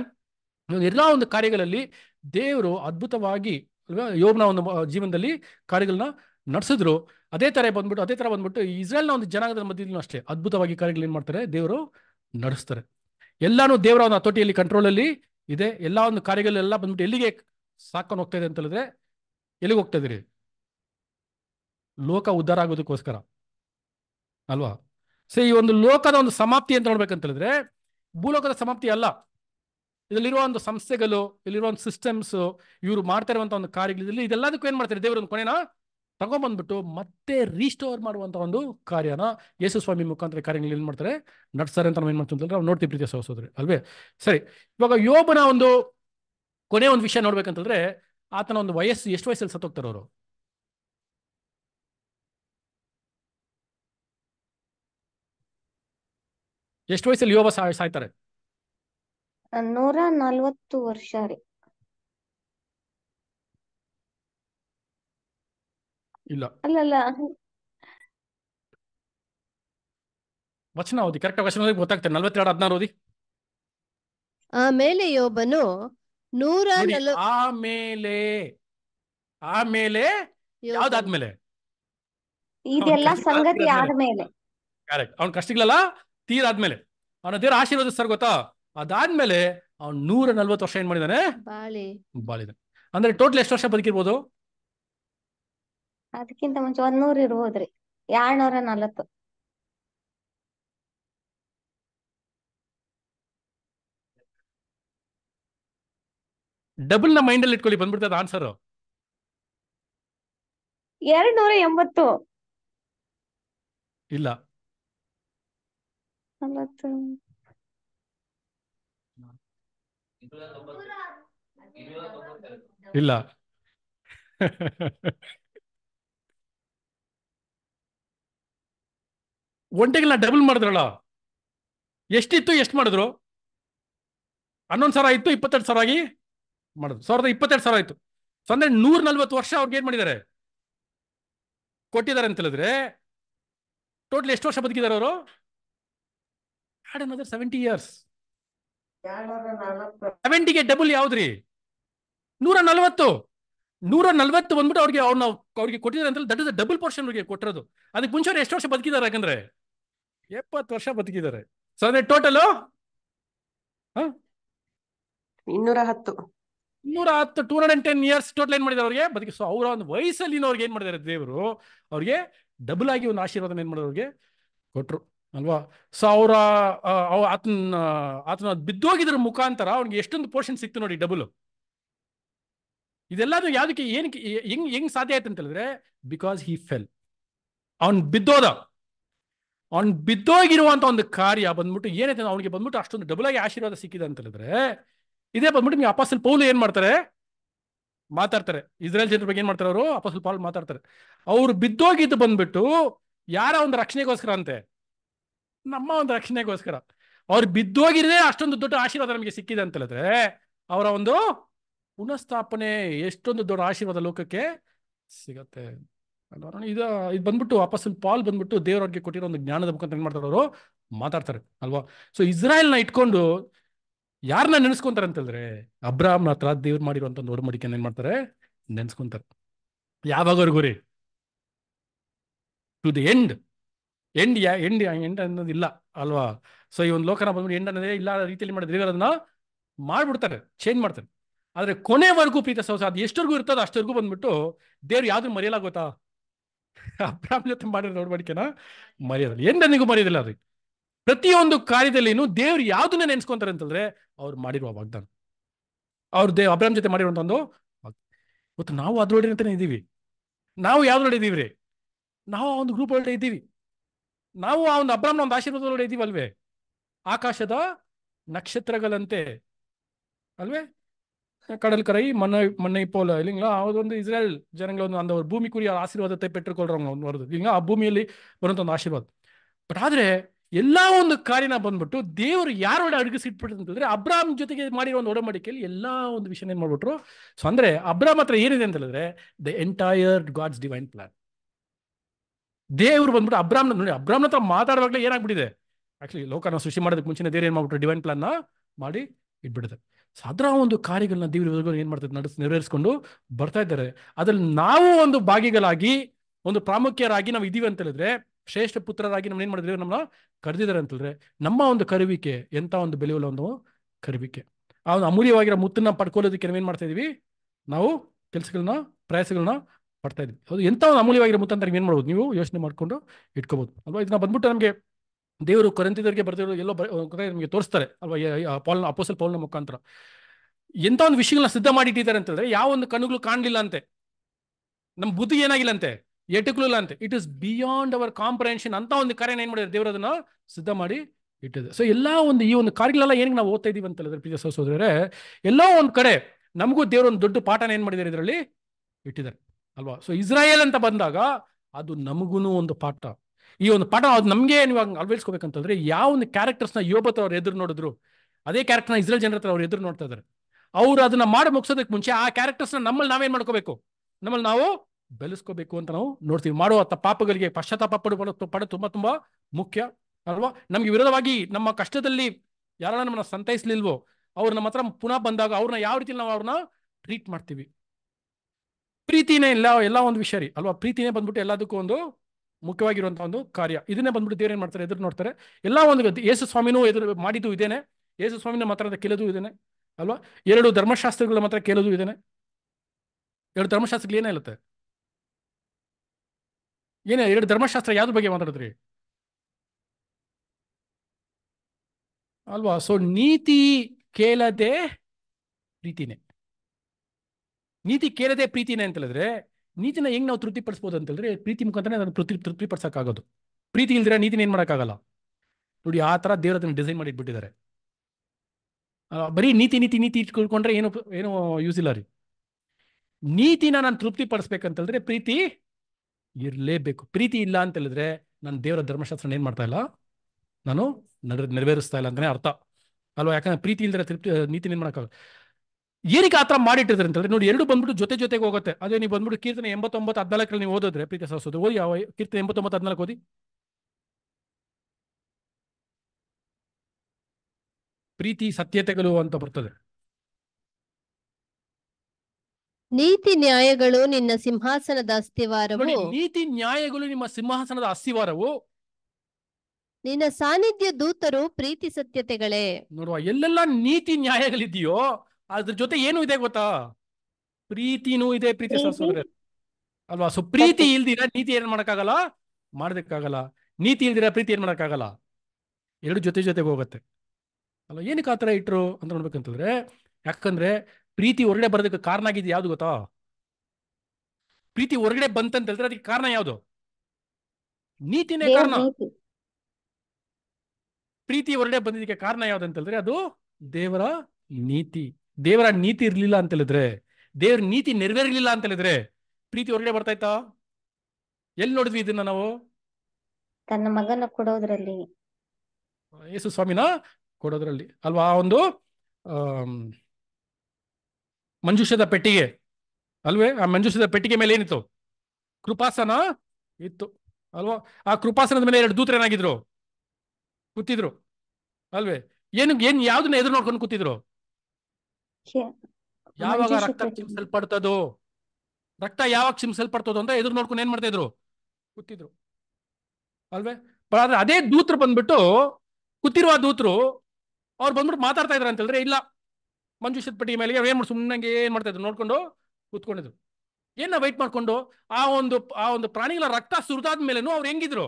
ಎಲ್ಲಾ ಒಂದು ಕಾರ್ಯಗಳಲ್ಲಿ ದೇವರು ಅದ್ಭುತವಾಗಿ ಯೋಬ್ನ ಒಂದು ಜೀವನದಲ್ಲಿ ಕಾರ್ಯಗಳನ್ನ ನಡೆಸಿದ್ರು ಅದೇ ತರ ಬಂದ್ಬಿಟ್ಟು ಅದೇ ತರ ಬಂದ್ಬಿಟ್ಟು ಇಸ್ರೇಲ್ನ ಒಂದು ಜನಾಂಗದ ಮಧ್ಯದಲ್ಲೂ ಅಷ್ಟೇ ಅದ್ಭುತವಾಗಿ ಕಾರ್ಯಗಳು ಏನ್ ಮಾಡ್ತಾರೆ ದೇವರು ನಡೆಸ್ತಾರೆ ಎಲ್ಲಾನು ದೇವರ ಒಂದು ಹತೋಟಿಯಲ್ಲಿ ಕಂಟ್ರೋಲ್ ಅಲ್ಲಿ ಇದೆ ಎಲ್ಲಾ ಒಂದು ಕಾರ್ಯಗಳೆಲ್ಲ ಬಂದ್ಬಿಟ್ಟು ಎಲ್ಲಿಗೆ ಸಾಕೊಂಡು ಹೋಗ್ತಾ ಇದೆ ಅಂತ ಹೇಳಿದ್ರೆ ಎಲ್ಲಿಗೆ ಹೋಗ್ತಾ ಇದ್ರಿ ಲೋಕ ಉದ್ಧಾರ ಆಗೋದಕ್ಕೋಸ್ಕರ ಅಲ್ವಾ ಸರಿ ಈ ಒಂದು ಲೋಕದ ಒಂದು ಸಮಾಪ್ತಿ ಅಂತ ನೋಡ್ಬೇಕಂತ ಹೇಳಿದ್ರೆ ಭೂಲೋಕದ ಸಮಾಪ್ತಿ ಅಲ್ಲ ಇದರಲ್ಲಿರುವ ಒಂದು ಸಂಸ್ಥೆಗಳು ಇಲ್ಲಿರುವ ಒಂದು ಸಿಸ್ಟಮ್ಸ್ ಇವರು ಮಾಡ್ತಾ ಇರುವಂತಹ ಒಂದು ಕಾರ್ಯಗಳಲ್ಲಿ ಇದೆಲ್ಲದಕ್ಕೂ ಏನ್ ಮಾಡ್ತಾರೆ ದೇವರನ್ನು ಕೊನೆನ ತಗೊಂಡ್ಬಂದ್ಬಿಟ್ಟು ಮತ್ತೆ ರೀಸ್ಟೋರ್ ಮಾಡುವಂತ ಒಂದು ಕಾರ್ಯನ ಯೇಸು ಸ್ವಾಮಿ ಮುಖಾಂತರ ಕಾರ್ಯಗಳು ಏನ್ ಮಾಡ್ತಾರೆ ನಡ್ಸಾರೆ ಅಂತ ನಾವು ಏನ್ ಮಾಡ್ತೀವಿ ನಾವು ನೋಡ್ತೀವಿ ಪ್ರೀತಿಯ ಸಹಸೋದ್ರೆ ಅಲ್ವೇ ಸರಿ ಇವಾಗ ಯೋಬನ ಒಂದು ಕೊನೆ ಒಂದು ವಿಷಯ ನೋಡ್ಬೇಕಂತಂದ್ರೆ ಆತನ ಒಂದು ವಯಸ್ಸು ಎಷ್ಟು ವಯಸ್ಸಲ್ಲಿ ಸತ್ತೋಗ್ತಾರೆ ಅವರು ಎಷ್ಟು ವಯಸ್ಸಲ್ಲಿ ಯೋಬ ಸಾಯ್ತಾರೆ ನೂರ ನಲ್ವತ್ತು ವರ್ಷ ರೀ ಇಲ್ಲ ಅಲ್ಲಲ್ಲ ವಚನ ಓದಿ ಕರೆಕ್ಟ್ ವಚನ ಓದಿ ಗೊತ್ತಾಗ್ತದೆ ನಲ್ವತ್ತೆರಡು ಹದಿನಾರು ಓದಿ ಆಮೇಲೆ ಯೋಬನು ನೂರ ಆಮೇಲೆ ಆಮೇಲೆ ಆಮೇಲೆ ಯಾವ್ದಾದ್ಮೇಲೆ ಇದೆಲ್ಲ ಸಂಗತಿ ಆದ್ಮೇಲೆ ಕರೆಕ್ಟ್ ಅವ್ನ ಕಷ್ಟಗಳೆಲ್ಲ ತೀರಾದ್ಮೇಲೆ ಅವನ ದೇವ್ರ ಆಶೀರ್ವಾದ ಸರ್ ಗೊತ್ತಾ ಅದಾದ್ಮೇಲೆ ಅವ್ನು ನೂರ ನಲ್ವತ್ತು ವರ್ಷ ಏನ್ ಮಾಡಿದಾನೆ ಬಾಳಿದಾನೆ ಅಂದ್ರೆ ಟೋಟಲ್ ಎಷ್ಟು ವರ್ಷ ಬದುಕಿರ್ಬೋದು ಅದಕ್ಕಿಂತ ಮುಂಚೆ ಒಂದ್ ಇರ್ಬೋದ್ರಿ ಎರಡ್ನೂರ ನಲ್ವತ್ತು ಡಬಲ್ ನ ಮೈಂಡ್ ಅಲ್ಲಿ ಇಟ್ಕೊಳ್ಳಿ ಬಂದ್ಬಿಡ್ತದ ಆನ್ಸರ್ ಎರಡ್ ನೂರ ಎಂಬತ್ತು ಇಲ್ಲ ಇಲ್ಲ ಒಂಟೆಗೆ ನಾ ಡಬಲ್ ಮಾಡಿದ್ರಲ್ಲ ಎಷ್ಟಿತ್ತು ಎಷ್ಟು ಮಾಡಿದ್ರು ಹನ್ನೊಂದು ಸಾವಿರ ಇತ್ತು ಇಪ್ಪತ್ತೆರಡು ಸಾವಿರ ಆಗಿ ಮಾಡಿದ್ರು ಸಾವಿರದ ಇಪ್ಪತ್ತೆರಡು ಸಾವಿರ ಆಯ್ತು ಅಂದ್ರೆ ನೂರ ನಲ್ವತ್ತು ವರ್ಷ ಅವ್ರಿಗೆ ಏನ್ ಮಾಡಿದ್ದಾರೆ ಕೊಟ್ಟಿದ್ದಾರೆ ಅಂತ ಹೇಳಿದ್ರೆ ಟೋಟಲ್ ಎಷ್ಟು ವರ್ಷ ಬದುಕಿದ್ದಾರೆ ಅವರು ಅನದರ್ ಸೆವೆಂಟಿ ಇಯರ್ಸ್ ಸೆವೆಂಟಿಗೆ ಡಬಲ್ ಯಾವ್ದ್ರಿ ನೂರ ನಲ್ವತ್ತು ನೂರ ನಲ್ವತ್ತು ಬಂದ್ಬಿಟ್ಟು ಅವ್ರಿಗೆ ಅವ್ರನ್ನ ಅವ್ರಿಗೆ ಕೊಟ್ಟಿದ್ದಾರೆ ಅಂತ ದಟ್ ಇಸ್ ಡಬಲ್ ಪೋರ್ಷನ್ ಅವ್ರಿಗೆ ಕೊಟ್ಟಿರೋದು ಅದಕ್ಕೆ ಮುಂಚೆ ಅವ್ರು ಎಷ್ಟು ವರ್ಷ ಬದುಕಿದ್ದಾರೆ ಯಾಕಂದ್ರೆ ಎಪ್ಪತ್ತು ವರ್ಷ ಬದುಕಿದ್ದಾರೆ ಸೊ ಅಂದ್ರೆ ಟೋಟಲು ಇನ್ನೂರ ಹತ್ತು ಇನ್ನೂರ ಹತ್ತು two hundred and ten years total ಏನ್ ಮಾಡಿದಾರೆ ಅವ್ರಿಗೆ ಬದುಕಿ ಸೊ ಅವರ ಒಂದು ವಯಸ್ಸಲ್ಲಿ ಅವ್ರಿಗೆ ಏನ್ ಮಾಡಿದ್ದಾರೆ ದೇವರು ಅವ್ರಿಗೆ ಡಬಲ್ ಆಗಿ ಒಂದು ಆಶೀರ್ವಾದ ಏನ್ ಅವ್ರಿಗೆ ಕೊಟ್ರು ಅಲ್ವಾ ಸೊ ಅವರ ಆತನ ಆತನ ಬಿದ್ದೋಗಿದ್ರ ಮುಖಾಂತರ ಅವ್ನಿಗೆ ಎಷ್ಟೊಂದು ಪೋರ್ಷನ್ ಸಿಕ್ತು ನೋಡಿ ಡಬಲ್ ಇದೆಲ್ಲದು ಯಾವುದಕ್ಕೆ ಏನಕ್ಕೆ ಹೆಂಗ್ ಹೆಂಗ್ ಸಾಧ್ಯ ಆಯ್ತು ಅಂತ ಹೇಳಿದ್ರೆ ಬಿಕಾಸ್ ಹಿ ಫೆಲ್ ಅವನ್ ಬಿದ್ದೋದ ಅವ್ನ್ ಬಿದ್ದೋಗಿರುವಂತ ಒಂದು ಕಾರ್ಯ ಬಂದ್ಬಿಟ್ಟು ಏನೈತೆ ಅವನಿಗೆ ಬಂದ್ಬಿಟ್ಟು ಅಷ್ಟೊಂದು ಡಬಲ್ ಆಗಿ ಆಶೀರ್ವಾದ ಸಿಕ್ಕಿದೆ ಅಂತ ಹೇಳಿದ್ರೆ ಇದೇ ಬಂದ್ಬಿಟ್ಟು ನೀವು ಅಪಾಸಲ್ ಪೌಲು ಏನ್ ಮಾಡ್ತಾರೆ ಮಾತಾಡ್ತಾರೆ ಇಸ್ರೇಲ್ ಜನರ ಬಗ್ಗೆ ಏನ್ ಮಾಡ್ತಾರೆ ಅವರು ಅಪಾಸಲ್ ಪೌಲ್ ಮಾತಾಡ್ತಾರೆ ಅವ್ರು ಬಿದ್ದೋಗಿದ್ದು ಬಂದ್ಬಿಟ್ಟು ಯಾರ ಒಂದು ರಕ್ಷಣೆಗೋಸ್ಕರ ಅಂತೆ ನಮ್ಮ ಒಂದು ರಕ್ಷಣೆಗೋಸ್ಕರ ಅವ್ರು ಬಿದ್ದೋಗಿರದೆ ಅಷ್ಟೊಂದು ದೊಡ್ಡ ಆಶೀರ್ವಾದ ನಮಗೆ ಸಿಕ್ಕಿದೆ ಅಂತ ಹೇಳಿದ್ರೆ ಅವರ ಒಂದು ಪುನಃಸ್ಥಾಪನೆ ಎಷ್ಟೊಂದು ದೊಡ್ಡ ಆಶೀರ್ವಾದ ಲೋಕಕ್ಕೆ ಸಿಗತ್ತೆ ಇದು ಇದು ಬಂದ್ಬಿಟ್ಟು ವಾಪಸ್ ಪಾಲ್ ಬಂದ್ಬಿಟ್ಟು ದೇವರವ್ರಿಗೆ ಕೊಟ್ಟಿರೋ ಒಂದು ಜ್ಞಾನದ ಮುಖಾಂತರ ಏನ್ ಮಾಡ್ತಾರೆ ಅವರು ಮಾತಾಡ್ತಾರೆ ಅಲ್ವಾ ಸೊ ಇಸ್ರಾಯಲ್ನ ಇಟ್ಕೊಂಡು ಯಾರನ್ನ ನೆನೆಸ್ಕೊಂತಾರೆ ಅಂತಂದ್ರೆ ಅಬ್ರಾಹ್ಮನ ಹತ್ರ ದೇವ್ರು ಮಾಡಿರುವಂತ ಒಂದು ಒಡಂಬಡಿಕೆಯನ್ನು ಏನ್ ಮಾಡ್ತಾರೆ ಯಾವಾಗ ಯಾವಾಗವ್ರ ಗುರಿ to the end end end end ಅನ್ನೋದು ಇಲ್ಲ ಅಲ್ವಾ ಸೊ ಈ ಒಂದು ಲೋಕನ ಬಂದ್ಬಿಟ್ಟು ಎಂಡ್ ಅನ್ನೋದೇ ಇಲ್ಲ ರೀತಿಯಲ್ಲಿ ಮಾಡಿದ್ರೆ ಅದನ್ನ ಮಾಡ್ಬಿಡ್ತಾರೆ ಚೇಂಜ್ ಮಾಡ್ತಾರೆ ಆದ್ರೆ ಕೊನೆವರೆಗೂ ಪ್ರೀತ ಸೌಸ ಅದು ಎಷ್ಟರ್ಗೂ ಇರ್ತದೆ ಅಷ್ಟವರೆಗೂ ಬಂದ್ಬಿಟ್ಟು ದೇವ್ರು ಯಾವ್ದು ಮರೆಯಲ್ಲ ಗೊತ್ತಾ ಅಬ್ರಾಮ್ ಜೊತೆ ಮಾಡಿರೋ ನೋಡ್ಬಾಡಿಕೆನ ಮರೆಯೋದಿಲ್ಲ ಎಂದನಿಗೂ ಮರೆಯೋದಿಲ್ಲ ರೀ ಪ್ರತಿಯೊಂದು ಕಾರ್ಯದಲ್ಲಿನೂ ದೇವ್ರು ಯಾವ್ದನ್ನ ನೆನ್ಸ್ಕೊಂತಾರೆ ಅಂತಂದ್ರೆ ಅವ್ರು ಮಾಡಿರುವ ವಾಗ್ದಾನ ಅವ್ರ ದೇವ್ ಅಬ್ರಾಮ್ ಜೊತೆ ಮಾಡಿರುವಂತ ಒಂದು ಇವತ್ತು ನಾವು ಅದ್ರೊಳಗೆ ಅಂತಾನೆ ಇದ್ದೀವಿ ನಾವು ಯಾವ್ದ್ರೊಳಗೆ ಇದೀವಿ ರೀ ನಾವು ಒಂದು ಗ್ರೂಪ್ ಒಳ್ಳೆ ಇದ್ದೀವಿ ನಾವು ಆ ಒಂದು ಅಬ್ರಾಮ್ನ ಒಂದು ಆಶೀರ್ವಾದದೊಳಗಡೆ ಇದೀವಲ್ವೇ ಆಕಾಶದ ನಕ್ಷತ್ರಗಳಂತೆ ಅಲ್ವೇ ಕಡಲ್ಕರೈ ಕರೈ ಮನ ಪೋಲ ಪೋಲ இல்லைங்களா ಇಸ್ರೇಲ್ ಜನಗಳ ಒಂದು ಒಂದು ಭೂಮಿ ಭೂಮಿ ಕುರಿ ಅವ್ರ ಆಶೀರ್ವಾದತೆ ಪೆಟ್ಟುಕೊಳ್ಳೋರು ಒಂದು ಬರುದು ಆ ಭೂಮಿಯಲ್ಲಿ ಬರುವಂತ ಒಂದು ಆಶೀರ್ವಾದ ಬಟ್ ಆದ್ರೆ ಎಲ್ಲ ಒಂದು ಕಾರ್ಯನ ಬಂದ್ಬಿಟ್ಟು ದೇವರು ಯಾರೋಡ ಅಡಗಿಸಿಟ್ಬಿಟ್ಟು ಅಂತಂದ್ರೆ ಅಬ್ರಾಮ್ ಜೊತೆಗೆ ಮಾಡಿರೋ ಒಂದು ಒಡಂಬಡಿಕೆಯಲ್ಲಿ ಎಲ್ಲ ಒಂದು ವಿಷಯನ ಏನ್ ಮಾಡ್ಬಿಟ್ರು ಸೊ ಅಂದ್ರೆ ಅಬ್ರಾಮ್ ಹತ್ರ ಏನಿದೆ ಅಂತ ಹೇಳಿದ್ರೆ the entire God's divine plan ದೇವರು ಬಂದ್ಬಿಟ್ಟು ಅಬ್ರಾಮ್ನ ನೋಡಿ ಅಬ್ರಾಮ್ನ ಹತ್ರ ಮಾತಾಡುವಾಗಲೇ ಏನಾಗ್ಬಿಟ್ಟಿದೆ ಆಕ್ಚುಲಿ ಲೋಕನ ಸೃಷ್ಟಿ ಮಾಡೋದಕ್ಕೆ ಮುಂಚೆನೆ ದೇವ್ರು ಏನು ಮಾಡ್ಬಿಟ್ರು ಡಿವೈನ್ ಪ್ಲಾನ್ನ ಮಾಡಿ ಇಟ್ಬಿಡುತ್ತೆ ಸೊ ಒಂದು ಕಾರ್ಯಗಳನ್ನ ದೇವ್ರ ಏನು ಮಾಡ್ತಾರೆ ನಡೆಸ್ ನೆರವೇರಿಸ್ಕೊಂಡು ಬರ್ತಾ ಇದ್ದಾರೆ ಅದ್ರಲ್ಲಿ ನಾವು ಒಂದು ಭಾಗಿಗಳಾಗಿ ಒಂದು ಪ್ರಾಮುಖ್ಯರಾಗಿ ನಾವು ಇದೀವಿ ಅಂತ ಹೇಳಿದ್ರೆ ಶ್ರೇಷ್ಠ ಪುತ್ರರಾಗಿ ನಾವು ಏನು ಮಾಡಿದ್ರೆ ನಮ್ಮನ್ನ ಕರೆದಿದ್ದಾರೆ ಅಂತಂದ್ರೆ ನಮ್ಮ ಒಂದು ಕರುವಿಕೆ ಎಂತ ಒಂದು ಬೆಲೆಯುಳ್ಳ ಒಂದು ಕರುವಿಕೆ ಆ ಒಂದು ಅಮೂಲ್ಯವಾಗಿರೋ ಮುತ್ತನ್ನ ಪಡ್ಕೊಳ್ಳೋದಕ್ಕೆ ನಾವೇನ್ ಮಾಡ್ತಾ ಇದೀವಿ ನಾವು ಕೆಲಸಗಳನ್ನ ಪ್ರಯಾಸಗಳನ್ನ ಬರ್ತಾ ಇದ್ದೀವಿ ಅದು ಎಂಥ ಒಂದು ಅಮೂಲ್ಯವಾಗಿರೋ ಮುಖಾಂತರ ಏನು ಮಾಡ್ಬೋದು ನೀವು ಯೋಚನೆ ಮಾಡಿಕೊಂಡು ಇಟ್ಕೋಬೋದು ಅಲ್ವಾ ಇದನ್ನ ಬಂದ್ಬಿಟ್ಟು ನಮಗೆ ದೇವರು ಕೊರಂತಿದವರಿಗೆ ಬರ್ತಿರೋ ಎಲ್ಲೋ ನಮಗೆ ತೋರಿಸ್ತಾರೆ ಅಲ್ವಾ ಪಾಲ್ನ ಅಪೋಸಲ್ ಪೌಲ್ನ ಮುಖಾಂತರ ಎಂಥ ಒಂದು ವಿಷಯಗಳನ್ನ ಸಿದ್ಧ ಮಾಡಿಟ್ಟಿದ್ದಾರೆ ಅಂತಂದ್ರೆ ಯಾವ ಒಂದು ಕಣ್ಣುಗಳು ಕಾಣಲಿಲ್ಲ ಅಂತೆ ನಮ್ಮ ಬುದ್ಧಿ ಎಟುಕ್ಲೂ ಇಲ್ಲ ಅಂತೆ it is beyond our comprehension ಅಂತ ಒಂದು ಕಾರ್ಯನ ಏನು ಮಾಡಿದ್ದಾರೆ ಅದನ್ನ ಸಿದ್ಧ ಮಾಡಿ ಇಟ್ಟಿದೆ ಸೊ ಎಲ್ಲ ಒಂದು ಈ ಒಂದು ಕಾರ್ಯಗಳೆಲ್ಲ ಏನಕ್ಕೆ ನಾವು ಓದ್ತಾ ಇದೀವಿ ಅಂತ ಹೇಳಿದ್ರೆ ಪ್ರಿಯ ಸಹೋದರೇ ಎಲ್ಲೋ ಒಂದು ಕಡೆ ನಮಗೂ ದೇವರು ಒಂದು ದೊಡ್ಡ ಪಾಠನ ಏನು ಮಾಡಿದ್ದಾರೆ ಇದರಲ್ಲಿ ಇಟ್ಟಿದ್ದಾರೆ ಅಲ್ವಾ ಸೊ ಇಸ್ರಾಯೇಲ್ ಅಂತ ಬಂದಾಗ ಅದು ನಮಗೂ ಒಂದು ಪಾಠ ಈ ಒಂದು ಪಾಠ ಅದು ನಮಗೆ ಇವಾಗ ಅಳವಡಿಸ್ಕೋಬೇಕಂತಂದ್ರೆ ಯಾವ ಒಂದು ಕ್ಯಾರೆಕ್ಟರ್ಸ್ನ ಯೋಬತ್ ಅವ್ರು ಎದುರು ನೋಡಿದ್ರು ಅದೇ ಕ್ಯಾರೆಕ್ಟರ್ನ ಇಸ್ರೇಲ್ ಜನರ ಹತ್ರ ಅವ್ರು ಎದುರು ನೋಡ್ತಾ ಇದ್ದಾರೆ ಅವ್ರು ಅದನ್ನ ಮಾಡಿ ಮುಗಿಸೋದಕ್ಕೆ ಮುಂಚೆ ಆ ಕ್ಯಾರೆಕ್ಟರ್ಸ್ನ ನಮ್ಮಲ್ಲಿ ನಾವೇನ್ ಮಾಡ್ಕೋಬೇಕು ನಮ್ಮಲ್ಲಿ ನಾವು ಬೆಳೆಸ್ಕೋಬೇಕು ಅಂತ ನಾವು ನೋಡ್ತೀವಿ ಮಾಡುವ ಪಾಪಗಳಿಗೆ ಪಶ್ಚಾತ್ತಾಪ ಪಡೋ ಪಾಠ ತುಂಬಾ ತುಂಬಾ ಮುಖ್ಯ ಅಲ್ವಾ ನಮ್ಗೆ ವಿರೋಧವಾಗಿ ನಮ್ಮ ಕಷ್ಟದಲ್ಲಿ ಯಾರನ್ನ ನಮ್ಮನ್ನ ಸಂತೈಸ್ಲಿಲ್ವೋ ಅವ್ರು ನಮ್ಮ ಹತ್ರ ಪುನಃ ಬಂದಾಗ ಅವ್ರನ್ನ ಯಾವ ರೀತಿ ನಾವು ಅವ್ರನ್ನ ಟ್ರೀಟ್ ಮಾಡ್ತೀವಿ ಪ್ರೀತಿನೇ ಇಲ್ಲ ಎಲ್ಲ ಒಂದು ವಿಷಯ ರೀ ಅಲ್ವಾ ಪ್ರೀತಿನೇ ಬಂದ್ಬಿಟ್ಟು ಎಲ್ಲದಕ್ಕೂ ಒಂದು ಮುಖ್ಯವಾಗಿರುವಂತಹ ಒಂದು ಕಾರ್ಯ ಇದನ್ನೇ ಬಂದ್ಬಿಟ್ಟು ದೇವ್ರು ಮಾಡ್ತಾರೆ ಎದುರು ನೋಡ್ತಾರೆ ಎಲ್ಲ ಒಂದು ಯೇಸು ಸ್ವಾಮಿನೂ ಎದುರು ಮಾಡಿದ್ದು ಇದೇನೆ ಯೇಸು ಸ್ವಾಮಿನ ಮಾತ್ರ ಕೇಳೋದು ಇದೇನೆ ಅಲ್ವಾ ಎರಡು ಧರ್ಮಶಾಸ್ತ್ರಗಳ ಮಾತ್ರ ಕೇಳೋದು ಇದೇನೆ ಎರಡು ಧರ್ಮಶಾಸ್ತ್ರಗಳು ಏನೇ ಇರುತ್ತೆ ಏನೇ ಎರಡು ಧರ್ಮಶಾಸ್ತ್ರ ಯಾವ್ದ್ರ ಬಗ್ಗೆ ಮಾತಾಡಿದ್ರಿ ಅಲ್ವಾ ಸೊ ನೀತಿ ಕೇಳದೆ ಪ್ರೀತಿನೇ ನೀತಿ ಕೇಳದೆ ಪ್ರೀತಿನೇ ಅಂತ ಹೇಳಿದ್ರೆ ನೀತಿನ ಹೆಂಗ್ ನಾವು ತೃಪ್ತಿಪಡಿಸಬಹುದು ಅಂತ ಹೇಳಿದ್ರೆ ಪ್ರೀತಿ ಮುಖಾಂತರ ಅದನ್ನು ತೃಪ್ತಿ ತೃಪ್ತಿಪಡಿಸೋಕ್ಕಾಗೋದು ಪ್ರೀತಿ ಇಲ್ದ್ರೆ ನೀತಿನ ಏನ್ ಮಾಡೋಕ್ಕಾಗಲ್ಲ ನೋಡಿ ಆ ತರ ದೇವ್ರ ಅದನ್ನ ಡಿಸೈನ್ ಮಾಡಿ ಇಟ್ಬಿಟ್ಟಿದ್ದಾರೆ ಬರೀ ನೀತಿ ನೀತಿ ನೀತಿ ಇಟ್ಕೊಂಡ್ರೆ ಏನು ಏನು ಯೂಸ್ ಇಲ್ಲ ರೀ ನೀತಿನ ನಾನು ತೃಪ್ತಿ ಪಡಿಸ್ಬೇಕಂತಂದ್ರೆ ಪ್ರೀತಿ ಇರಲೇಬೇಕು ಪ್ರೀತಿ ಇಲ್ಲ ಅಂತ ಹೇಳಿದ್ರೆ ನಾನು ದೇವರ ಧರ್ಮಶಾಸ್ತ್ರನ ಏನ್ ಮಾಡ್ತಾ ಇಲ್ಲ ನಾನು ನೆರವೇರಿಸ್ತಾ ಇಲ್ಲ ಅಂತಾನೆ ಅರ್ಥ ಅಲ್ವಾ ಯಾಕಂದ್ರೆ ಪ್ರೀತಿ ಇಲ್ದ್ರೆ ತೃಪ್ತಿ ನೀತಿ ಏನ್ ಮಾಡೋಕ್ಕಾಗಲ್ಲ ಏನಕ್ಕೆ ಆ ಥರ ಮಾಡಿಟ್ಟಿದ್ರೆ ನೋಡಿ ಎರಡು ಬಂದ್ಬಿಟ್ಟು ಜೊತೆ ಜೊತೆಗೆ ಹೋಗುತ್ತೆ ಅದೇ ನೀವು ಬಂದ್ಬಿಟ್ಟು ಕೀರ್ತನೆ ಎಂಬತ್ತೊಂಬತ್ತು ಹದಿನಾಲ್ಕರಲ್ಲಿ ನೀವು ಓದಿದ್ರೆ ಪ್ರೀತಿ ಸಹಸೋದು ಓದಿ ಯಾವ ಕೀರ್ತನೆ ಎಂಬತ್ತೊಂಬತ್ತು ಹದಿನಾಲ್ಕು ಓದಿ ಪ್ರೀತಿ ಸತ್ಯತೆಗಳು ಅಂತ ಬರ್ತದೆ ನೀತಿ ನ್ಯಾಯಗಳು ನಿನ್ನ ಸಿಂಹಾಸನದ ಅಸ್ಥಿವಾರವು ನೀತಿ ನ್ಯಾಯಗಳು ನಿಮ್ಮ ಸಿಂಹಾಸನದ ಅಸ್ಥಿವಾರವು ನಿನ್ನ ಸಾನ್ನಿಧ್ಯ ದೂತರು ಪ್ರೀತಿ ಸತ್ಯತೆಗಳೇ ನೋಡುವ ಎಲ್ಲೆಲ್ಲ ನೀತಿ ನ್ಯಾಯಗಳಿದೆಯೋ ಅದ್ರ ಜೊತೆ ಏನು ಇದೆ ಗೊತ್ತಾ ಪ್ರೀತಿನೂ ಇದೆ ಪ್ರೀತಿ ಅಲ್ವಾ ಸೊ ಪ್ರೀತಿ ಇಲ್ದಿರ ನೀತಿ ಏನ್ ಮಾಡಕ್ಕಾಗಲ್ಲ ಮಾಡೋದಕ್ಕಾಗಲ್ಲ ನೀತಿ ಇಲ್ದಿರ ಪ್ರೀತಿ ಏನ್ ಮಾಡಕ್ಕಾಗಲ್ಲ ಎರಡು ಜೊತೆ ಜೊತೆಗೆ ಹೋಗುತ್ತೆ ಅಲ್ಲ ಏನಕ್ಕೆ ಆತರ ಇಟ್ರು ಅಂತ ನೋಡ್ಬೇಕಂತಂದ್ರೆ ಯಾಕಂದ್ರೆ ಪ್ರೀತಿ ಹೊರಗಡೆ ಬರೋದಕ್ಕೆ ಕಾರಣ ಆಗಿದೆ ಯಾವ್ದು ಗೊತ್ತಾ ಪ್ರೀತಿ ಹೊರಗಡೆ ಬಂತಂತ ಹೇಳಿದ್ರೆ ಅದಕ್ಕೆ ಕಾರಣ ಯಾವುದು ನೀತಿನೇ ಕಾರಣ ಪ್ರೀತಿ ಹೊರಗಡೆ ಬಂದಿದ್ದಕ್ಕೆ ಕಾರಣ ಯಾವ್ದು ಹೇಳಿದ್ರೆ ಅದು ದೇವರ ನೀತಿ ದೇವರ ನೀತಿ ಇರ್ಲಿಲ್ಲ ಅಂತ ಹೇಳಿದ್ರೆ ದೇವ್ರ ನೀತಿ ನೆರವೇರ್ಲಿಲ್ಲ ಅಂತ ಹೇಳಿದ್ರೆ ಪ್ರೀತಿ ಹೊರಗಡೆ ಬರ್ತಾ ಇತ್ತಾ ಎಲ್ಲಿ ನೋಡಿದ್ವಿ ಇದನ್ನ ನಾವು ತನ್ನ ಮಗನ ಕೊಡೋದ್ರಲ್ಲಿ ಯೇಸು ಸ್ವಾಮಿನ ಕೊಡೋದ್ರಲ್ಲಿ ಅಲ್ವಾ ಆ ಒಂದು ಮಂಜುಷದ ಪೆಟ್ಟಿಗೆ ಅಲ್ವೇ ಆ ಮಂಜುಷದ ಪೆಟ್ಟಿಗೆ ಮೇಲೆ ಏನಿತ್ತು ಕೃಪಾಸನ ಇತ್ತು ಅಲ್ವಾ ಆ ಕೃಪಾಸನದ ಮೇಲೆ ಎರಡು ದೂತ್ರ ಏನಾಗಿದ್ರು ಕೂತಿದ್ರು ಅಲ್ವೇ ಏನು ಏನ್ ಯಾವ್ದನ್ನ ಎದುರು ನೋಡ್ಕೊಂಡು ಕೂತಿದ್ರು ಯಾವಾಗ ರಕ್ತ ಚಿಮ್ಸಲ್ಪಡ್ತದೋ ರಕ್ತ ಯಾವಾಗ ಕ್ಷಿಮಿಸಲ್ಪಡ್ತದ ಅಂತ ಎದುರು ನೋಡ್ಕೊಂಡು ಏನ್ ಮಾಡ್ತಾ ಇದ್ರು ಕೂತಿದ್ರು ಅಲ್ವೇ ಆದ್ರೆ ಅದೇ ದೂತ್ರ ಬಂದ್ಬಿಟ್ಟು ಕೂತಿರುವ ದೂತ್ರು ಅವ್ರು ಬಂದ್ಬಿಟ್ಟು ಮಾತಾಡ್ತಾ ಇದ್ರ ಅಂತ ಹೇಳಿದ್ರೆ ಇಲ್ಲ ಮಂಜುಷದ ಪಟ್ಟಿ ಮೇಲೆ ಏನ್ ಮಾಡಿ ಸುಮ್ಮನೆ ಏನ್ ಮಾಡ್ತಾ ಇದ್ರು ನೋಡ್ಕೊಂಡು ಕೂತ್ಕೊಂಡಿದ್ರು ಏನ ವೈಟ್ ಮಾಡ್ಕೊಂಡು ಆ ಒಂದು ಆ ಒಂದು ಪ್ರಾಣಿಗಳ ರಕ್ತ ಸುರಿದಾದ ಮೇಲೇನು ಅವ್ರು ಹೆಂಗಿದ್ರು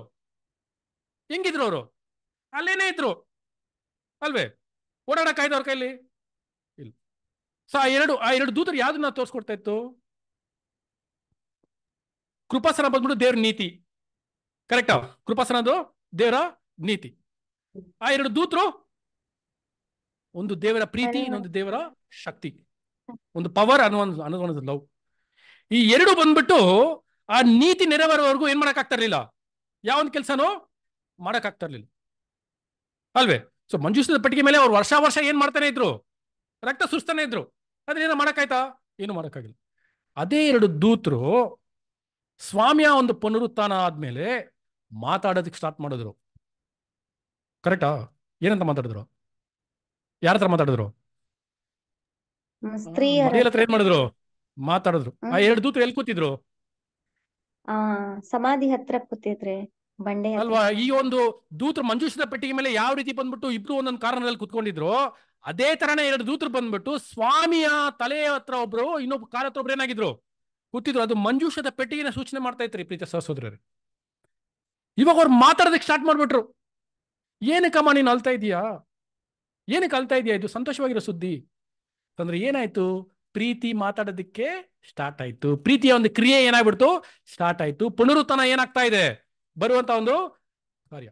ಹೆಂಗಿದ್ರು ಅವರು ಅಲ್ಲೇನೇ ಇದ್ರು ಅಲ್ವೇ ಓಡಾಡಕ್ಕಾಯ್ದು ಅವ್ರ ಕೈಲಿ ಸೊ ಆ ಎರಡು ಆ ಎರಡು ದೂತರು ಯಾವ್ದನ್ನ ತೋರಿಸ್ಕೊಡ್ತಾ ಇತ್ತು ಕೃಪಾಸನ ಬಂದ್ಬಿಟ್ಟು ದೇವ್ರ ನೀತಿ ಕರೆಕ್ಟ್ ಕೃಪಾಸನದು ದೇವರ ನೀತಿ ಆ ಎರಡು ದೂತರು ಒಂದು ದೇವರ ಪ್ರೀತಿ ಇನ್ನೊಂದು ದೇವರ ಶಕ್ತಿ ಒಂದು ಪವರ್ ಅನ್ನೋ ಅನ್ನೋದು ಲವ್ ಈ ಎರಡು ಬಂದ್ಬಿಟ್ಟು ಆ ನೀತಿ ನೆರವೇರೋವರೆಗೂ ಏನ್ ಮಾಡಕ್ ಆಗ್ತಾ ಇರ್ಲಿಲ್ಲ ಯಾವೊಂದು ಕೆಲಸನೂ ಮಾಡಕ್ ಆಗ್ತಾ ಇರ್ಲಿಲ್ಲ ಅಲ್ವೇ ಸೊ ಮಂಜುಸದ ಪಟ್ಟಿಗೆ ಮೇಲೆ ಅವ್ರು ವರ್ಷ ವರ್ಷ ಏನ್ ಮಾಡ್ತಾನೆ ಇದ್ರು ರಕ್ತ ಸುಸ್ತಾನೆ ಇದ್ರು ಆದ್ರೆ ಏನೋ ಮಾಡಕ್ಕಾಯ್ತಾ ಏನು ಮಾಡಕ್ಕಾಗಿಲ್ಲ ಅದೇ ಎರಡು ದೂತರು ಸ್ವಾಮಿಯ ಒಂದು ಪುನರುತ್ಥಾನ ಆದ್ಮೇಲೆ ಮಾತಾಡೋದಕ್ಕೆ ಸ್ಟಾರ್ಟ್ ಮಾಡಿದ್ರು ಕರೆಕ್ಟಾ ಏನಂತ ಮಾತಾಡಿದ್ರು ಯಾರ ಹತ್ರ ಮಾತಾಡಿದ್ರು ಹತ್ರ ಏನ್ ಮಾಡಿದ್ರು ಮಾತಾಡಿದ್ರು ಆ ಎರಡು ದೂತರು ಎಲ್ಲಿ ಕೂತಿದ್ರು ಸಮಾಧಿ ಹತ್ರ ಕೂತಿದ್ರೆ ಬಂಡೆ ಅಲ್ವಾ ಈ ಒಂದು ದೂತರು ಮಂಜೂಷದ ಪೆಟ್ಟಿಗೆ ಮೇಲೆ ಯಾವ ರೀತಿ ಬಂದ್ಬಿಟ್ಟು ಇಬ್ರು ಒಂದೊಂದು ಕಾರಣದಲ್ಲಿ ಕುತ್ಕೊಂಡಿದ್ರು ಅದೇ ತರನೇ ಎರಡು ದೂತರು ಬಂದ್ಬಿಟ್ಟು ಸ್ವಾಮಿಯ ತಲೆಯ ಹತ್ರ ಒಬ್ರು ಇನ್ನೊಬ್ಬ ಕಾಲ ಹತ್ರ ಒಬ್ರು ಏನಾಗಿದ್ರು ಕೂತಿದ್ರು ಅದು ಮಂಜೂಷದ ಪೆಟ್ಟಿಗೆನ ಸೂಚನೆ ಮಾಡ್ತಾ ಇತ್ರಿ ಪ್ರೀತ ಸಹಸೋದ್ರರು ಇವಾಗ ಅವ್ರು ಮಾತಾಡೋದಕ್ಕೆ ಸ್ಟಾರ್ಟ್ ಮಾಡ್ಬಿಟ್ರು ಏನಕ್ಕಮ್ಮ ನೀನು ಅಲ್ತಾ ಇದೀಯಾ ಏನಕ್ಕೆ ಅಲ್ತಾ ಇದೆಯಾ ಇದು ಸಂತೋಷವಾಗಿರೋ ಸುದ್ದಿ ಅಂದ್ರೆ ಏನಾಯ್ತು ಪ್ರೀತಿ ಮಾತಾಡೋದಕ್ಕೆ ಸ್ಟಾರ್ಟ್ ಆಯ್ತು ಪ್ರೀತಿಯ ಒಂದು ಕ್ರಿಯೆ ಏನಾಗ್ಬಿಡ್ತು ಸ್ಟಾರ್ಟ್ ಆಯ್ತು ಪುನರುತ್ಥಾನ ಏನಾಗ್ತಾ ಇದೆ ಬರುವಂತ ಒಂದು ಕಾರ್ಯ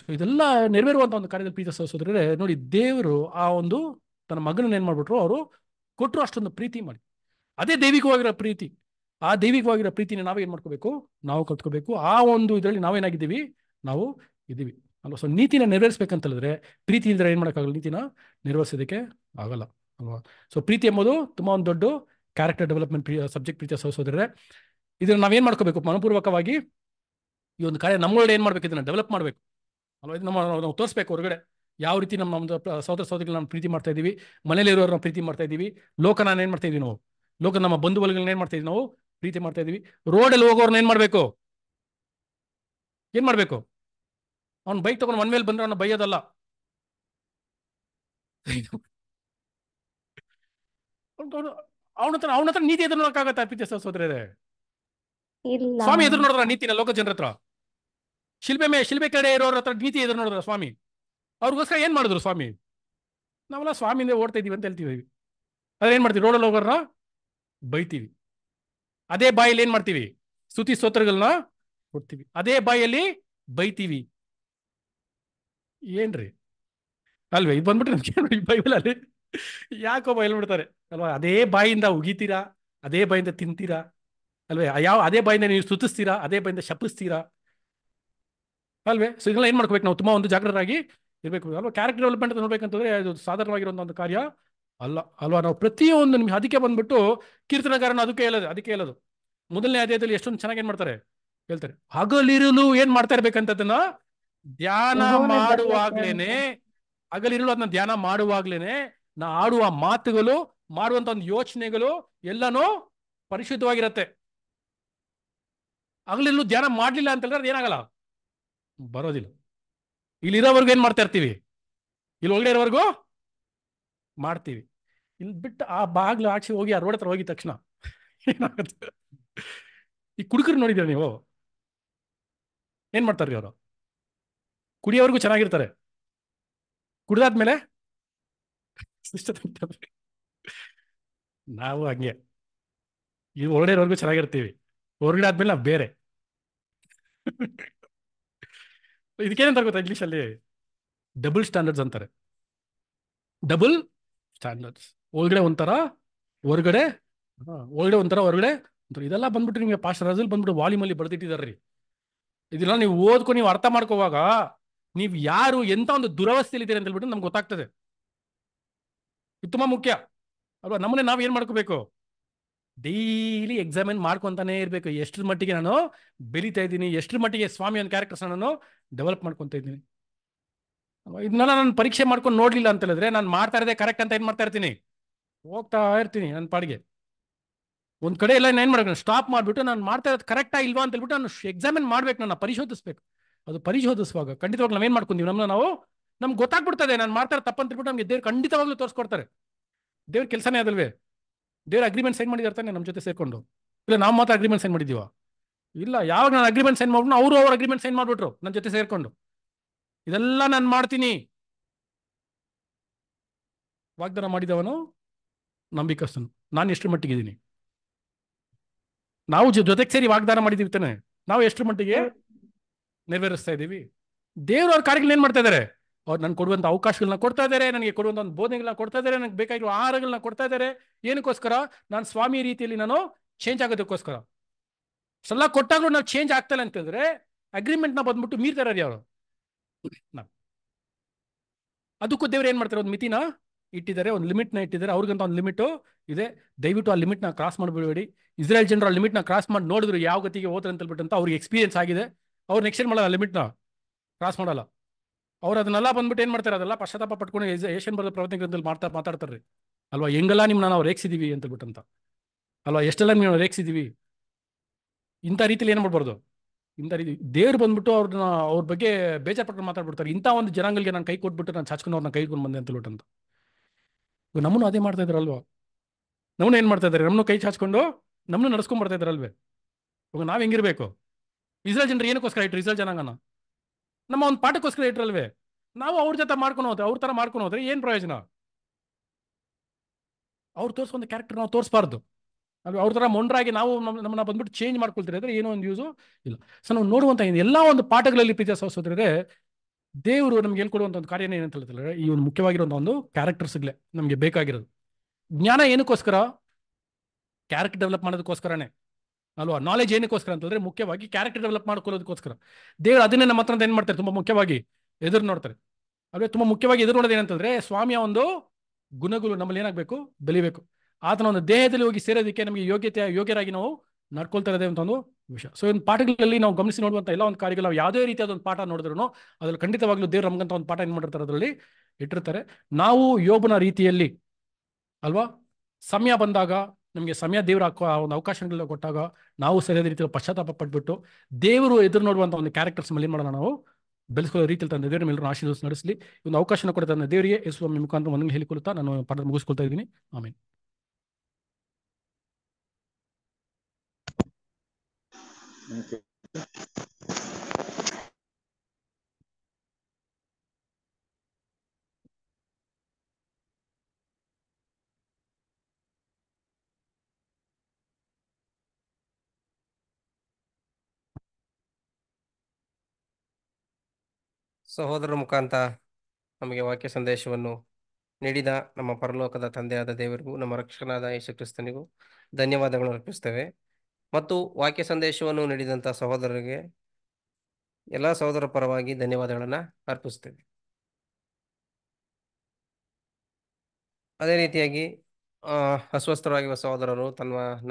ಸೊ ಇದೆಲ್ಲ ನೆರವೇರುವಂಥ ಒಂದು ಕಾರ್ಯದಲ್ಲಿ ಪ್ರೀತಿ ಸೋದರೇ ನೋಡಿ ದೇವರು ಆ ಒಂದು ತನ್ನ ಮಗನನ್ನ ಏನು ಮಾಡ್ಬಿಟ್ರು ಅವರು ಕೊಟ್ಟರು ಅಷ್ಟೊಂದು ಪ್ರೀತಿ ಮಾಡಿ ಅದೇ ದೈವಿಕವಾಗಿರೋ ಪ್ರೀತಿ ಆ ದೈವಿಕವಾಗಿರೋ ಪ್ರೀತಿನ ನಾವೇನು ಮಾಡ್ಕೋಬೇಕು ನಾವು ಕಲ್ತ್ಕೋಬೇಕು ಆ ಒಂದು ಇದರಲ್ಲಿ ನಾವೇನಾಗಿದ್ದೀವಿ ನಾವು ಇದ್ದೀವಿ ಅಲ್ವಾ ಸೊ ನೀತಿನ ನೆರವೇರಿಸ್ಬೇಕಂತ ಹೇಳಿದ್ರೆ ಪ್ರೀತಿ ಇಲ್ದ್ರೆ ಏನು ಮಾಡೋಕ್ಕಾಗಲ್ಲ ನೀತಿನ ನೆರವೇರಿಸೋದಕ್ಕೆ ಆಗಲ್ಲ ಅಲ್ವಾ ಸೊ ಪ್ರೀತಿ ಎಂಬುದು ತುಂಬಾ ಒಂದು ದೊಡ್ಡ ಕ್ಯಾರೆಕ್ಟರ್ ಡೆವಲಪ್ಮೆಂಟ್ ಸಬ್ಜೆಕ್ಟ್ ಪ್ರೀತಿಯ ಸೋಸೋದ್ರೆ ಇದನ್ನ ನಾವೇನ್ ಮಾಡ್ಕೋಬೇಕು ಮನಪೂರ್ವಕವಾಗಿ ಈ ಒಂದು ಕಾರ್ಯ ನಮ್ಮೊಳಗಡೆ ಏನು ಮಾಡ್ಬೇಕು ಇದನ್ನ ಡೆವಲಪ್ ಮಾಡಬೇಕು ಅಲ್ವಾ ಇದು ನಮ್ಮ ನಾವು ತೋರಿಸ್ಬೇಕು ಹೊರಗಡೆ ಯಾವ ರೀತಿ ನಮ್ಮ ಒಂದು ಸಹೋದರ ನಾವು ಪ್ರೀತಿ ಮಾಡ್ತಾ ಇದ್ದೀವಿ ಮನೇಲಿ ನಾವು ಪ್ರೀತಿ ಮಾಡ್ತಾ ಇದ್ದೀವಿ ಲೋಕ ನಾನು ಏನು ಮಾಡ್ತಾ ಇದ್ದೀವಿ ನಾವು ಲೋಕ ನಮ್ಮ ಬಂಧು ಬಲಗಳನ್ನ ಏನು ಮಾಡ್ತಾ ಇದ್ದೀವಿ ನಾವು ಪ್ರೀತಿ ಮಾಡ್ತಾ ಇದೀವಿ ರೋಡಲ್ಲಿ ಹೋಗೋರ್ನ ಏನು ಮಾಡಬೇಕು ಏನು ಮಾಡಬೇಕು ಅವ್ನು ಬೈಕ್ ತೊಗೊಂಡು ಒಂದ್ಮೇಲೆ ಮೇಲೆ ಬಂದ್ರೆ ಅವ್ನ ಬೈಯೋದಲ್ಲ ಅವನ ಹತ್ರ ಅವನ ಹತ್ರ ನೀತಿ ಎದುರು ನೋಡಕ್ಕಾಗತ್ತಾ ಪ್ರೀತಿ ಸ್ವಾಮಿ ಎದುರು ನೋಡಿದ್ರ ನೀತಿನ ಲೋಕ ಜನರ ಹತ್ರ ಶಿಲ್ಬೆ ಮೇ ಶಿಲ್ಬೆ ಕಡೆ ಇರೋರ ಹತ್ರ ನೀತಿ ಇದ್ರು ನೋಡಿದ್ರ ಸ್ವಾಮಿ ಅವ್ರಿಗೋಸ್ಕರ ಏನು ಮಾಡಿದ್ರು ಸ್ವಾಮಿ ನಾವೆಲ್ಲ ಸ್ವಾಮಿಯಿಂದ ಓಡ್ತಾ ಇದೀವಿ ಅಂತ ಹೇಳ್ತೀವಿ ಅದ್ರ ಏನು ಮಾಡ್ತೀವಿ ರೋಡಲ್ಲಿ ಹೋಗೋರ್ನ ಬೈತೀವಿ ಅದೇ ಬಾಯಲ್ಲಿ ಏನು ಮಾಡ್ತೀವಿ ಸ್ತುತಿ ಸ್ತೋತ್ರಗಳನ್ನ ಕೊಡ್ತೀವಿ ಅದೇ ಬಾಯಲ್ಲಿ ಬೈತೀವಿ ಏನ್ರಿ ಅಲ್ವೇ ಇದು ಬಂದ್ಬಿಟ್ಟು ನಮ್ಗೆ ಅಲ್ಲಿ ಯಾಕೋ ಬಿಡ್ತಾರೆ ಅಲ್ವಾ ಅದೇ ಬಾಯಿಂದ ಉಗಿತೀರಾ ಅದೇ ಬಾಯಿಂದ ತಿಂತೀರಾ ಅಲ್ವೇ ಯಾವ ಅದೇ ಬಾಯಿಂದ ನೀವು ಸ್ತುತಿಸ್ತೀರಾ ಅದೇ ಬಾಯಿಂದ ಶಪಿಸ್ತೀರಾ ಅಲ್ವೇ ಸೊ ಇದೆಲ್ಲ ಏನು ಮಾಡ್ಕೋಬೇಕು ನಾವು ತುಂಬಾ ಒಂದು ಜಾಗೃತರಾಗಿ ಇರಬೇಕು ಅಲ್ವಾ ಕ್ಯಾರೆಕ್ಟರ್ ಡೆವಲಪ್ಮೆಂಟ್ ನೋಡ್ಬೇಕಂತಂದ್ರೆ ಅದು ಸಾಧಾರಣವಾಗಿರೋ ಒಂದು ಕಾರ್ಯ ಅಲ್ಲ ಅಲ್ವಾ ನಾವು ಪ್ರತಿಯೊಂದು ನಿಮ್ಗೆ ಅದಕ್ಕೆ ಬಂದ್ಬಿಟ್ಟು ಕೀರ್ತನಕಾರನ ಅದಕ್ಕೆ ಹೇಳೋದು ಅದಕ್ಕೆ ಹೇಳೋದು ಮೊದಲನೇ ಅಧ್ಯಾಯದಲ್ಲಿ ಎಷ್ಟೊಂದು ಚೆನ್ನಾಗಿ ಏನ್ ಮಾಡ್ತಾರೆ ಹೇಳ್ತಾರೆ ಹಗಲಿರಲು ಏನ್ ಮಾಡ್ತಾ ಇರ್ಬೇಕಂತದನ್ನ ಧ್ಯಾನ ಮಾಡುವಾಗ್ಲೇನೆ ಹಗಲಿರಲು ಅದನ್ನ ಧ್ಯಾನ ಮಾಡುವಾಗ್ಲೇನೆ ನಾ ಆಡುವ ಮಾತುಗಳು ಮಾಡುವಂತ ಒಂದು ಯೋಚನೆಗಳು ಎಲ್ಲಾನು ಪರಿಶುದ್ಧವಾಗಿರತ್ತೆ ಹಗಲಿರಲು ಧ್ಯಾನ ಮಾಡ್ಲಿಲ್ಲ ಅಂತ ಹೇಳಿದ್ರೆ ಅದೇನಾಗಲ್ಲ ಬರೋದಿಲ್ಲ ಇಲ್ಲಿ ಇರೋವರೆಗೂ ಏನ್ ಮಾಡ್ತಾ ಇರ್ತೀವಿ ಇಲ್ಲಿ ಒಳಗಡೆ ಇರೋವರೆಗೂ ಮಾಡ್ತೀವಿ ಇಲ್ಲಿ ಬಿಟ್ಟು ಆ ಬಾಗ್ಲು ಆಚೆ ಹೋಗಿ ಆ ರೋಡ್ ಹತ್ರ ಹೋಗಿದ ತಕ್ಷಣ ಏನಾಗುತ್ತೆ ಈ ಕುಡುಕರು ನೋಡಿದೀರ ನೀವು ಏನ್ ಮಾಡ್ತಾರ್ರಿ ಅವರು ಕುಡಿಯೋವರೆಗೂ ಚೆನ್ನಾಗಿರ್ತಾರೆ ಕುಡಿದಾದ್ಮೇಲೆ ನಾವು ಹಂಗೆ ಈ ಇರೋವರೆಗೂ ಚೆನ್ನಾಗಿರ್ತೀವಿ ಹೊರಗಡೆ ಆದ್ಮೇಲೆ ನಾವು ಬೇರೆ ಇದಕ್ಕೇನಂತಾರೆ ಗೊತ್ತಾ ಇಂಗ್ಲೀಷಲ್ಲಿ ಡಬಲ್ ಸ್ಟ್ಯಾಂಡರ್ಡ್ಸ್ ಅಂತಾರೆ ಡಬಲ್ ಸ್ಟ್ಯಾಂಡರ್ಡ್ಸ್ ಒಳಗಡೆ ಒಂಥರ ಹೊರಗಡೆ ಒಳಗಡೆ ಒಂಥರ ಹೊರಗಡೆ ಒಂಥರ ಇದೆಲ್ಲ ಬಂದ್ಬಿಟ್ಟು ನಿಮಗೆ ಪಾಸ್ಟ್ ರಜಲ್ ಬಂದ್ಬಿಟ್ಟು ವಾಲ್ಯೂಮಲ್ಲಿ ರೀ ಇದೆಲ್ಲ ನೀವು ಓದ್ಕೊ ನೀವು ಅರ್ಥ ಮಾಡ್ಕೋವಾಗ ನೀವು ಯಾರು ಎಂತ ಒಂದು ದುರವಸ್ಥೆಯಲ್ಲಿ ಅಂತ ಹೇಳ್ಬಿಟ್ಟು ನಮ್ಗೆ ಗೊತ್ತಾಗ್ತದೆ ಇದು ತುಂಬಾ ಮುಖ್ಯ ಅಲ್ವಾ ನಮ್ಮನೆ ನಾವು ಏನ್ ಮಾಡ್ಕೋಬೇಕು ಡೈಲಿ ಎಕ್ಸಾಮಿನ್ ಮಾಡ್ಕೊಂತಾನೆ ಇರಬೇಕು ಎಷ್ಟ್ರ ಮಟ್ಟಿಗೆ ನಾನು ಬೆಳೀತಾ ಇದ್ದೀನಿ ಎಷ್ಟ್ರ ಮಟ್ಟಿಗೆ ಸ್ವಾಮಿ ಒಂದು ಕ್ಯಾರೆಕ್ಟರ್ಸ್ ನಾನು ಡೆವಲಪ್ ಮಾಡ್ಕೊತ ಇದ್ದೀನಿ ಇದನ್ನೆಲ್ಲ ನಾನು ಪರೀಕ್ಷೆ ಮಾಡ್ಕೊಂಡು ನೋಡ್ಲಿಲ್ಲ ಅಂತ ಹೇಳಿದ್ರೆ ನಾನು ಮಾಡ್ತಾ ಇರೋದೇ ಕರೆಕ್ಟ್ ಅಂತ ಏನು ಮಾಡ್ತಾ ಇರ್ತೀನಿ ಹೋಗ್ತಾ ಇರ್ತೀನಿ ನನ್ನ ಪಾಡಿಗೆ ಒಂದು ಕಡೆ ಎಲ್ಲ ನಾನು ಏನು ಮಾಡ್ಬೇಕು ಸ್ಟಾಪ್ ಮಾಡಿಬಿಟ್ಟು ನಾನು ಮಾಡ್ತಾ ಇರೋದು ಕರೆಕ್ಟಾ ಇಲ್ವಾ ಅಂತ ಹೇಳ್ಬಿಟ್ಟು ನಾನು ಎಕ್ಸಾಮಿನ್ ಮಾಡ್ಬೇಕು ನಾನು ಪರಿಶೋಧಿಸ್ಬೇಕು ಅದು ಪರಿಶೋಧಿಸುವಾಗ ಖಂಡಿತವಾಗ್ಲೂ ಏನು ಮಾಡ್ಕೊಂತೀವಿ ನಮ್ಮನ್ನ ನಾವು ನಮ್ಗೆ ಗೊತ್ತಾಗ್ಬಿಡ್ತದೆ ನಾನು ಮಾಡ್ತಾರೆ ತಪ್ಪು ನಮಗೆ ದೇವ್ರು ಖಂಡಿತವಾಗ್ಲೂ ತೋರಿಸ್ಕೊಡ್ತಾರೆ ದೇವ್ರ ಕೆಲಸನೇ ಅದಲ್ವೇ ದೇವ್ರ ಅಗ್ರಿಮೆಂಟ್ ಸೈನ್ ಮಾಡಿದಾರೆ ತಾನೆ ನಮ್ಮ ಜೊತೆ ಸೇರ್ಕೊಂಡು ಇಲ್ಲ ನಾವು ಮಾತ್ರ ಅಗ್ರಿಮೆಂಟ್ ಸೈನ್ ಮಾಡಿದ್ದೀವ ಇಲ್ಲ ಯಾವಾಗ ನಾನು ಅಗ್ರಿಮೆಂಟ್ ಸೈನ್ ಮಾಡ್ಬಿಟ್ಟು ಅವರು ಅವ್ರ ಅಗ್ರಿಮೆಂಟ್ ಸೈನ್ ಮಾಡ್ಬಿಟ್ರು ನನ್ನ ಜೊತೆ ಸೇರ್ಕೊಂಡು ಇದೆಲ್ಲ ನಾನು ಮಾಡ್ತೀನಿ ವಾಗ್ದಾನ ಮಾಡಿದವನು ನಂಬಿಕಸ್ತನು ನಾನು ಎಷ್ಟು ಮಟ್ಟಿಗೆ ಇದ್ದೀನಿ ನಾವು ಜೊತೆಗೆ ಸೇರಿ ವಾಗ್ದಾನ ಮಾಡಿದೀವಿ ತಾನೆ ನಾವು ಎಷ್ಟು ಮಟ್ಟಿಗೆ ನೆರವೇರಿಸ್ತಾ ಇದ್ದೀವಿ ದೇವರು ಅವ್ರ ಕಾರ್ಯಗಳನ್ನ ಏನ್ ಮಾಡ್ತಾ ಇದ್ದಾರೆ ಅವ್ರು ನನ್ಗೆ ಕೊಡುವಂಥ ಅವಕಾಶಗಳನ್ನ ಕೊಡ್ತಾ ಇದ್ದಾರೆ ನನಗೆ ಕೊಡುವಂಥ ಒಂದು ಬೋಧನೆಗಳನ್ನ ಕೊಡ್ತಾ ಇದ್ದಾರೆ ನನಗೆ ಬೇಕಾಗಿರೋ ಆಹಾರಗಳನ್ನ ಕೊಡ್ತಾ ಇದ್ದಾರೆ ಏನಕ್ಕೋಸ್ಕರ ನಾನು ಸ್ವಾಮಿ ರೀತಿಯಲ್ಲಿ ನಾನು ಚೇಂಜ್ ಆಗೋದಕ್ಕೋಸ್ಕರ ಸಲಹಾ ಕೊಟ್ಟಾಗ್ಲೂ ನಾವು ಚೇಂಜ್ ಆಗ್ತಾಯಿಲ್ಲ ಅಂತಂದ್ರೆ ಅಗ್ರಿಮೆಂಟ್ನ ಬಂದ್ಬಿಟ್ಟು ಮೀರ್ತಾರೆ ಯಾರು ಅವರು ಅದಕ್ಕೂ ದೇವ್ರು ಏನು ಮಾಡ್ತಾರೆ ಒಂದು ಮಿತಿನ ಇಟ್ಟಿದ್ದಾರೆ ಒಂದು ಲಿಮಿಟ್ನ ಇಟ್ಟಿದ್ದಾರೆ ಅವ್ರಿಗಂತ ಒಂದು ಲಿಮಿಟು ಇದೆ ದಯವಿಟ್ಟು ಆ ಲಿಮಿಟ್ನ ಕ್ರಾಸ್ ಮಾಡಿಬಿಡಬೇಡಿ ಇಸ್ರೇಲ್ ಜನರು ಆ ಲಿಮಿಟ್ನ ಕ್ರಾಸ್ ಮಾಡಿ ನೋಡಿದ್ರು ಯಾವ ಗತಿಗೆ ಹೋದ್ರೆ ಅಂತ ಹೇಳ್ಬಿಟ್ಟಂತ ಅವ್ರಿಗೆ ಎಕ್ಸ್ಪೀರಿಯನ್ಸ್ ಆಗಿದೆ ಅವ್ರು ನೆಕ್ಸ್ಟ್ ಏನು ಮಾಡಲ್ಲ ಲಿಮಿಟ್ನ ಕ್ರಾಸ್ ಮಾಡಲ್ಲ ಅವ್ರು ಅದನ್ನೆಲ್ಲ ಬಂದ್ಬಿಟ್ಟು ಏನು ಮಾಡ್ತಾರೆ ಅದೆಲ್ಲ ಪಶ್ಚಾತ್ತಾಪ ಪಟ್ಕೊಂಡು ಏಷ್ಯನ್ ಬರ್ದ ಪ್ರವರ್ತನೆ ಗ್ರಂಥದಲ್ಲಿ ಮಾಡ್ತಾ ಮಾತಾಡ್ತಾರೆ ಅಲ್ವಾ ಹೆಂಗೆಲ್ಲ ನಿಮ್ಮನ್ನ ನಾವು ರೇಗಿಸಿದೀವಿ ಅಂತ ಬಿಟ್ಟಂತ ಅಲ್ವಾ ಎಷ್ಟೆಲ್ಲ ನೀವು ರೇಗಿಸಿದೀವಿ ಇಂಥ ರೀತಿಲಿ ಏನು ಮಾಡ್ಬಾರ್ದು ಇಂಥ ರೀತಿ ದೇವ್ರು ಬಂದ್ಬಿಟ್ಟು ಅವ್ರನ್ನ ಅವ್ರ ಬಗ್ಗೆ ಬೇಜಾರ್ ಪಟ್ಕೊಂಡು ಮಾತಾಡ್ಬಿಡ್ತಾರೆ ಇಂಥ ಒಂದು ಜನಾಂಗಲ್ಗೆ ನಾನು ಕೈ ಕೊಟ್ಬಿಟ್ಟು ನಾನು ಚಾಚ್ಕೊಂಡು ಅವ್ರನ್ನ ಕೈಕೊಂಡು ಬಂದೆ ಅಂತ ಲೋಟಂತ ನಮ್ಮನ್ನು ಅದೇ ಮಾಡ್ತಾ ಇದ್ರಲ್ವಾ ನಮ್ಮನ್ನು ಏನು ಮಾಡ್ತಾ ಇದ್ದಾರೆ ನಮ್ಮನ್ನು ಕೈ ಚಾಚ್ಕೊಂಡು ನಮ್ಮನ್ನು ನಡ್ಸ್ಕೊಂಡ್ ಬರ್ತಾ ಇದ್ರಲ್ವೇ ಇವಾಗ ನಾವು ಹೆಂಗಿರ್ಬೇಕು ಇಸ್ರೇಲ್ ಜನರು ಏನಕ್ಕೋಸ್ಕರ ಇಟ್ರು ಇಸ್ರೇಲ್ ಜನಾಂಗನ ನಮ್ಮ ಒಂದು ಪಾಠಕ್ಕೋಸ್ಕರ ಇಟ್ರಲ್ವೇ ನಾವು ಅವ್ರ ಜೊತೆ ಮಾಡ್ಕೊಂಡು ಹೋದ್ರೆ ಅವ್ರ ತರ ಮಾಡ್ಕೊಂಡು ಹೋದ್ರೆ ಏನು ಪ್ರಯೋಜನ ಅವ್ರು ತೋರಿಸೋ ಕ್ಯಾರೆಕ್ಟರ್ ನಾವು ತೋರಿಸ್ಬಾರ್ದು ಅಲ್ವಾ ಅವ್ರ ಥರ ಮೊಂಡ್ರಾಗಿ ನಾವು ನಮ್ಮನ್ನ ಬಂದ್ಬಿಟ್ಟು ಚೇಂಜ್ ಮಾಡ್ಕೊಳ್ತೀರಿ ಅಂದರೆ ಏನೋ ಒಂದು ಯೂಸು ಇಲ್ಲ ಸೊ ನಾವು ನೋಡುವಂತ ಎಲ್ಲ ಒಂದು ಪಾಠಗಳಲ್ಲಿ ಪ್ರೀತಿಯ ಸಹೋದರರೆ ದೇವರು ನಮ್ಗೆ ಹೇಳ್ಕೊಡುವಂಥ ಒಂದು ಕಾರ್ಯನೇ ಏನಂತ ಹೇಳ್ತಾರೆ ಈ ಒಂದು ಮುಖ್ಯವಾಗಿರುವಂಥ ಒಂದು ಕ್ಯಾರೆಕ್ಟರ್ಸ್ಗಳೇ ನಮಗೆ ಬೇಕಾಗಿರೋದು ಜ್ಞಾನ ಏನಕ್ಕೋಸ್ಕರ ಕ್ಯಾರೆಕ್ಟರ್ ಡೆವಲಪ್ ಮಾಡೋದಕ್ಕೋಸ್ಕರನೇ ಅಲ್ವಾ ನಾಲೆಜ್ ಏನಕ್ಕೋಸ್ಕರ ಅಂತಂದ್ರೆ ಮುಖ್ಯವಾಗಿ ಕ್ಯಾರೆಕ್ಟರ್ ಡೆವಲಪ್ ಮಾಡ್ಕೊಳ್ಳೋದಕ್ಕೋಸ್ಕರ ದೇವರು ಅದನ್ನೇ ನಮ್ಮ ಹತ್ರ ಏನು ಮಾಡ್ತಾರೆ ತುಂಬಾ ಮುಖ್ಯವಾಗಿ ಎದುರು ನೋಡ್ತಾರೆ ಅಲ್ವೇ ತುಂಬಾ ಮುಖ್ಯವಾಗಿ ಎದುರು ನೋಡೋದು ಏನಂತಂದ್ರೆ ಸ್ವಾಮಿಯ ಒಂದು ಗುಣಗಳು ನಮ್ಮಲ್ಲಿ ಏನಾಗಬೇಕು ಬೆಳಿಬೇಕು ಆತನ ಒಂದು ದೇಹದಲ್ಲಿ ಹೋಗಿ ಸೇರೋದಕ್ಕೆ ನಮಗೆ ಯೋಗ್ಯತೆ ಯೋಗ್ಯರಾಗಿ ನಾವು ನಡ್ಕೊಳ್ತಾ ಇರೋದೇ ಅಂತ ಒಂದು ವಿಷಯ ಸೊ ಒಂದು ಪಾಠಗಳಲ್ಲಿ ನಾವು ಗಮನಿಸಿ ನೋಡುವಂತ ಎಲ್ಲ ಒಂದು ಕಾರ್ಯಗಳು ನಾವು ಯಾವುದೇ ರೀತಿಯಾದ ಒಂದು ಪಾಠ ನೋಡಿದ್ರು ಅದ್ರಲ್ಲಿ ಖಂಡಿತವಾಗ್ಲೂ ದೇವ್ರ ನಮ್ಗಂತ ಒಂದು ಪಾಠ ಏನ್ ಮಾಡಿರ್ತಾರೆ ಅದರಲ್ಲಿ ಇಟ್ಟಿರ್ತಾರೆ ನಾವು ಯೋಬನ ರೀತಿಯಲ್ಲಿ ಅಲ್ವಾ ಸಮಯ ಬಂದಾಗ ನಮಗೆ ಸಮಯ ದೇವ್ರ ಹಾಕೋ ಒಂದು ಅವಕಾಶಗಳನ್ನ ಕೊಟ್ಟಾಗ ನಾವು ಸರಿಯಾದ ರೀತಿಯಲ್ಲಿ ಪಶ್ಚಾತ್ತಾಪ ಪಟ್ಬಿಟ್ಟು ದೇವರು ಎದುರು ನೋಡುವಂಥ ಒಂದು ಕ್ಯಾರೆಕ್ಟರ್ಸ್ ಮೇಲೆ ಮಾಡೋಣ ನಾವು ಬೆಳೆಸ್ಕೊಳ್ಳೋ ರೀತಿಯಲ್ಲಿ ತಂದೆ ದೇವರ ಮೇಲೆ ಆಶೀರ್ವಾದ ನಡೆಸಲಿ ಒಂದು ಅವಕಾಶ ಕೊಡ್ತಾನೆ ದೇವರಿಗೆ ಸ್ವಾಮಿ ಮುಖಾಂತರ ಒಂದನ್ನು ಹೇಳಿಕೊಳ್ತಾ ನಾನು ಪಾಠ ಮುಗಿಸ್ಕೊಳ್ತಾ ಇದ್ದೀನಿ ಆಮೇಲೆ ಸಹೋದರ ಮುಖಾಂತರ ನಮಗೆ ವಾಕ್ಯ ಸಂದೇಶವನ್ನು ನೀಡಿದ ನಮ್ಮ ಪರಲೋಕದ ತಂದೆಯಾದ ದೇವರಿಗೂ ನಮ್ಮ ರಕ್ಷಕನಾದ ಯೇಸು ಕ್ರಿಸ್ತನಿಗೂ ಧನ್ಯವಾದಗಳು ಅರ್ಪಿಸ್ತೇವೆ ಮತ್ತು ವಾಕ್ಯ ಸಂದೇಶವನ್ನು ನೀಡಿದಂಥ ಸಹೋದರರಿಗೆ ಎಲ್ಲ ಸಹೋದರ ಪರವಾಗಿ ಧನ್ಯವಾದಗಳನ್ನು ಅರ್ಪಿಸ್ತೇವೆ ಅದೇ ರೀತಿಯಾಗಿ ಅಸ್ವಸ್ಥರಾಗಿರುವ ಸಹೋದರರು ತನ್ನ